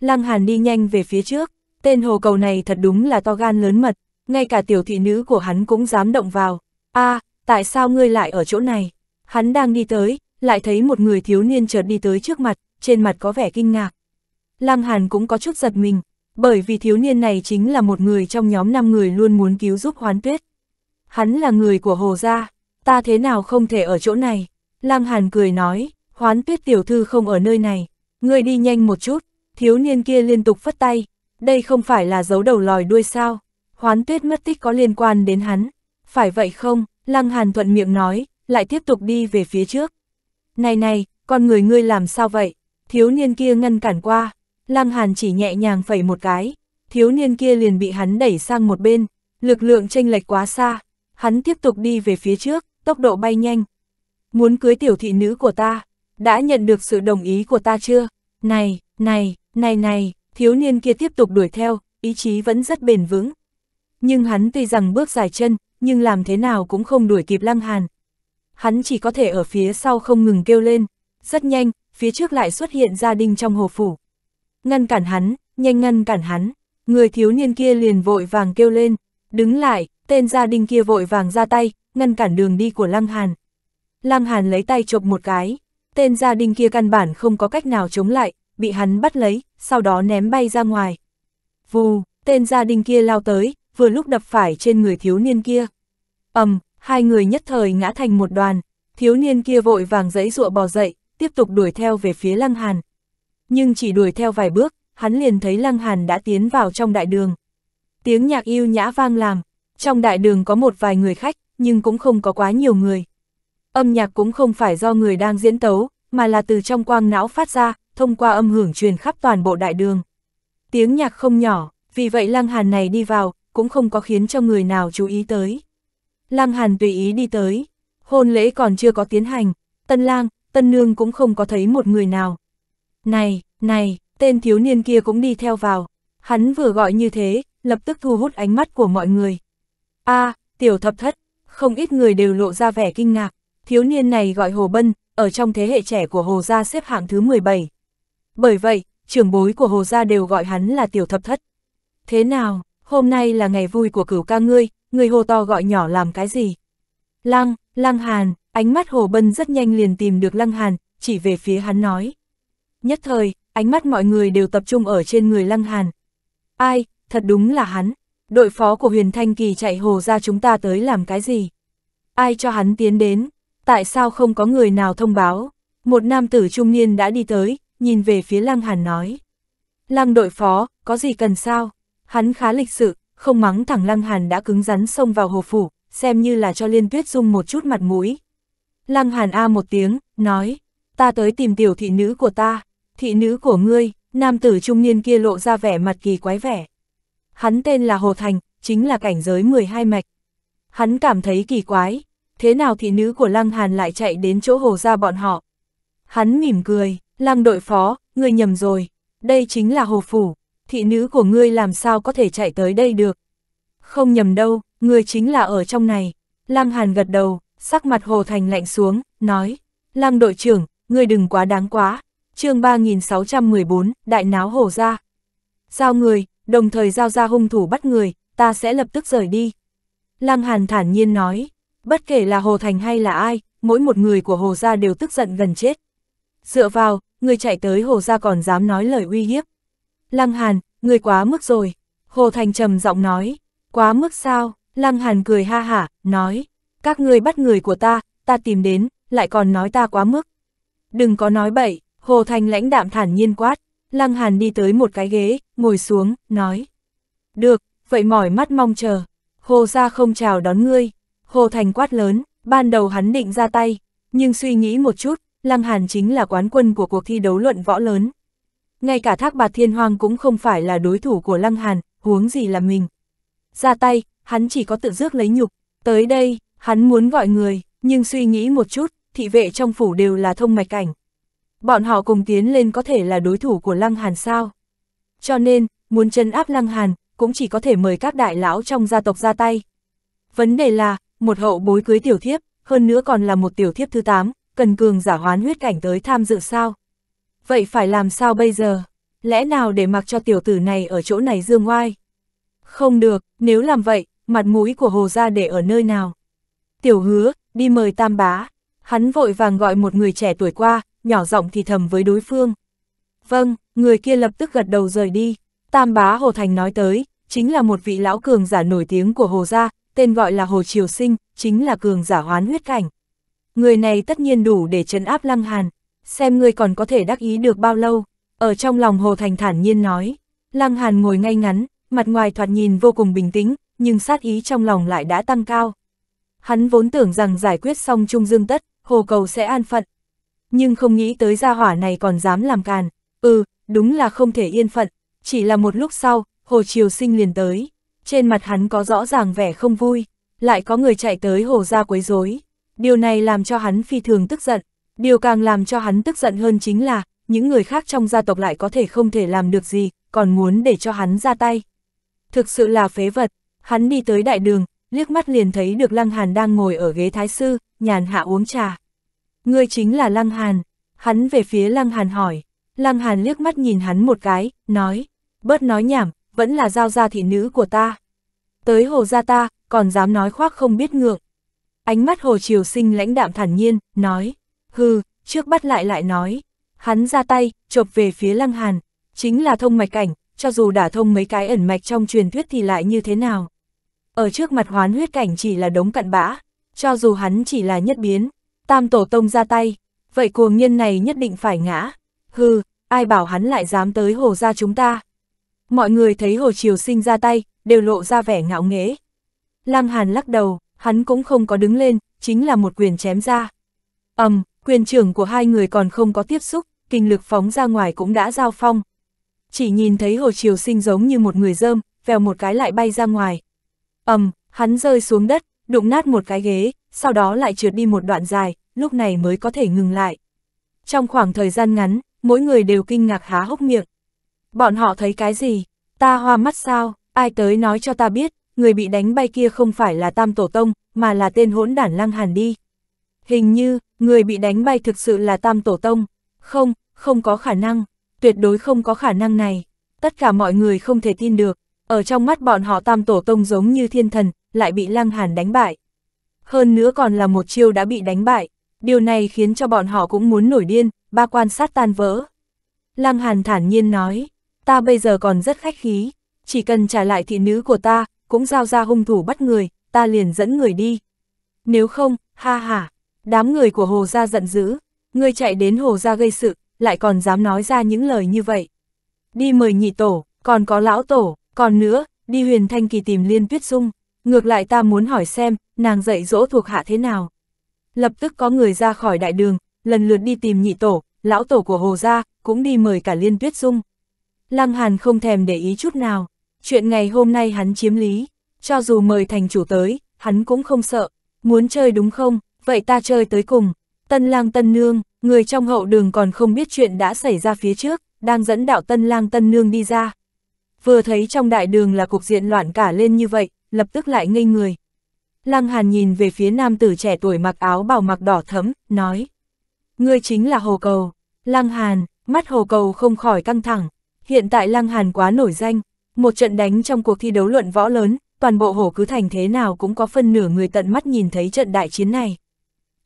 Lăng Hàn đi nhanh về phía trước, tên hồ cầu này thật đúng là to gan lớn mật, ngay cả tiểu thị nữ của hắn cũng dám động vào. a tại sao ngươi lại ở chỗ này? Hắn đang đi tới, lại thấy một người thiếu niên chợt đi tới trước mặt, trên mặt có vẻ kinh ngạc. Lăng Hàn cũng có chút giật mình, bởi vì thiếu niên này chính là một người trong nhóm 5 người luôn muốn cứu giúp hoán tuyết. Hắn là người của hồ gia, ta thế nào không thể ở chỗ này? Lăng Hàn cười nói, hoán tuyết tiểu thư không ở nơi này, ngươi đi nhanh một chút, thiếu niên kia liên tục phất tay, đây không phải là dấu đầu lòi đuôi sao, hoán tuyết mất tích có liên quan đến hắn, phải vậy không, Lăng Hàn thuận miệng nói, lại tiếp tục đi về phía trước. Này này, con người ngươi làm sao vậy, thiếu niên kia ngăn cản qua, Lăng Hàn chỉ nhẹ nhàng phẩy một cái, thiếu niên kia liền bị hắn đẩy sang một bên, lực lượng chênh lệch quá xa, hắn tiếp tục đi về phía trước, tốc độ bay nhanh. Muốn cưới tiểu thị nữ của ta, đã nhận được sự đồng ý của ta chưa? Này, này, này này, thiếu niên kia tiếp tục đuổi theo, ý chí vẫn rất bền vững. Nhưng hắn tuy rằng bước dài chân, nhưng làm thế nào cũng không đuổi kịp Lăng Hàn. Hắn chỉ có thể ở phía sau không ngừng kêu lên, rất nhanh, phía trước lại xuất hiện gia đình trong hồ phủ. Ngăn cản hắn, nhanh ngăn cản hắn, người thiếu niên kia liền vội vàng kêu lên, đứng lại, Tên gia đình kia vội vàng ra tay, ngăn cản đường đi của Lăng Hàn. Lăng Hàn lấy tay chộp một cái, tên gia đình kia căn bản không có cách nào chống lại, bị hắn bắt lấy, sau đó ném bay ra ngoài. Vù, tên gia đình kia lao tới, vừa lúc đập phải trên người thiếu niên kia. ầm, hai người nhất thời ngã thành một đoàn, thiếu niên kia vội vàng giãy dụa bò dậy, tiếp tục đuổi theo về phía Lăng Hàn. Nhưng chỉ đuổi theo vài bước, hắn liền thấy Lăng Hàn đã tiến vào trong đại đường. Tiếng nhạc yêu nhã vang làm, trong đại đường có một vài người khách, nhưng cũng không có quá nhiều người. Âm nhạc cũng không phải do người đang diễn tấu, mà là từ trong quang não phát ra, thông qua âm hưởng truyền khắp toàn bộ đại đường. Tiếng nhạc không nhỏ, vì vậy Lăng Hàn này đi vào, cũng không có khiến cho người nào chú ý tới. Lăng Hàn tùy ý đi tới, hôn lễ còn chưa có tiến hành, tân lang, tân nương cũng không có thấy một người nào. Này, này, tên thiếu niên kia cũng đi theo vào, hắn vừa gọi như thế, lập tức thu hút ánh mắt của mọi người a à, tiểu thập thất, không ít người đều lộ ra vẻ kinh ngạc, thiếu niên này gọi Hồ Bân, ở trong thế hệ trẻ của Hồ Gia xếp hạng thứ 17. Bởi vậy, trưởng bối của Hồ Gia đều gọi hắn là tiểu thập thất. Thế nào, hôm nay là ngày vui của cửu ca ngươi, người Hồ to gọi nhỏ làm cái gì? Lăng, Lăng Hàn, ánh mắt Hồ Bân rất nhanh liền tìm được Lăng Hàn, chỉ về phía hắn nói. Nhất thời, ánh mắt mọi người đều tập trung ở trên người Lăng Hàn. Ai, thật đúng là hắn, Đội phó của huyền thanh kỳ chạy hồ ra chúng ta tới làm cái gì? Ai cho hắn tiến đến? Tại sao không có người nào thông báo? Một nam tử trung niên đã đi tới, nhìn về phía lăng hàn nói. Lăng đội phó, có gì cần sao? Hắn khá lịch sự, không mắng thẳng lăng hàn đã cứng rắn xông vào hồ phủ, xem như là cho liên tuyết dung một chút mặt mũi. Lăng hàn A một tiếng, nói, ta tới tìm tiểu thị nữ của ta, thị nữ của ngươi, nam tử trung niên kia lộ ra vẻ mặt kỳ quái vẻ hắn tên là Hồ Thành, chính là cảnh giới 12 mạch. Hắn cảm thấy kỳ quái, thế nào thì nữ của Lăng Hàn lại chạy đến chỗ hồ ra bọn họ. Hắn mỉm cười, Lăng đội phó, người nhầm rồi, đây chính là hồ phủ, thị nữ của ngươi làm sao có thể chạy tới đây được. Không nhầm đâu, người chính là ở trong này. Lăng Hàn gật đầu, sắc mặt hồ thành lạnh xuống, nói, Lăng đội trưởng, người đừng quá đáng quá. chương 3614, đại náo hồ gia Giao người, đồng thời giao ra hung thủ bắt người, ta sẽ lập tức rời đi. Lăng Hàn thản nhiên nói, bất kể là Hồ Thành hay là ai, mỗi một người của Hồ Gia đều tức giận gần chết. Dựa vào, người chạy tới Hồ Gia còn dám nói lời uy hiếp. Lăng Hàn, người quá mức rồi. Hồ Thành trầm giọng nói, quá mức sao? Lăng Hàn cười ha hả, nói, các ngươi bắt người của ta, ta tìm đến, lại còn nói ta quá mức. Đừng có nói bậy, Hồ Thành lãnh đạm thản nhiên quát. Lăng Hàn đi tới một cái ghế, ngồi xuống, nói. Được, vậy mỏi mắt mong chờ. Hồ ra không chào đón ngươi. Hồ Thành quát lớn, ban đầu hắn định ra tay, nhưng suy nghĩ một chút, Lăng Hàn chính là quán quân của cuộc thi đấu luận võ lớn. Ngay cả thác bạt thiên hoang cũng không phải là đối thủ của Lăng Hàn, huống gì là mình. Ra tay, hắn chỉ có tự dước lấy nhục. Tới đây, hắn muốn gọi người, nhưng suy nghĩ một chút, thị vệ trong phủ đều là thông mạch cảnh, bọn họ cùng tiến lên có thể là đối thủ của Lăng Hàn sao. Cho nên, muốn chân áp Lăng Hàn, cũng chỉ có thể mời các đại lão trong gia tộc ra tay. Vấn đề là, một hậu bối cưới tiểu thiếp, hơn nữa còn là một tiểu thiếp thứ 8, cần cường giả hoán huyết cảnh tới tham dự sao. Vậy phải làm sao bây giờ? Lẽ nào để mặc cho tiểu tử này ở chỗ này dương oai? Không được, nếu làm vậy, mặt mũi của hồ gia để ở nơi nào? Tiểu hứa, đi mời tam bá. Hắn vội vàng gọi một người trẻ tuổi qua, nhỏ giọng thì thầm với đối phương. Vâng, người kia lập tức gật đầu rời đi. Tam bá Hồ Thành nói tới, chính là một vị lão cường giả nổi tiếng của Hồ Gia, tên gọi là Hồ Triều Sinh, chính là cường giả hoán huyết cảnh. Người này tất nhiên đủ để trấn áp Lăng Hàn, xem người còn có thể đắc ý được bao lâu. Ở trong lòng Hồ Thành thản nhiên nói, Lăng Hàn ngồi ngay ngắn, mặt ngoài thoạt nhìn vô cùng bình tĩnh, nhưng sát ý trong lòng lại đã tăng cao. Hắn vốn tưởng rằng giải quyết xong Trung Dương Tất, Hồ Cầu sẽ an phận, nhưng không nghĩ tới gia hỏa này còn dám làm càn, ừ, đúng là không thể yên phận, chỉ là một lúc sau, Hồ Triều Sinh liền tới, trên mặt hắn có rõ ràng vẻ không vui, lại có người chạy tới Hồ ra quấy rối điều này làm cho hắn phi thường tức giận, điều càng làm cho hắn tức giận hơn chính là, những người khác trong gia tộc lại có thể không thể làm được gì, còn muốn để cho hắn ra tay. Thực sự là phế vật, hắn đi tới đại đường, liếc mắt liền thấy được Lăng Hàn đang ngồi ở ghế thái sư, nhàn hạ uống trà. Ngươi chính là Lăng Hàn. Hắn về phía Lăng Hàn hỏi. Lăng Hàn liếc mắt nhìn hắn một cái, nói. Bớt nói nhảm, vẫn là giao gia thị nữ của ta. Tới hồ gia ta, còn dám nói khoác không biết ngượng. Ánh mắt hồ triều sinh lãnh đạm thản nhiên, nói. Hừ, trước bắt lại lại nói. Hắn ra tay, chộp về phía Lăng Hàn. Chính là thông mạch cảnh, cho dù đã thông mấy cái ẩn mạch trong truyền thuyết thì lại như thế nào. Ở trước mặt hoán huyết cảnh chỉ là đống cặn bã, cho dù hắn chỉ là nhất biến, Tam Tổ Tông ra tay, vậy cuồng nhân này nhất định phải ngã. Hừ, ai bảo hắn lại dám tới hồ gia chúng ta. Mọi người thấy hồ triều sinh ra tay, đều lộ ra vẻ ngạo nghễ. Lăng Hàn lắc đầu, hắn cũng không có đứng lên, chính là một quyền chém ra. ầm, quyền trưởng của hai người còn không có tiếp xúc, kinh lực phóng ra ngoài cũng đã giao phong. Chỉ nhìn thấy hồ triều sinh giống như một người dơm, vèo một cái lại bay ra ngoài. ầm, hắn rơi xuống đất, đụng nát một cái ghế, sau đó lại trượt đi một đoạn dài, lúc này mới có thể ngừng lại. Trong khoảng thời gian ngắn, mỗi người đều kinh ngạc há hốc miệng. Bọn họ thấy cái gì? Ta hoa mắt sao? Ai tới nói cho ta biết, người bị đánh bay kia không phải là Tam Tổ Tông, mà là tên hỗn đản lăng hàn đi. Hình như, người bị đánh bay thực sự là Tam Tổ Tông. Không, không có khả năng, tuyệt đối không có khả năng này. Tất cả mọi người không thể tin được, ở trong mắt bọn họ Tam Tổ Tông giống như thiên thần, lại bị Lăng Hàn đánh bại. Hơn nữa còn là một chiêu đã bị đánh bại, điều này khiến cho bọn họ cũng muốn nổi điên, ba quan sát tan vỡ. Lăng Hàn thản nhiên nói, ta bây giờ còn rất khách khí, chỉ cần trả lại thị nữ của ta, cũng giao ra hung thủ bắt người, ta liền dẫn người đi. Nếu không, ha ha, đám người của Hồ Gia giận dữ, ngươi chạy đến Hồ Gia gây sự, lại còn dám nói ra những lời như vậy. Đi mời nhị tổ, còn có lão tổ, còn nữa, đi huyền thanh kỳ tìm liên tuyết dung. Ngược lại ta muốn hỏi xem, nàng dạy dỗ thuộc hạ thế nào. Lập tức có người ra khỏi đại đường, lần lượt đi tìm nhị tổ, lão tổ của Hồ Gia, cũng đi mời cả Liên Tuyết Dung. Lăng Hàn không thèm để ý chút nào, chuyện ngày hôm nay hắn chiếm lý, cho dù mời thành chủ tới, hắn cũng không sợ, muốn chơi đúng không, vậy ta chơi tới cùng. Tân lang tân nương, người trong hậu đường còn không biết chuyện đã xảy ra phía trước, đang dẫn đạo tân lang tân nương đi ra. Vừa thấy trong đại đường là cục diện loạn cả lên như vậy, lập tức lại ngây người. Lăng Hàn nhìn về phía nam tử trẻ tuổi mặc áo bào mặc đỏ thấm, nói. Ngươi chính là Hồ Cầu. Lăng Hàn, mắt Hồ Cầu không khỏi căng thẳng. Hiện tại Lăng Hàn quá nổi danh. Một trận đánh trong cuộc thi đấu luận võ lớn, toàn bộ hồ cứ thành thế nào cũng có phân nửa người tận mắt nhìn thấy trận đại chiến này.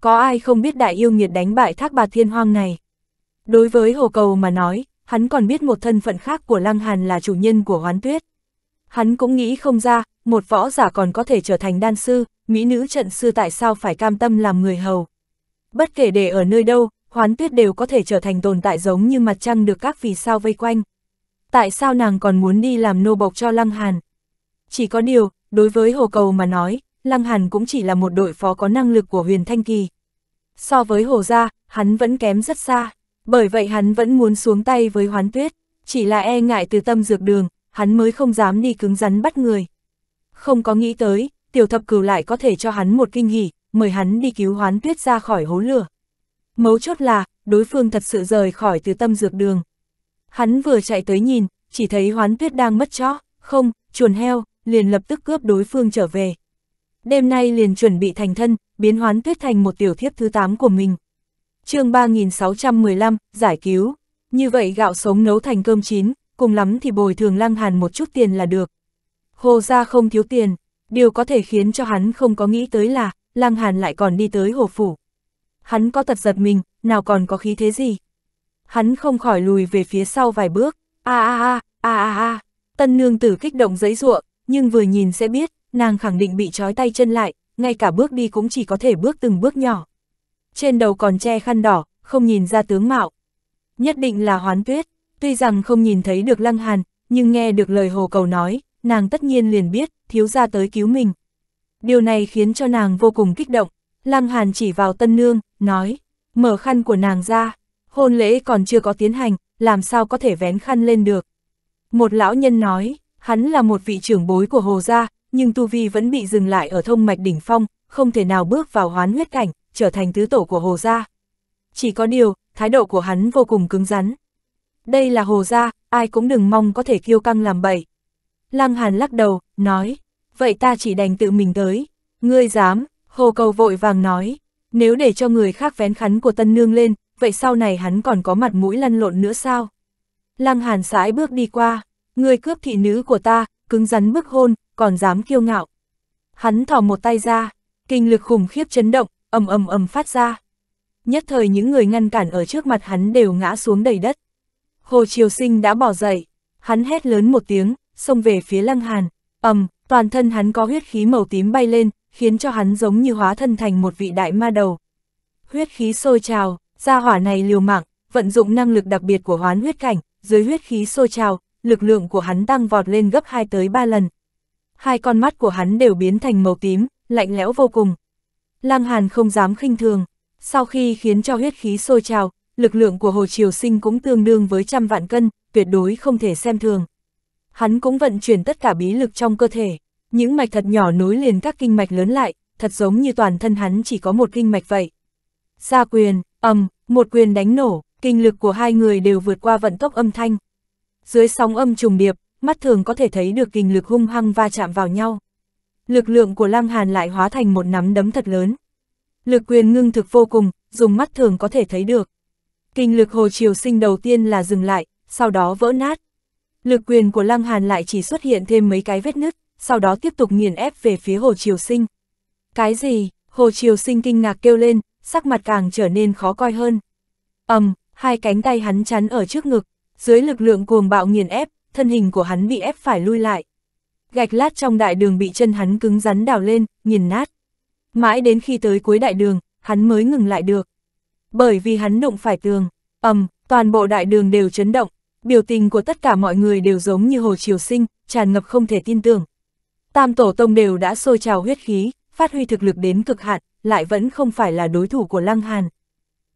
Có ai không biết đại yêu nghiệt đánh bại thác bà thiên hoang này? Đối với hồ cầu mà nói, hắn còn biết một thân phận khác của Lăng Hàn là chủ nhân của hoán tuyết. Hắn cũng nghĩ không ra, một võ giả còn có thể trở thành đan sư, mỹ nữ trận sư tại sao phải cam tâm làm người hầu. Bất kể để ở nơi đâu, hoán tuyết đều có thể trở thành tồn tại giống như mặt trăng được các vì sao vây quanh. Tại sao nàng còn muốn đi làm nô bộc cho Lăng Hàn? Chỉ có điều, đối với Hồ Cầu mà nói, Lăng Hàn cũng chỉ là một đội phó có năng lực của huyền Thanh Kỳ. So với Hồ Gia, hắn vẫn kém rất xa, bởi vậy hắn vẫn muốn xuống tay với hoán tuyết, chỉ là e ngại từ tâm dược đường, hắn mới không dám đi cứng rắn bắt người không có nghĩ tới, tiểu thập cửu lại có thể cho hắn một kinh hỉ, mời hắn đi cứu hoán tuyết ra khỏi hố lửa. Mấu chốt là, đối phương thật sự rời khỏi từ tâm dược đường. Hắn vừa chạy tới nhìn, chỉ thấy hoán tuyết đang mất chó, không, chuồn heo, liền lập tức cướp đối phương trở về. Đêm nay liền chuẩn bị thành thân, biến hoán tuyết thành một tiểu thiếp thứ 8 của mình. chương 3615, giải cứu. Như vậy gạo sống nấu thành cơm chín, cùng lắm thì bồi thường lăng hàn một chút tiền là được. Hồ gia không thiếu tiền, điều có thể khiến cho hắn không có nghĩ tới là, Lăng Hàn lại còn đi tới hồ phủ. Hắn có tật giật mình, nào còn có khí thế gì. Hắn không khỏi lùi về phía sau vài bước, a a a, a a a, tân nương tử kích động giấy ruộng, nhưng vừa nhìn sẽ biết, nàng khẳng định bị trói tay chân lại, ngay cả bước đi cũng chỉ có thể bước từng bước nhỏ. Trên đầu còn che khăn đỏ, không nhìn ra tướng mạo. Nhất định là hoán tuyết, tuy rằng không nhìn thấy được lăng hàn, nhưng nghe được lời hồ cầu nói, nàng tất nhiên liền biết, thiếu gia tới cứu mình. Điều này khiến cho nàng vô cùng kích động, Lăng Hàn chỉ vào tân nương, nói, mở khăn của nàng ra, hôn lễ còn chưa có tiến hành, làm sao có thể vén khăn lên được. Một lão nhân nói, hắn là một vị trưởng bối của Hồ Gia, nhưng Tu Vi vẫn bị dừng lại ở thông mạch đỉnh phong, không thể nào bước vào hoán huyết cảnh, trở thành tứ tổ của Hồ Gia. Chỉ có điều, thái độ của hắn vô cùng cứng rắn. Đây là Hồ Gia, ai cũng đừng mong có thể kiêu căng làm bậy. Lăng Hàn lắc đầu, nói, vậy ta chỉ đành tự mình tới. Ngươi dám, hồ cầu vội vàng nói, nếu để cho người khác vén khắn của tân nương lên, vậy sau này hắn còn có mặt mũi lăn lộn nữa sao? Lăng Hàn sải bước đi qua, ngươi cướp thị nữ của ta, cứng rắn bức hôn, còn dám kiêu ngạo. Hắn thò một tay ra, kinh lực khủng khiếp chấn động, ầm ầm ầm phát ra. Nhất thời những người ngăn cản ở trước mặt hắn đều ngã xuống đầy đất. Hồ Triều Sinh đã bỏ dậy, hắn hét lớn một tiếng, xông về phía Lăng Hàn, ầm, toàn thân hắn có huyết khí màu tím bay lên, khiến cho hắn giống như hóa thân thành một vị đại ma đầu. Huyết khí sôi trào, gia hỏa này liều mạng, vận dụng năng lực đặc biệt của hoán huyết cảnh, dưới huyết khí sôi trào, lực lượng của hắn tăng vọt lên gấp hai tới ba lần. Hai con mắt của hắn đều biến thành màu tím, lạnh lẽo vô cùng. Lăng Hàn không dám khinh thường, sau khi khiến cho huyết khí sôi trào, lực lượng của Hồ Triều Sinh cũng tương đương với trăm vạn cân, tuyệt đối không thể xem thường. Hắn cũng vận chuyển tất cả bí lực trong cơ thể, những mạch thật nhỏ nối liền các kinh mạch lớn lại, thật giống như toàn thân hắn chỉ có một kinh mạch vậy. Gia quyền, ầm, một quyền đánh nổ, kinh lực của hai người đều vượt qua vận tốc âm thanh. Dưới sóng âm trùng điệp, mắt thường có thể thấy được kinh lực hung hăng va chạm vào nhau. Lực lượng của Lăng Hàn lại hóa thành một nắm đấm thật lớn. Lực quyền ngưng thực vô cùng, dùng mắt thường có thể thấy được. Kinh lực hồ triều sinh đầu tiên là dừng lại, sau đó vỡ nát. Lực quyền của Lăng Hàn lại chỉ xuất hiện thêm mấy cái vết nứt, sau đó tiếp tục nghiền ép về phía Hồ Triều Sinh. Cái gì? Hồ Triều Sinh kinh ngạc kêu lên, sắc mặt càng trở nên khó coi hơn. ầm, hai cánh tay hắn chắn ở trước ngực, dưới lực lượng cuồng bạo nghiền ép, thân hình của hắn bị ép phải lui lại. Gạch lát trong đại đường bị chân hắn cứng rắn đào lên, nghiền nát. Mãi đến khi tới cuối đại đường, hắn mới ngừng lại được. Bởi vì hắn đụng phải tường, ầm, toàn bộ đại đường đều chấn động, Biểu tình của tất cả mọi người đều giống như Hồ Triều Sinh, tràn ngập không thể tin tưởng. Tam tổ tông đều đã sôi trào huyết khí, phát huy thực lực đến cực hạn, lại vẫn không phải là đối thủ của Lăng Hàn.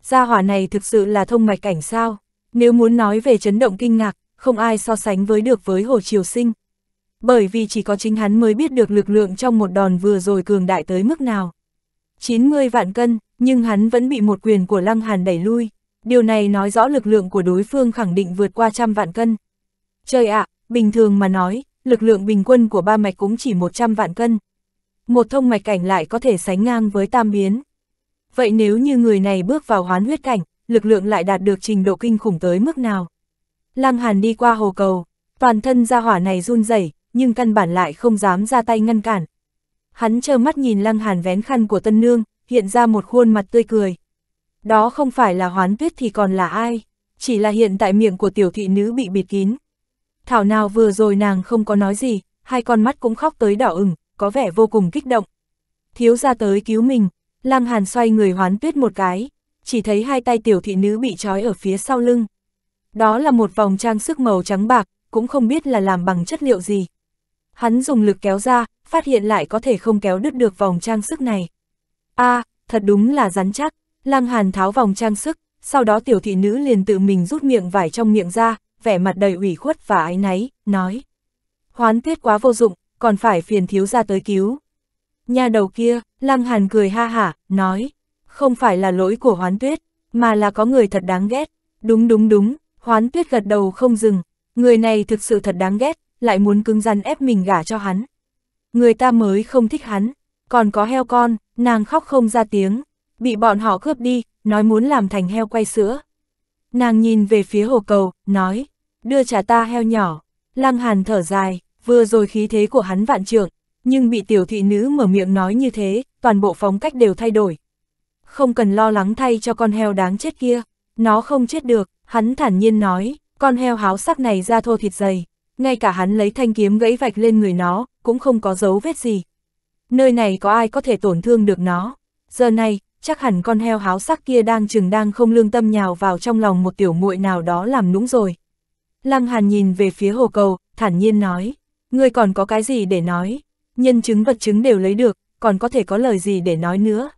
Gia hỏa này thực sự là thông mạch cảnh sao? Nếu muốn nói về chấn động kinh ngạc, không ai so sánh với được với Hồ Triều Sinh. Bởi vì chỉ có chính hắn mới biết được lực lượng trong một đòn vừa rồi cường đại tới mức nào. 90 vạn cân, nhưng hắn vẫn bị một quyền của Lăng Hàn đẩy lui điều này nói rõ lực lượng của đối phương khẳng định vượt qua trăm vạn cân. Trời ạ, bình thường mà nói, lực lượng bình quân của ba mạch cũng chỉ một trăm vạn cân. Một thông mạch cảnh lại có thể sánh ngang với tam biến. Vậy nếu như người này bước vào hoán huyết cảnh, lực lượng lại đạt được trình độ kinh khủng tới mức nào? Lăng Hàn đi qua hồ cầu, toàn thân gia hỏa này run rẩy, nhưng căn bản lại không dám ra tay ngăn cản. Hắn trơ mắt nhìn Lăng Hàn vén khăn của tân nương, hiện ra một khuôn mặt tươi cười. Đó không phải là hoán tuyết thì còn là ai, chỉ là hiện tại miệng của tiểu thị nữ bị bịt kín. Thảo nào vừa rồi nàng không có nói gì, hai con mắt cũng khóc tới đỏ ửng, có vẻ vô cùng kích động. Thiếu ra tới cứu mình, Lăng Hàn xoay người hoán tuyết một cái, chỉ thấy hai tay tiểu thị nữ bị trói ở phía sau lưng. Đó là một vòng trang sức màu trắng bạc, cũng không biết là làm bằng chất liệu gì. Hắn dùng lực kéo ra, phát hiện lại có thể không kéo đứt được vòng trang sức này. a à, thật đúng là rắn chắc. Lăng Hàn tháo vòng trang sức, sau đó tiểu thị nữ liền tự mình rút miệng vải trong miệng ra, vẻ mặt đầy ủy khuất và ái náy, nói. Hoán Tuyết quá vô dụng, còn phải phiền thiếu ra tới cứu. Nhà đầu kia, Lăng Hàn cười ha hả, nói, không phải là lỗi của hoán tuyết, mà là có người thật đáng ghét. Đúng đúng đúng, hoán tuyết gật đầu không dừng, người này thực sự thật đáng ghét, lại muốn cứng rắn ép mình gả cho hắn. Người ta mới không thích hắn, còn có heo con, nàng khóc không ra tiếng bị bọn họ cướp đi, nói muốn làm thành heo quay sữa. Nàng nhìn về phía hồ cầu, nói, đưa trả ta heo nhỏ. Lăng Hàn thở dài, vừa rồi khí thế của hắn vạn trượng, nhưng bị tiểu thị nữ mở miệng nói như thế, toàn bộ phóng cách đều thay đổi. Không cần lo lắng thay cho con heo đáng chết kia, nó không chết được, hắn thản nhiên nói, con heo háo sắc này ra thô thịt dày, ngay cả hắn lấy thanh kiếm gãy vạch lên người nó, cũng không có dấu vết gì. Nơi này có ai có thể tổn thương được nó. Giờ này, chắc hẳn con heo háo sắc kia đang chừng đang không lương tâm nhào vào trong lòng một tiểu muội nào đó làm nũng rồi. Lăng Hàn nhìn về phía hồ cầu, thản nhiên nói, ngươi còn có cái gì để nói, nhân chứng vật chứng đều lấy được, còn có thể có lời gì để nói nữa.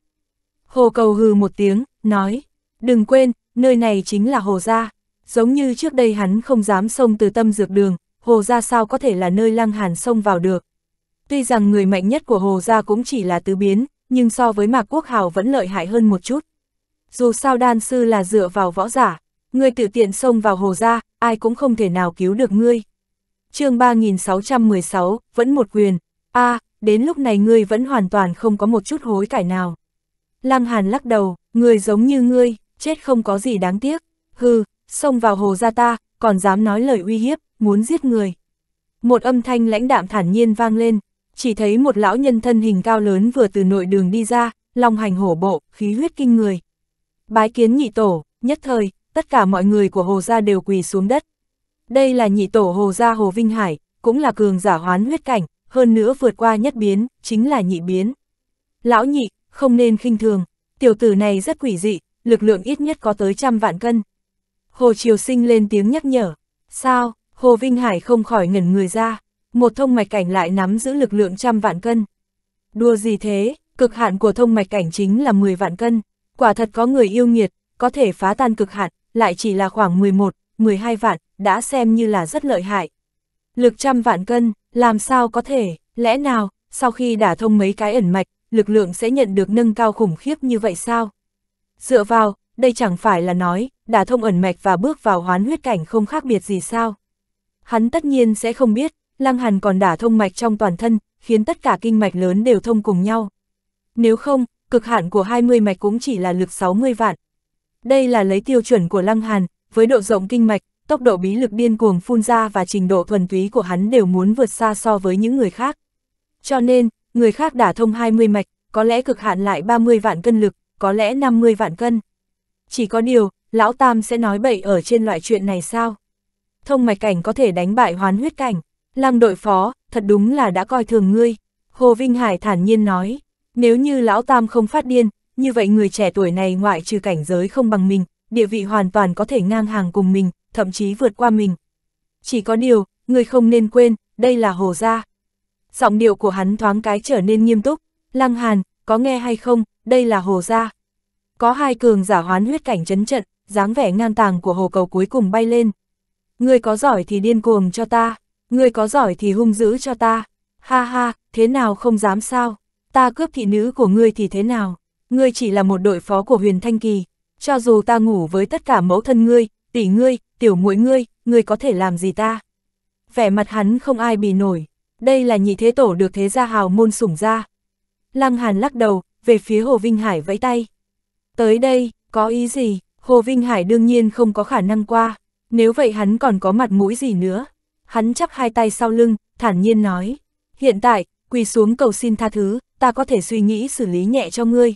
Hồ cầu hừ một tiếng, nói, đừng quên, nơi này chính là hồ gia, giống như trước đây hắn không dám xông từ tâm dược đường, hồ gia sao có thể là nơi Lăng Hàn xông vào được. Tuy rằng người mạnh nhất của hồ gia cũng chỉ là tứ biến, nhưng so với Mạc Quốc Hào vẫn lợi hại hơn một chút. Dù sao đan sư là dựa vào võ giả, người tự tiện xông vào hồ ra, ai cũng không thể nào cứu được ngươi. chương 3616, vẫn một quyền, a à, đến lúc này ngươi vẫn hoàn toàn không có một chút hối cải nào. Lăng Hàn lắc đầu, người giống như ngươi, chết không có gì đáng tiếc, hừ, xông vào hồ ra ta, còn dám nói lời uy hiếp, muốn giết người. Một âm thanh lãnh đạm thản nhiên vang lên, chỉ thấy một lão nhân thân hình cao lớn vừa từ nội đường đi ra, long hành hổ bộ, khí huyết kinh người. Bái kiến nhị tổ, nhất thời, tất cả mọi người của Hồ Gia đều quỳ xuống đất. Đây là nhị tổ Hồ Gia Hồ Vinh Hải, cũng là cường giả hoán huyết cảnh, hơn nữa vượt qua nhất biến, chính là nhị biến. Lão nhị, không nên khinh thường, tiểu tử này rất quỷ dị, lực lượng ít nhất có tới trăm vạn cân. Hồ Triều Sinh lên tiếng nhắc nhở, sao, Hồ Vinh Hải không khỏi ngẩn người ra một thông mạch cảnh lại nắm giữ lực lượng trăm vạn cân. đùa gì thế, cực hạn của thông mạch cảnh chính là 10 vạn cân. Quả thật có người yêu nghiệt, có thể phá tan cực hạn, lại chỉ là khoảng 11, 12 vạn, đã xem như là rất lợi hại. Lực trăm vạn cân, làm sao có thể, lẽ nào, sau khi đả thông mấy cái ẩn mạch, lực lượng sẽ nhận được nâng cao khủng khiếp như vậy sao? Dựa vào, đây chẳng phải là nói, đả thông ẩn mạch và bước vào hoán huyết cảnh không khác biệt gì sao? Hắn tất nhiên sẽ không biết, Lăng Hàn còn đả thông mạch trong toàn thân, khiến tất cả kinh mạch lớn đều thông cùng nhau. Nếu không, cực hạn của 20 mạch cũng chỉ là lực 60 vạn. Đây là lấy tiêu chuẩn của Lăng Hàn, với độ rộng kinh mạch, tốc độ bí lực điên cuồng phun ra và trình độ thuần túy của hắn đều muốn vượt xa so với những người khác. Cho nên, người khác đả thông 20 mạch, có lẽ cực hạn lại 30 vạn cân lực, có lẽ 50 vạn cân. Chỉ có điều, Lão Tam sẽ nói bậy ở trên loại chuyện này sao? Thông mạch cảnh có thể đánh bại hoán huyết cảnh. Lăng đội phó, thật đúng là đã coi thường ngươi. Hồ Vinh Hải thản nhiên nói, nếu như lão tam không phát điên, như vậy người trẻ tuổi này ngoại trừ cảnh giới không bằng mình, địa vị hoàn toàn có thể ngang hàng cùng mình, thậm chí vượt qua mình. Chỉ có điều, người không nên quên, đây là Hồ Gia. Giọng điệu của hắn thoáng cái trở nên nghiêm túc, Lăng Hàn, có nghe hay không, đây là Hồ Gia. Có hai cường giả hoán huyết cảnh chấn trận, dáng vẻ ngang tàng của hồ cầu cuối cùng bay lên. Người có giỏi thì điên cuồng cho ta ngươi có giỏi thì hung dữ cho ta, ha ha, thế nào không dám sao, ta cướp thị nữ của ngươi thì thế nào, ngươi chỉ là một đội phó của huyền Thanh Kỳ, cho dù ta ngủ với tất cả mẫu thân ngươi, tỷ ngươi, tiểu mũi ngươi, ngươi có thể làm gì ta. Vẻ mặt hắn không ai bì nổi, đây là nhị thế tổ được thế gia hào môn sủng ra. Lăng Hàn lắc đầu, về phía Hồ Vinh Hải vẫy tay. Tới đây, có ý gì, Hồ Vinh Hải đương nhiên không có khả năng qua, nếu vậy hắn còn có mặt mũi gì nữa hắn chắp hai tay sau lưng, thản nhiên nói, hiện tại, quỳ xuống cầu xin tha thứ, ta có thể suy nghĩ xử lý nhẹ cho ngươi.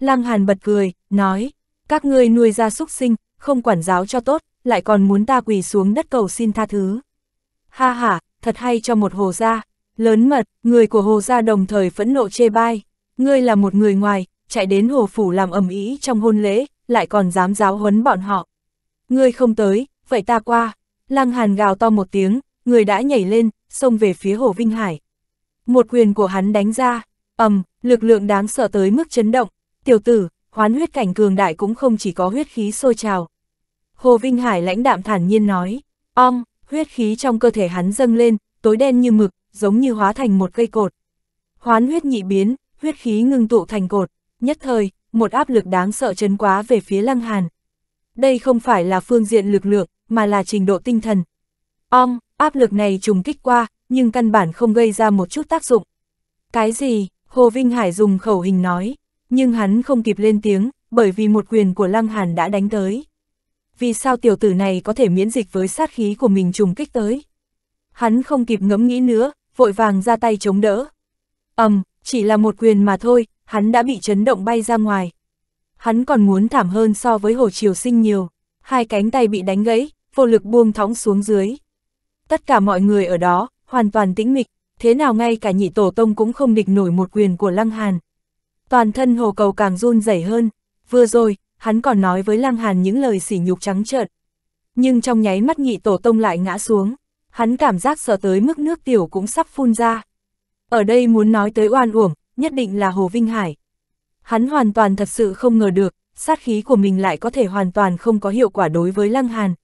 Lăng Hàn bật cười, nói, các ngươi nuôi ra súc sinh, không quản giáo cho tốt, lại còn muốn ta quỳ xuống đất cầu xin tha thứ. Ha ha, thật hay cho một hồ gia, lớn mật, người của hồ gia đồng thời phẫn nộ chê bai, ngươi là một người ngoài, chạy đến hồ phủ làm ẩm ý trong hôn lễ, lại còn dám giáo huấn bọn họ. Ngươi không tới, vậy ta qua, Lăng Hàn gào to một tiếng, người đã nhảy lên, xông về phía Hồ Vinh Hải. Một quyền của hắn đánh ra, ầm, lực lượng đáng sợ tới mức chấn động. Tiểu tử, hoán huyết cảnh cường đại cũng không chỉ có huyết khí sôi trào. Hồ Vinh Hải lãnh đạm thản nhiên nói, ong, huyết khí trong cơ thể hắn dâng lên, tối đen như mực, giống như hóa thành một cây cột. Hoán huyết nhị biến, huyết khí ngưng tụ thành cột, nhất thời, một áp lực đáng sợ chấn quá về phía Lăng Hàn. Đây không phải là phương diện lực lượng, mà là trình độ tinh thần. Om, áp lực này trùng kích qua, nhưng căn bản không gây ra một chút tác dụng. Cái gì? Hồ Vinh Hải dùng khẩu hình nói, nhưng hắn không kịp lên tiếng, bởi vì một quyền của Lăng Hàn đã đánh tới. Vì sao tiểu tử này có thể miễn dịch với sát khí của mình trùng kích tới? Hắn không kịp ngẫm nghĩ nữa, vội vàng ra tay chống đỡ. Ầm, um, chỉ là một quyền mà thôi, hắn đã bị chấn động bay ra ngoài. Hắn còn muốn thảm hơn so với Hồ Triều Sinh nhiều, hai cánh tay bị đánh gãy, vô lực buông thõng xuống dưới. Tất cả mọi người ở đó, hoàn toàn tĩnh mịch, thế nào ngay cả nhị tổ tông cũng không địch nổi một quyền của Lăng Hàn. Toàn thân hồ cầu càng run rẩy hơn, vừa rồi, hắn còn nói với Lăng Hàn những lời sỉ nhục trắng trợn. Nhưng trong nháy mắt nhị tổ tông lại ngã xuống, hắn cảm giác sợ tới mức nước tiểu cũng sắp phun ra. Ở đây muốn nói tới oan uổng, nhất định là Hồ Vinh Hải. Hắn hoàn toàn thật sự không ngờ được, sát khí của mình lại có thể hoàn toàn không có hiệu quả đối với Lăng Hàn,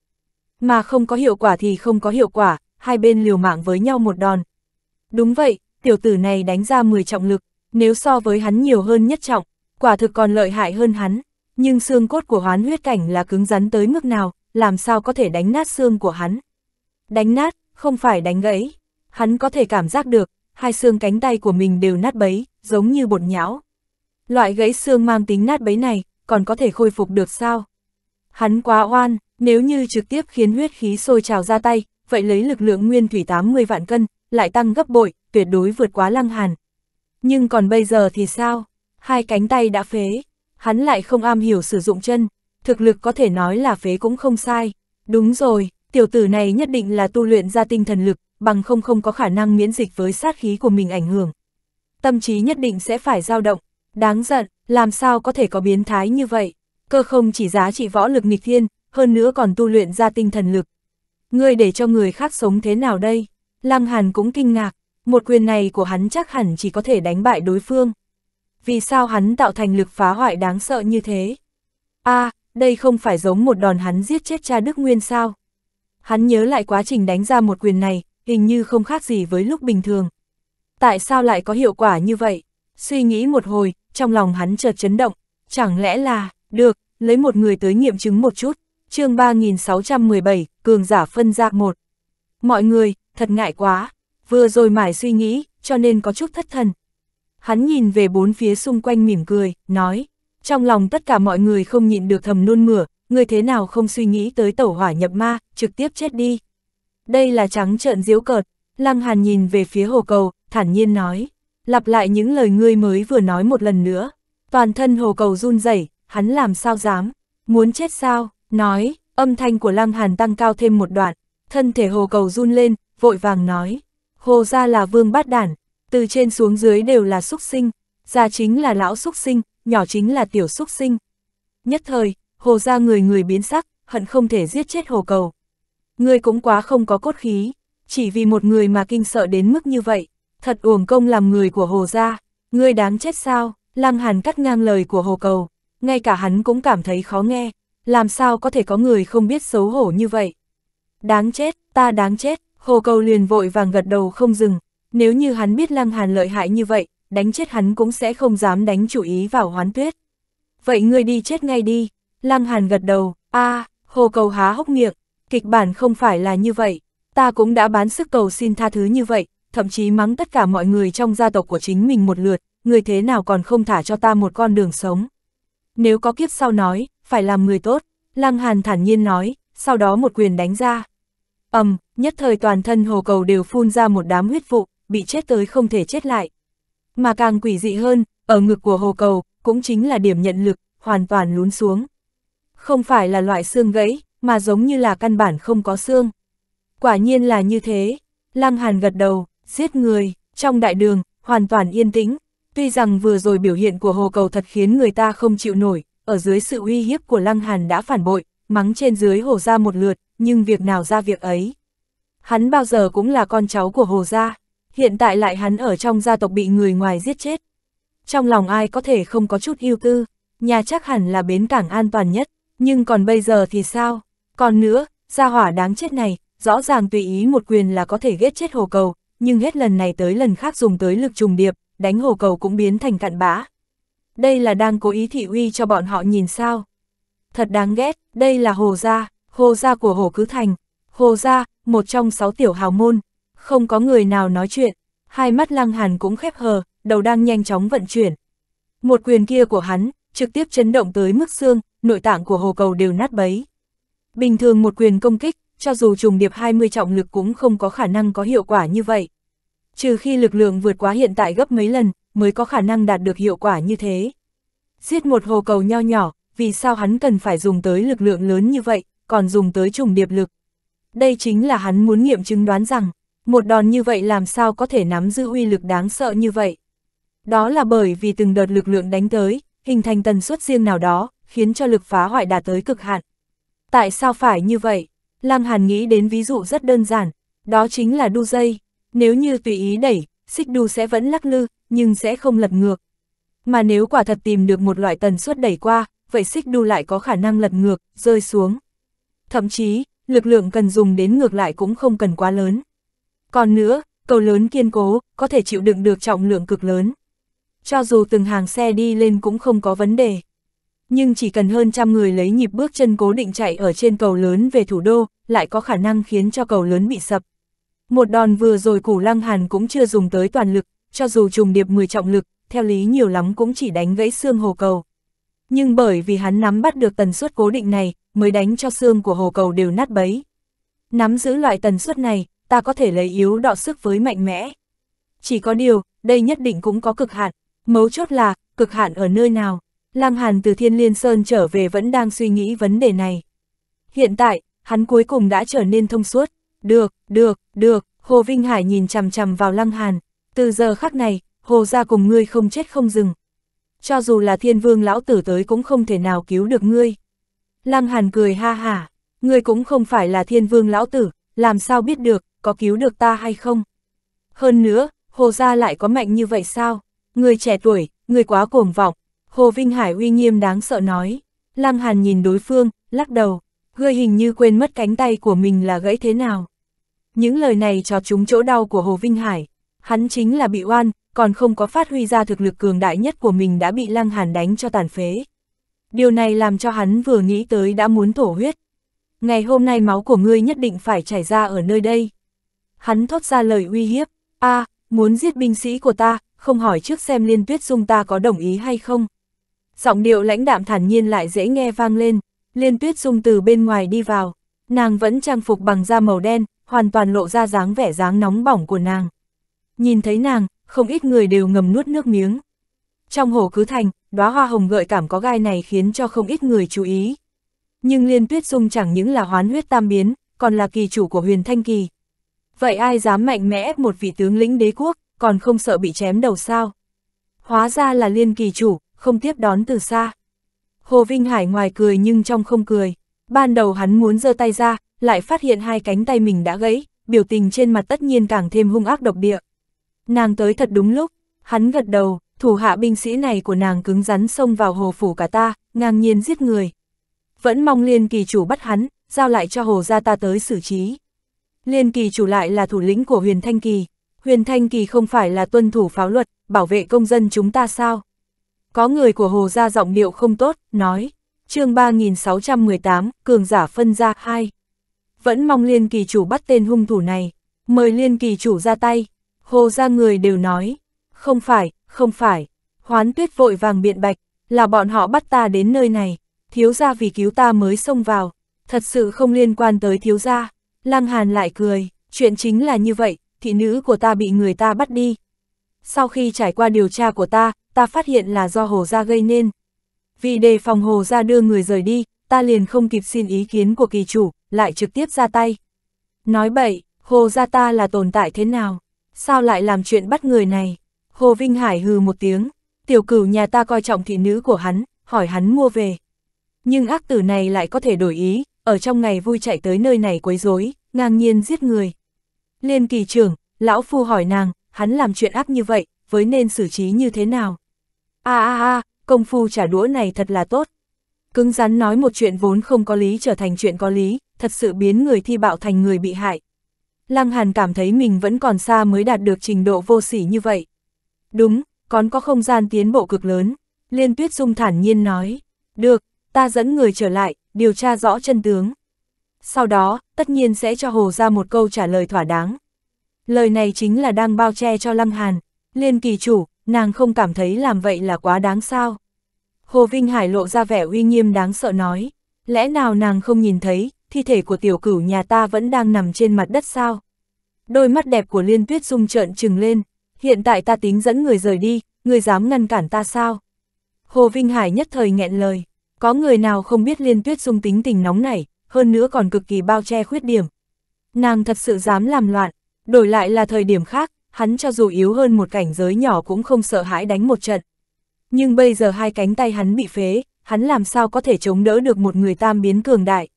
mà không có hiệu quả thì không có hiệu quả, hai bên liều mạng với nhau một đòn. Đúng vậy, tiểu tử này đánh ra 10 trọng lực, nếu so với hắn nhiều hơn nhất trọng, quả thực còn lợi hại hơn hắn, nhưng xương cốt của hoán huyết cảnh là cứng rắn tới mức nào, làm sao có thể đánh nát xương của hắn. Đánh nát, không phải đánh gãy, hắn có thể cảm giác được, hai xương cánh tay của mình đều nát bấy, giống như bột nhão. Loại gãy xương mang tính nát bấy này, còn có thể khôi phục được sao? Hắn quá oan, nếu như trực tiếp khiến huyết khí sôi trào ra tay, vậy lấy lực lượng nguyên thủy 80 vạn cân, lại tăng gấp bội, tuyệt đối vượt quá lăng hàn. Nhưng còn bây giờ thì sao? Hai cánh tay đã phế, hắn lại không am hiểu sử dụng chân, thực lực có thể nói là phế cũng không sai. Đúng rồi, tiểu tử này nhất định là tu luyện ra tinh thần lực, bằng không không có khả năng miễn dịch với sát khí của mình ảnh hưởng. Tâm trí nhất định sẽ phải dao động, đáng giận, làm sao có thể có biến thái như vậy. Cơ không chỉ giá trị võ lực nghịch thiên, hơn nữa còn tu luyện ra tinh thần lực. Ngươi để cho người khác sống thế nào đây? Lăng Hàn cũng kinh ngạc, một quyền này của hắn chắc hẳn chỉ có thể đánh bại đối phương. Vì sao hắn tạo thành lực phá hoại đáng sợ như thế? a à, đây không phải giống một đòn hắn giết chết cha Đức Nguyên sao? Hắn nhớ lại quá trình đánh ra một quyền này, hình như không khác gì với lúc bình thường. Tại sao lại có hiệu quả như vậy? Suy nghĩ một hồi, trong lòng hắn chợt chấn động, chẳng lẽ là, được, lấy một người tới nghiệm chứng một chút chương 3617, cường giả phân ra một. Mọi người, thật ngại quá, vừa rồi mải suy nghĩ, cho nên có chút thất thần. Hắn nhìn về bốn phía xung quanh mỉm cười, nói, trong lòng tất cả mọi người không nhịn được thầm nôn mửa, người thế nào không suy nghĩ tới tẩu hỏa nhập ma, trực tiếp chết đi. Đây là trắng trợn diếu cợt, Lăng Hàn nhìn về phía hồ cầu, thản nhiên nói, lặp lại những lời ngươi mới vừa nói một lần nữa. Toàn thân hồ cầu run rẩy, hắn làm sao dám, muốn chết sao, nói, âm thanh của Lăng Hàn tăng cao thêm một đoạn, thân thể hồ cầu run lên, vội vàng nói, hồ ra là vương bát đản, từ trên xuống dưới đều là xúc sinh, già chính là lão xúc sinh, nhỏ chính là tiểu xúc sinh. Nhất thời, hồ ra người người biến sắc, hận không thể giết chết hồ cầu. Người cũng quá không có cốt khí, chỉ vì một người mà kinh sợ đến mức như vậy, thật uổng công làm người của hồ ra, người đáng chết sao, lăng hàn cắt ngang lời của hồ cầu, ngay cả hắn cũng cảm thấy khó nghe, làm sao có thể có người không biết xấu hổ như vậy. Đáng chết, ta đáng chết, hồ cầu liền vội vàng gật đầu không dừng, nếu như hắn biết lăng hàn lợi hại như vậy, đánh chết hắn cũng sẽ không dám đánh chủ ý vào hoán tuyết. Vậy ngươi đi chết ngay đi, lăng hàn gật đầu, a à, hồ cầu há hốc miệng, kịch bản không phải là như vậy, ta cũng đã bán sức cầu xin tha thứ như vậy, thậm chí mắng tất cả mọi người trong gia tộc của chính mình một lượt, người thế nào còn không thả cho ta một con đường sống. Nếu có kiếp sau nói, phải làm người tốt, Lăng Hàn thản nhiên nói, sau đó một quyền đánh ra. ầm, nhất thời toàn thân hồ cầu đều phun ra một đám huyết vụ, bị chết tới không thể chết lại. Mà càng quỷ dị hơn, ở ngực của hồ cầu, cũng chính là điểm nhận lực, hoàn toàn lún xuống. Không phải là loại xương gãy, mà giống như là căn bản không có xương. Quả nhiên là như thế, Lăng Hàn gật đầu, giết người, trong đại đường, hoàn toàn yên tĩnh. Tuy rằng vừa rồi biểu hiện của hồ cầu thật khiến người ta không chịu nổi, ở dưới sự uy hiếp của Lăng Hàn đã phản bội, mắng trên dưới Hồ Gia một lượt, nhưng việc nào ra việc ấy. Hắn bao giờ cũng là con cháu của Hồ Gia, hiện tại lại hắn ở trong gia tộc bị người ngoài giết chết. Trong lòng ai có thể không có chút yêu tư, nhà chắc hẳn là bến cảng an toàn nhất, nhưng còn bây giờ thì sao? Còn nữa, gia hỏa đáng chết này, rõ ràng tùy ý một quyền là có thể ghét chết hồ cầu, nhưng hết lần này tới lần khác dùng tới lực trùng điệp, đánh hồ cầu cũng biến thành cạn bã đây là đang cố ý thị uy cho bọn họ nhìn sao. Thật đáng ghét, đây là hồ gia, hồ gia của hồ cứ thành, hồ gia, một trong sáu tiểu hào môn, không có người nào nói chuyện, hai mắt lăng hàn cũng khép hờ, đầu đang nhanh chóng vận chuyển. Một quyền kia của hắn, trực tiếp chấn động tới mức xương, nội tạng của hồ cầu đều nát bấy. Bình thường một quyền công kích, cho dù trùng điệp 20 trọng lực cũng không có khả năng có hiệu quả như vậy trừ khi lực lượng vượt quá hiện tại gấp mấy lần, mới có khả năng đạt được hiệu quả như thế. Giết một hồ cầu nho nhỏ, vì sao hắn cần phải dùng tới lực lượng lớn như vậy, còn dùng tới trùng điệp lực. Đây chính là hắn muốn nghiệm chứng đoán rằng, một đòn như vậy làm sao có thể nắm giữ uy lực đáng sợ như vậy. Đó là bởi vì từng đợt lực lượng đánh tới, hình thành tần suất riêng nào đó, khiến cho lực phá hoại đạt tới cực hạn. Tại sao phải như vậy? Lăng Hàn nghĩ đến ví dụ rất đơn giản, đó chính là đu dây, nếu như tùy ý đẩy, xích đu sẽ vẫn lắc lư, nhưng sẽ không lật ngược. Mà nếu quả thật tìm được một loại tần suất đẩy qua, vậy xích đu lại có khả năng lật ngược, rơi xuống. Thậm chí, lực lượng cần dùng đến ngược lại cũng không cần quá lớn. Còn nữa, cầu lớn kiên cố, có thể chịu đựng được trọng lượng cực lớn. Cho dù từng hàng xe đi lên cũng không có vấn đề. Nhưng chỉ cần hơn trăm người lấy nhịp bước chân cố định chạy ở trên cầu lớn về thủ đô, lại có khả năng khiến cho cầu lớn bị sập. Một đòn vừa rồi củ lăng hàn cũng chưa dùng tới toàn lực, cho dù trùng điệp 10 trọng lực, theo lý nhiều lắm cũng chỉ đánh gãy xương hồ cầu. Nhưng bởi vì hắn nắm bắt được tần suất cố định này, mới đánh cho xương của hồ cầu đều nát bấy. Nắm giữ loại tần suất này, ta có thể lấy yếu đọ sức với mạnh mẽ. Chỉ có điều, đây nhất định cũng có cực hạn, mấu chốt là, cực hạn ở nơi nào. Lăng Hàn từ Thiên Liên Sơn trở về vẫn đang suy nghĩ vấn đề này. Hiện tại, hắn cuối cùng đã trở nên thông suốt. Được, được, được, Hồ Vinh Hải nhìn chằm chằm vào Lăng Hàn, từ giờ khắc này, Hồ ra cùng ngươi không chết không dừng. Cho dù là thiên vương lão tử tới cũng không thể nào cứu được ngươi. Lăng Hàn cười ha hả, ngươi cũng không phải là thiên vương lão tử, làm sao biết được, có cứu được ta hay không. Hơn nữa, Hồ gia lại có mạnh như vậy sao? ngươi trẻ tuổi, ngươi quá cuồng vọng. Hồ Vinh Hải uy nghiêm đáng sợ nói. Lăng Hàn nhìn đối phương, lắc đầu ngươi hình như quên mất cánh tay của mình là gãy thế nào. Những lời này cho chúng chỗ đau của Hồ Vinh Hải, hắn chính là bị oan, còn không có phát huy ra thực lực cường đại nhất của mình đã bị Lăng Hàn đánh cho tàn phế. Điều này làm cho hắn vừa nghĩ tới đã muốn thổ huyết. Ngày hôm nay máu của ngươi nhất định phải chảy ra ở nơi đây. Hắn thốt ra lời uy hiếp, a à, muốn giết binh sĩ của ta, không hỏi trước xem liên tuyết dung ta có đồng ý hay không. Giọng điệu lãnh đạm thản nhiên lại dễ nghe vang lên. Liên Tuyết Dung từ bên ngoài đi vào, nàng vẫn trang phục bằng da màu đen, hoàn toàn lộ ra dáng vẻ dáng nóng bỏng của nàng. Nhìn thấy nàng, không ít người đều ngầm nuốt nước miếng. Trong hồ cứ thành, đóa hoa hồng gợi cảm có gai này khiến cho không ít người chú ý. Nhưng Liên Tuyết Dung chẳng những là hoán huyết tam biến, còn là kỳ chủ của huyền thanh kỳ. Vậy ai dám mạnh mẽ ép một vị tướng lĩnh đế quốc, còn không sợ bị chém đầu sao? Hóa ra là Liên kỳ chủ, không tiếp đón từ xa. Hồ Vinh Hải ngoài cười nhưng trong không cười. Ban đầu hắn muốn giơ tay ra, lại phát hiện hai cánh tay mình đã gãy, biểu tình trên mặt tất nhiên càng thêm hung ác độc địa. Nàng tới thật đúng lúc, hắn gật đầu, thủ hạ binh sĩ này của nàng cứng rắn xông vào hồ phủ cả ta, ngang nhiên giết người. Vẫn mong liên kỳ chủ bắt hắn, giao lại cho hồ gia ta tới xử trí. Liên kỳ chủ lại là thủ lĩnh của huyền thanh kỳ. Huyền thanh kỳ không phải là tuân thủ pháo luật, bảo vệ công dân chúng ta sao? Có người của Hồ gia giọng điệu không tốt, nói, chương 3618, cường giả phân ra 2. Vẫn mong liên kỳ chủ bắt tên hung thủ này, mời liên kỳ chủ ra tay. Hồ gia người đều nói, không phải, không phải. Hoán tuyết vội vàng biện bạch, là bọn họ bắt ta đến nơi này, thiếu gia vì cứu ta mới xông vào, thật sự không liên quan tới thiếu gia. Lăng Hàn lại cười, chuyện chính là như vậy, thị nữ của ta bị người ta bắt đi. Sau khi trải qua điều tra của ta, ta phát hiện là do hồ gia gây nên. Vì đề phòng hồ gia đưa người rời đi, ta liền không kịp xin ý kiến của kỳ chủ, lại trực tiếp ra tay. Nói bậy, hồ gia ta là tồn tại thế nào? Sao lại làm chuyện bắt người này? Hồ Vinh Hải hừ một tiếng, tiểu cửu nhà ta coi trọng thị nữ của hắn, hỏi hắn mua về. Nhưng ác tử này lại có thể đổi ý, ở trong ngày vui chạy tới nơi này quấy rối, ngang nhiên giết người. Liên kỳ trưởng, lão phu hỏi nàng, hắn làm chuyện ác như vậy, với nên xử trí như thế nào? a a a, công phu trả đũa này thật là tốt. Cứng rắn nói một chuyện vốn không có lý trở thành chuyện có lý, thật sự biến người thi bạo thành người bị hại. Lăng Hàn cảm thấy mình vẫn còn xa mới đạt được trình độ vô sỉ như vậy. Đúng, còn có không gian tiến bộ cực lớn. Liên Tuyết Dung thản nhiên nói, được, ta dẫn người trở lại, điều tra rõ chân tướng. Sau đó, tất nhiên sẽ cho Hồ ra một câu trả lời thỏa đáng. Lời này chính là đang bao che cho Lăng Hàn. Liên kỳ chủ, nàng không cảm thấy làm vậy là quá đáng sao. Hồ Vinh Hải lộ ra vẻ uy nghiêm đáng sợ nói, lẽ nào nàng không nhìn thấy, thi thể của tiểu cửu nhà ta vẫn đang nằm trên mặt đất sao? Đôi mắt đẹp của Liên Tuyết rung trợn trừng lên, hiện tại ta tính dẫn người rời đi, người dám ngăn cản ta sao? Hồ Vinh Hải nhất thời nghẹn lời, có người nào không biết Liên Tuyết Dung tính tình nóng này, hơn nữa còn cực kỳ bao che khuyết điểm. Nàng thật sự dám làm loạn, đổi lại là thời điểm khác, hắn cho dù yếu hơn một cảnh giới nhỏ cũng không sợ hãi đánh một trận. Nhưng bây giờ hai cánh tay hắn bị phế, hắn làm sao có thể chống đỡ được một người tam biến cường đại.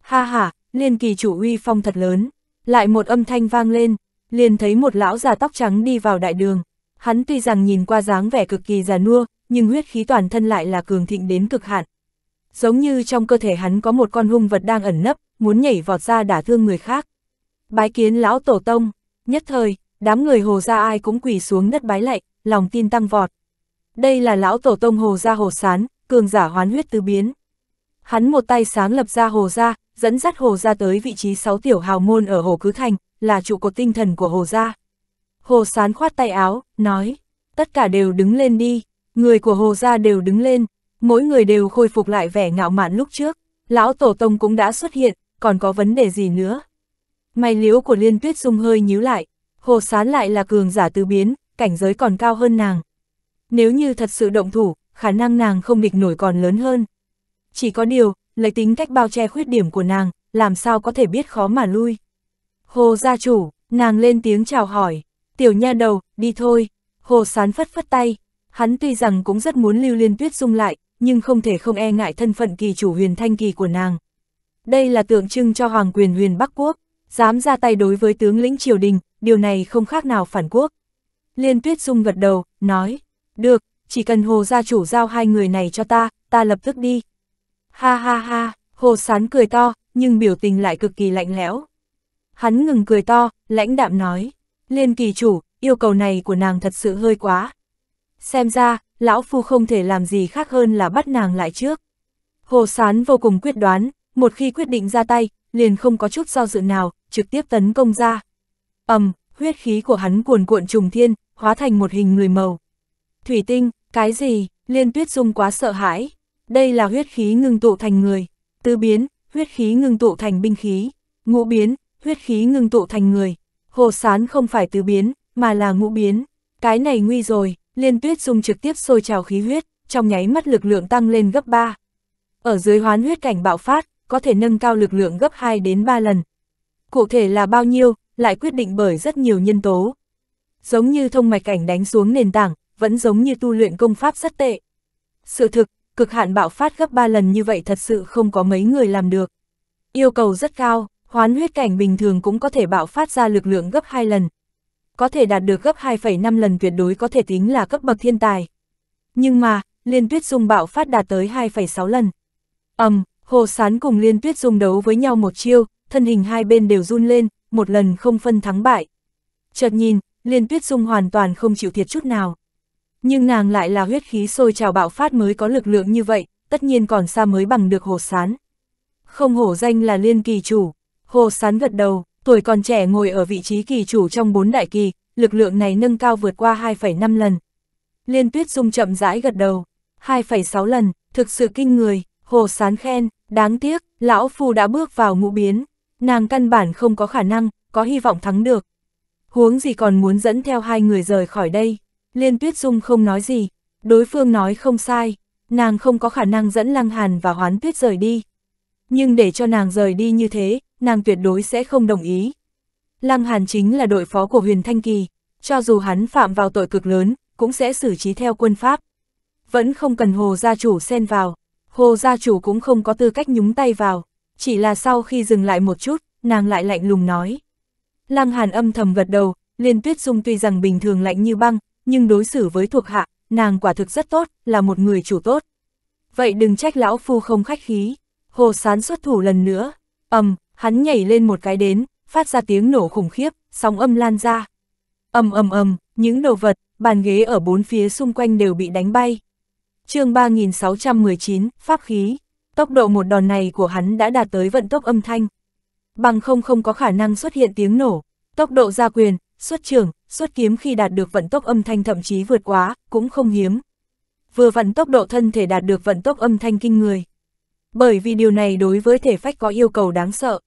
Ha ha, liên kỳ chủ uy phong thật lớn, lại một âm thanh vang lên, liền thấy một lão già tóc trắng đi vào đại đường. Hắn tuy rằng nhìn qua dáng vẻ cực kỳ già nua, nhưng huyết khí toàn thân lại là cường thịnh đến cực hạn. Giống như trong cơ thể hắn có một con hung vật đang ẩn nấp, muốn nhảy vọt ra đả thương người khác. Bái kiến lão tổ tông, nhất thời, đám người hồ gia ai cũng quỳ xuống đất bái lạy, lòng tin tăng vọt. Đây là lão tổ tông hồ gia hồ sán, cường giả hoán huyết tứ biến. Hắn một tay sáng lập ra hồ gia, dẫn dắt hồ gia tới vị trí sáu tiểu hào môn ở hồ cứ thành, là trụ cột tinh thần của hồ gia. Hồ sán khoát tay áo, nói, tất cả đều đứng lên đi, người của hồ gia đều đứng lên, mỗi người đều khôi phục lại vẻ ngạo mạn lúc trước, lão tổ tông cũng đã xuất hiện, còn có vấn đề gì nữa. Mày liếu của liên tuyết dung hơi nhíu lại, Hồ Sán lại là cường giả tứ biến, cảnh giới còn cao hơn nàng. Nếu như thật sự động thủ, khả năng nàng không địch nổi còn lớn hơn. Chỉ có điều, lấy tính cách bao che khuyết điểm của nàng, làm sao có thể biết khó mà lui. Hồ gia chủ, nàng lên tiếng chào hỏi, tiểu nha đầu, đi thôi, hồ sán phất phất tay, hắn tuy rằng cũng rất muốn lưu liên tuyết dung lại, nhưng không thể không e ngại thân phận kỳ chủ huyền thanh kỳ của nàng. Đây là tượng trưng cho hoàng quyền huyền Bắc Quốc, dám ra tay đối với tướng lĩnh triều đình, điều này không khác nào phản quốc. Liên Tuyết Dung gật đầu, nói, được, chỉ cần Hồ gia chủ giao hai người này cho ta, ta lập tức đi. Ha ha ha, Hồ Sán cười to, nhưng biểu tình lại cực kỳ lạnh lẽo. Hắn ngừng cười to, lãnh đạm nói, Liên kỳ chủ, yêu cầu này của nàng thật sự hơi quá. Xem ra, lão phu không thể làm gì khác hơn là bắt nàng lại trước. Hồ Sán vô cùng quyết đoán, một khi quyết định ra tay, liền không có chút do dự nào, trực tiếp tấn công ra. ầm, huyết khí của hắn cuồn cuộn trùng thiên, hóa thành một hình người màu. Thủy tinh, cái gì, liên tuyết dung quá sợ hãi. Đây là huyết khí ngưng tụ thành người. tư biến, huyết khí ngưng tụ thành binh khí. Ngũ biến, huyết khí ngưng tụ thành người. Hồ sán không phải tư biến, mà là ngũ biến. Cái này nguy rồi, liên tuyết dung trực tiếp sôi trào khí huyết, trong nháy mắt lực lượng tăng lên gấp 3. Ở dưới hoán huyết cảnh bạo phát, có thể nâng cao lực lượng gấp 2 đến 3 lần. Cụ thể là bao nhiêu, lại quyết định bởi rất nhiều nhân tố. Giống như thông mạch cảnh đánh xuống nền tảng, vẫn giống như tu luyện công pháp rất tệ. Sự thực, cực hạn bạo phát gấp 3 lần như vậy thật sự không có mấy người làm được. Yêu cầu rất cao, hoán huyết cảnh bình thường cũng có thể bạo phát ra lực lượng gấp 2 lần. Có thể đạt được gấp 2,5 lần tuyệt đối có thể tính là cấp bậc thiên tài. Nhưng mà, liên tuyết dung bạo phát đạt tới 2,6 lần. Ầm, um, Hồ Sán cùng Liên Tuyết dung đấu với nhau một chiêu, thân hình hai bên đều run lên, một lần không phân thắng bại. Chợt nhìn, Liên Tuyết dung hoàn toàn không chịu thiệt chút nào. Nhưng nàng lại là huyết khí sôi trào bạo phát mới có lực lượng như vậy, tất nhiên còn xa mới bằng được Hồ Sán. Không hổ danh là Liên Kỳ Chủ, Hồ Sán gật đầu, tuổi còn trẻ ngồi ở vị trí kỳ chủ trong bốn đại kỳ, lực lượng này nâng cao vượt qua 2,5 lần. Liên Tuyết Dung chậm rãi gật đầu, 2,6 lần, thực sự kinh người. Hồ Sán khen, đáng tiếc, lão phu đã bước vào ngũ biến, nàng căn bản không có khả năng, có hy vọng thắng được. Huống gì còn muốn dẫn theo hai người rời khỏi đây, Liên Tuyết Dung không nói gì, đối phương nói không sai, nàng không có khả năng dẫn Lăng Hàn và Hoán Tuyết rời đi. Nhưng để cho nàng rời đi như thế, nàng tuyệt đối sẽ không đồng ý. Lăng Hàn chính là đội phó của Huyền Thanh Kỳ, cho dù hắn phạm vào tội cực lớn, cũng sẽ xử trí theo quân pháp. Vẫn không cần hồ gia chủ xen vào. Hồ gia chủ cũng không có tư cách nhúng tay vào, chỉ là sau khi dừng lại một chút, nàng lại lạnh lùng nói. Lăng Hàn âm thầm gật đầu, Liên Tuyết Dung tuy rằng bình thường lạnh như băng, nhưng đối xử với thuộc hạ, nàng quả thực rất tốt, là một người chủ tốt. Vậy đừng trách lão phu không khách khí. Hồ Sán xuất thủ lần nữa, ầm, hắn nhảy lên một cái đến, phát ra tiếng nổ khủng khiếp, sóng âm lan ra. Ầm ầm ầm, những đồ vật, bàn ghế ở bốn phía xung quanh đều bị đánh bay chương 3619, pháp khí. Tốc độ một đòn này của hắn đã đạt tới vận tốc âm thanh. Bằng không không có khả năng xuất hiện tiếng nổ. Tốc độ gia quyền, xuất trường, xuất kiếm khi đạt được vận tốc âm thanh thậm chí vượt quá, cũng không hiếm. Vừa vận tốc độ thân thể đạt được vận tốc âm thanh kinh người. Bởi vì điều này đối với thể phách có yêu cầu đáng sợ.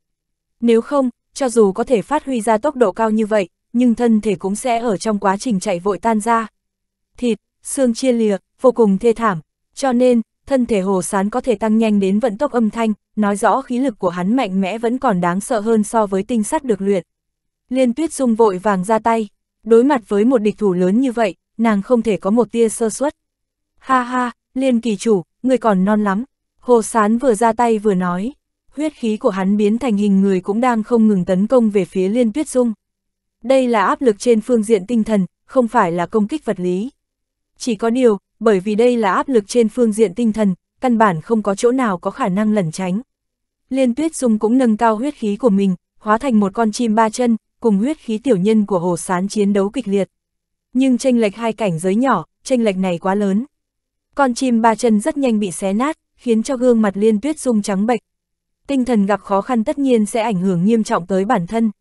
Nếu không, cho dù có thể phát huy ra tốc độ cao như vậy, nhưng thân thể cũng sẽ ở trong quá trình chạy vội tan ra. Thịt, xương chia liệt vô cùng thê thảm, cho nên, thân thể hồ sán có thể tăng nhanh đến vận tốc âm thanh, nói rõ khí lực của hắn mạnh mẽ vẫn còn đáng sợ hơn so với tinh sắt được luyện. Liên tuyết dung vội vàng ra tay, đối mặt với một địch thủ lớn như vậy, nàng không thể có một tia sơ suất. Ha ha, liên kỳ chủ, người còn non lắm, hồ sán vừa ra tay vừa nói, huyết khí của hắn biến thành hình người cũng đang không ngừng tấn công về phía liên tuyết dung. Đây là áp lực trên phương diện tinh thần, không phải là công kích vật lý. Chỉ có điều, bởi vì đây là áp lực trên phương diện tinh thần, căn bản không có chỗ nào có khả năng lẩn tránh. Liên Tuyết Dung cũng nâng cao huyết khí của mình, hóa thành một con chim ba chân, cùng huyết khí tiểu nhân của Hồ Sán chiến đấu kịch liệt. Nhưng tranh lệch hai cảnh giới nhỏ, tranh lệch này quá lớn. Con chim ba chân rất nhanh bị xé nát, khiến cho gương mặt Liên Tuyết Dung trắng bệch. Tinh thần gặp khó khăn tất nhiên sẽ ảnh hưởng nghiêm trọng tới bản thân.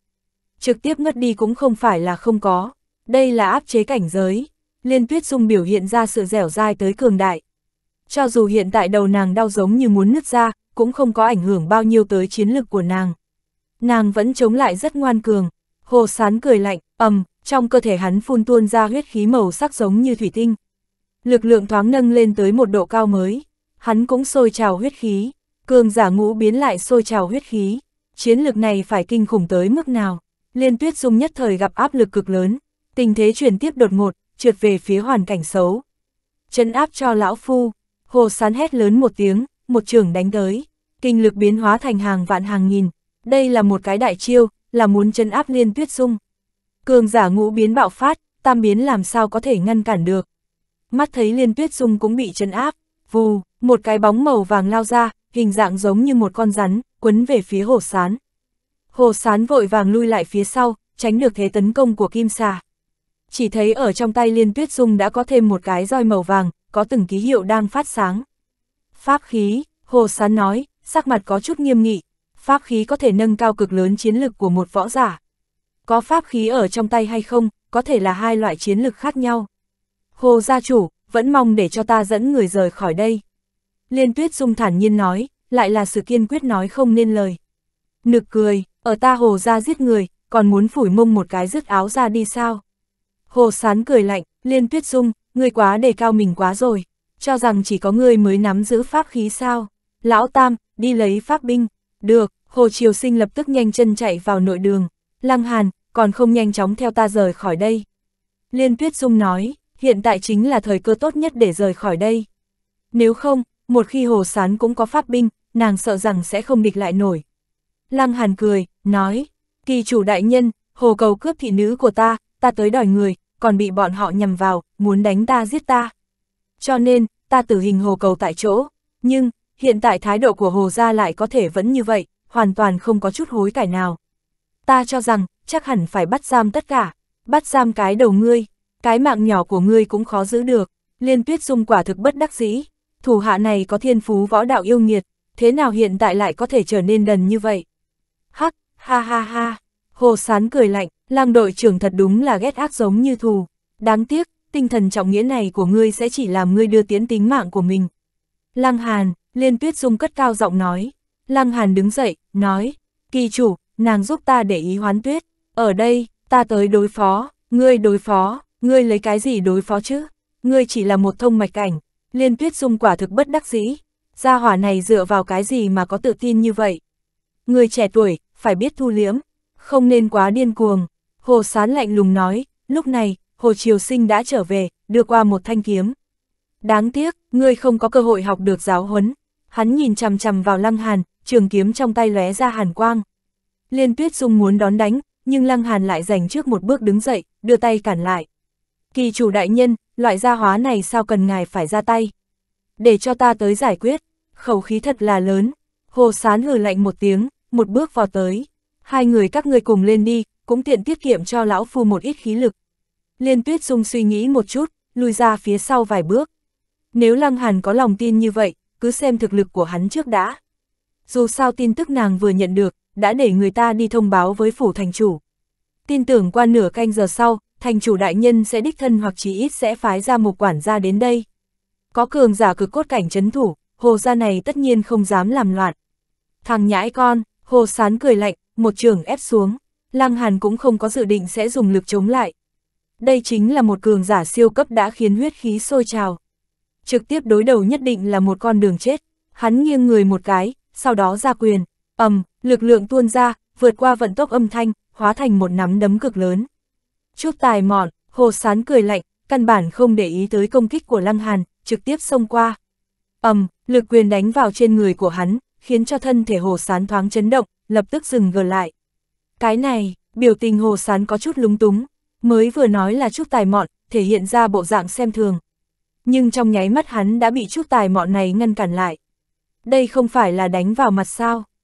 Trực tiếp ngất đi cũng không phải là không có, đây là áp chế cảnh giới. Liên Tuyết Dung biểu hiện ra sự dẻo dai tới cường đại. Cho dù hiện tại đầu nàng đau giống như muốn nứt ra, cũng không có ảnh hưởng bao nhiêu tới chiến lực của nàng. Nàng vẫn chống lại rất ngoan cường. Hồ Sán cười lạnh, ầm, trong cơ thể hắn phun tuôn ra huyết khí màu sắc giống như thủy tinh. Lực lượng thoáng nâng lên tới một độ cao mới, hắn cũng sôi trào huyết khí, cường giả ngũ biến lại sôi trào huyết khí. Chiến lực này phải kinh khủng tới mức nào? Liên Tuyết Dung nhất thời gặp áp lực cực lớn, tình thế chuyển tiếp đột ngột, trượt về phía hoàn cảnh xấu. Chân áp cho lão phu, hồ sán hét lớn một tiếng, một trường đánh tới, kinh lực biến hóa thành hàng vạn hàng nghìn, đây là một cái đại chiêu, là muốn chân áp liên tuyết dung. Cường giả ngũ biến bạo phát, tam biến làm sao có thể ngăn cản được. Mắt thấy liên tuyết dung cũng bị chân áp, vù, một cái bóng màu vàng lao ra, hình dạng giống như một con rắn, quấn về phía hồ sán. Hồ sán vội vàng lui lại phía sau, tránh được thế tấn công của kim xà chỉ thấy ở trong tay Liên Tuyết Dung đã có thêm một cái roi màu vàng, có từng ký hiệu đang phát sáng. Pháp khí, Hồ Sán nói, sắc mặt có chút nghiêm nghị, pháp khí có thể nâng cao cực lớn chiến lực của một võ giả. Có pháp khí ở trong tay hay không, có thể là hai loại chiến lực khác nhau. Hồ gia chủ, vẫn mong để cho ta dẫn người rời khỏi đây. Liên Tuyết Dung thản nhiên nói, lại là sự kiên quyết nói không nên lời. Nực cười, ở ta hồ ra giết người, còn muốn phủi mông một cái rứt áo ra đi sao? Hồ Sán cười lạnh, Liên Tuyết Dung, ngươi quá đề cao mình quá rồi, cho rằng chỉ có ngươi mới nắm giữ pháp khí sao. Lão Tam, đi lấy pháp binh. Được, Hồ Triều Sinh lập tức nhanh chân chạy vào nội đường. Lăng Hàn, còn không nhanh chóng theo ta rời khỏi đây. Liên Tuyết Dung nói, hiện tại chính là thời cơ tốt nhất để rời khỏi đây. Nếu không, một khi Hồ Sán cũng có pháp binh, nàng sợ rằng sẽ không địch lại nổi. Lăng Hàn cười, nói, kỳ chủ đại nhân, Hồ cầu cướp thị nữ của ta, ta tới đòi người, còn bị bọn họ nhầm vào, muốn đánh ta giết ta. Cho nên, ta tử hình hồ cầu tại chỗ, nhưng, hiện tại thái độ của hồ gia lại có thể vẫn như vậy, hoàn toàn không có chút hối cải nào. Ta cho rằng, chắc hẳn phải bắt giam tất cả, bắt giam cái đầu ngươi, cái mạng nhỏ của ngươi cũng khó giữ được, liên tuyết dung quả thực bất đắc dĩ, thủ hạ này có thiên phú võ đạo yêu nghiệt, thế nào hiện tại lại có thể trở nên đần như vậy? Hắc, ha ha ha, hồ sán cười lạnh, Lang đội trưởng thật đúng là ghét ác giống như thù. Đáng tiếc, tinh thần trọng nghĩa này của ngươi sẽ chỉ làm ngươi đưa tiến tính mạng của mình. Lang Hàn, Liên Tuyết Dung cất cao giọng nói. Lang Hàn đứng dậy, nói, kỳ chủ, nàng giúp ta để ý hoán tuyết. Ở đây, ta tới đối phó, ngươi đối phó, ngươi lấy cái gì đối phó chứ? Ngươi chỉ là một thông mạch cảnh. Liên Tuyết Dung quả thực bất đắc dĩ. Gia hỏa này dựa vào cái gì mà có tự tin như vậy? Người trẻ tuổi, phải biết thu liếm, không nên quá điên cuồng. Hồ Sán lạnh lùng nói, lúc này, Hồ Triều Sinh đã trở về, đưa qua một thanh kiếm. Đáng tiếc, ngươi không có cơ hội học được giáo huấn. Hắn nhìn chằm chằm vào Lăng Hàn, trường kiếm trong tay lóe ra hàn quang. Liên Tuyết Dung muốn đón đánh, nhưng Lăng Hàn lại giành trước một bước đứng dậy, đưa tay cản lại. Kỳ chủ đại nhân, loại gia hóa này sao cần ngài phải ra tay? Để cho ta tới giải quyết, khẩu khí thật là lớn. Hồ Sán hừ lạnh một tiếng, một bước vào tới. Hai người các ngươi cùng lên đi, cũng tiện tiết kiệm cho lão phu một ít khí lực. Liên tuyết dung suy nghĩ một chút, lùi ra phía sau vài bước. Nếu Lăng Hàn có lòng tin như vậy, cứ xem thực lực của hắn trước đã. Dù sao tin tức nàng vừa nhận được, đã để người ta đi thông báo với phủ thành chủ. Tin tưởng qua nửa canh giờ sau, thành chủ đại nhân sẽ đích thân hoặc chỉ ít sẽ phái ra một quản gia đến đây. Có cường giả cực cốt cảnh chấn thủ, hồ gia này tất nhiên không dám làm loạn. Thằng nhãi con, hồ sán cười lạnh, một trường ép xuống. Lăng Hàn cũng không có dự định sẽ dùng lực chống lại. Đây chính là một cường giả siêu cấp đã khiến huyết khí sôi trào. Trực tiếp đối đầu nhất định là một con đường chết, hắn nghiêng người một cái, sau đó ra quyền, ầm, lực lượng tuôn ra, vượt qua vận tốc âm thanh, hóa thành một nắm đấm cực lớn. Chút tài mọn, hồ sán cười lạnh, căn bản không để ý tới công kích của Lăng Hàn, trực tiếp xông qua. ầm, lực quyền đánh vào trên người của hắn, khiến cho thân thể hồ sán thoáng chấn động, lập tức dừng gờ lại. Cái này, biểu tình hồ sán có chút lúng túng, mới vừa nói là chút tài mọn, thể hiện ra bộ dạng xem thường. Nhưng trong nháy mắt hắn đã bị chút tài mọn này ngăn cản lại. Đây không phải là đánh vào mặt sao?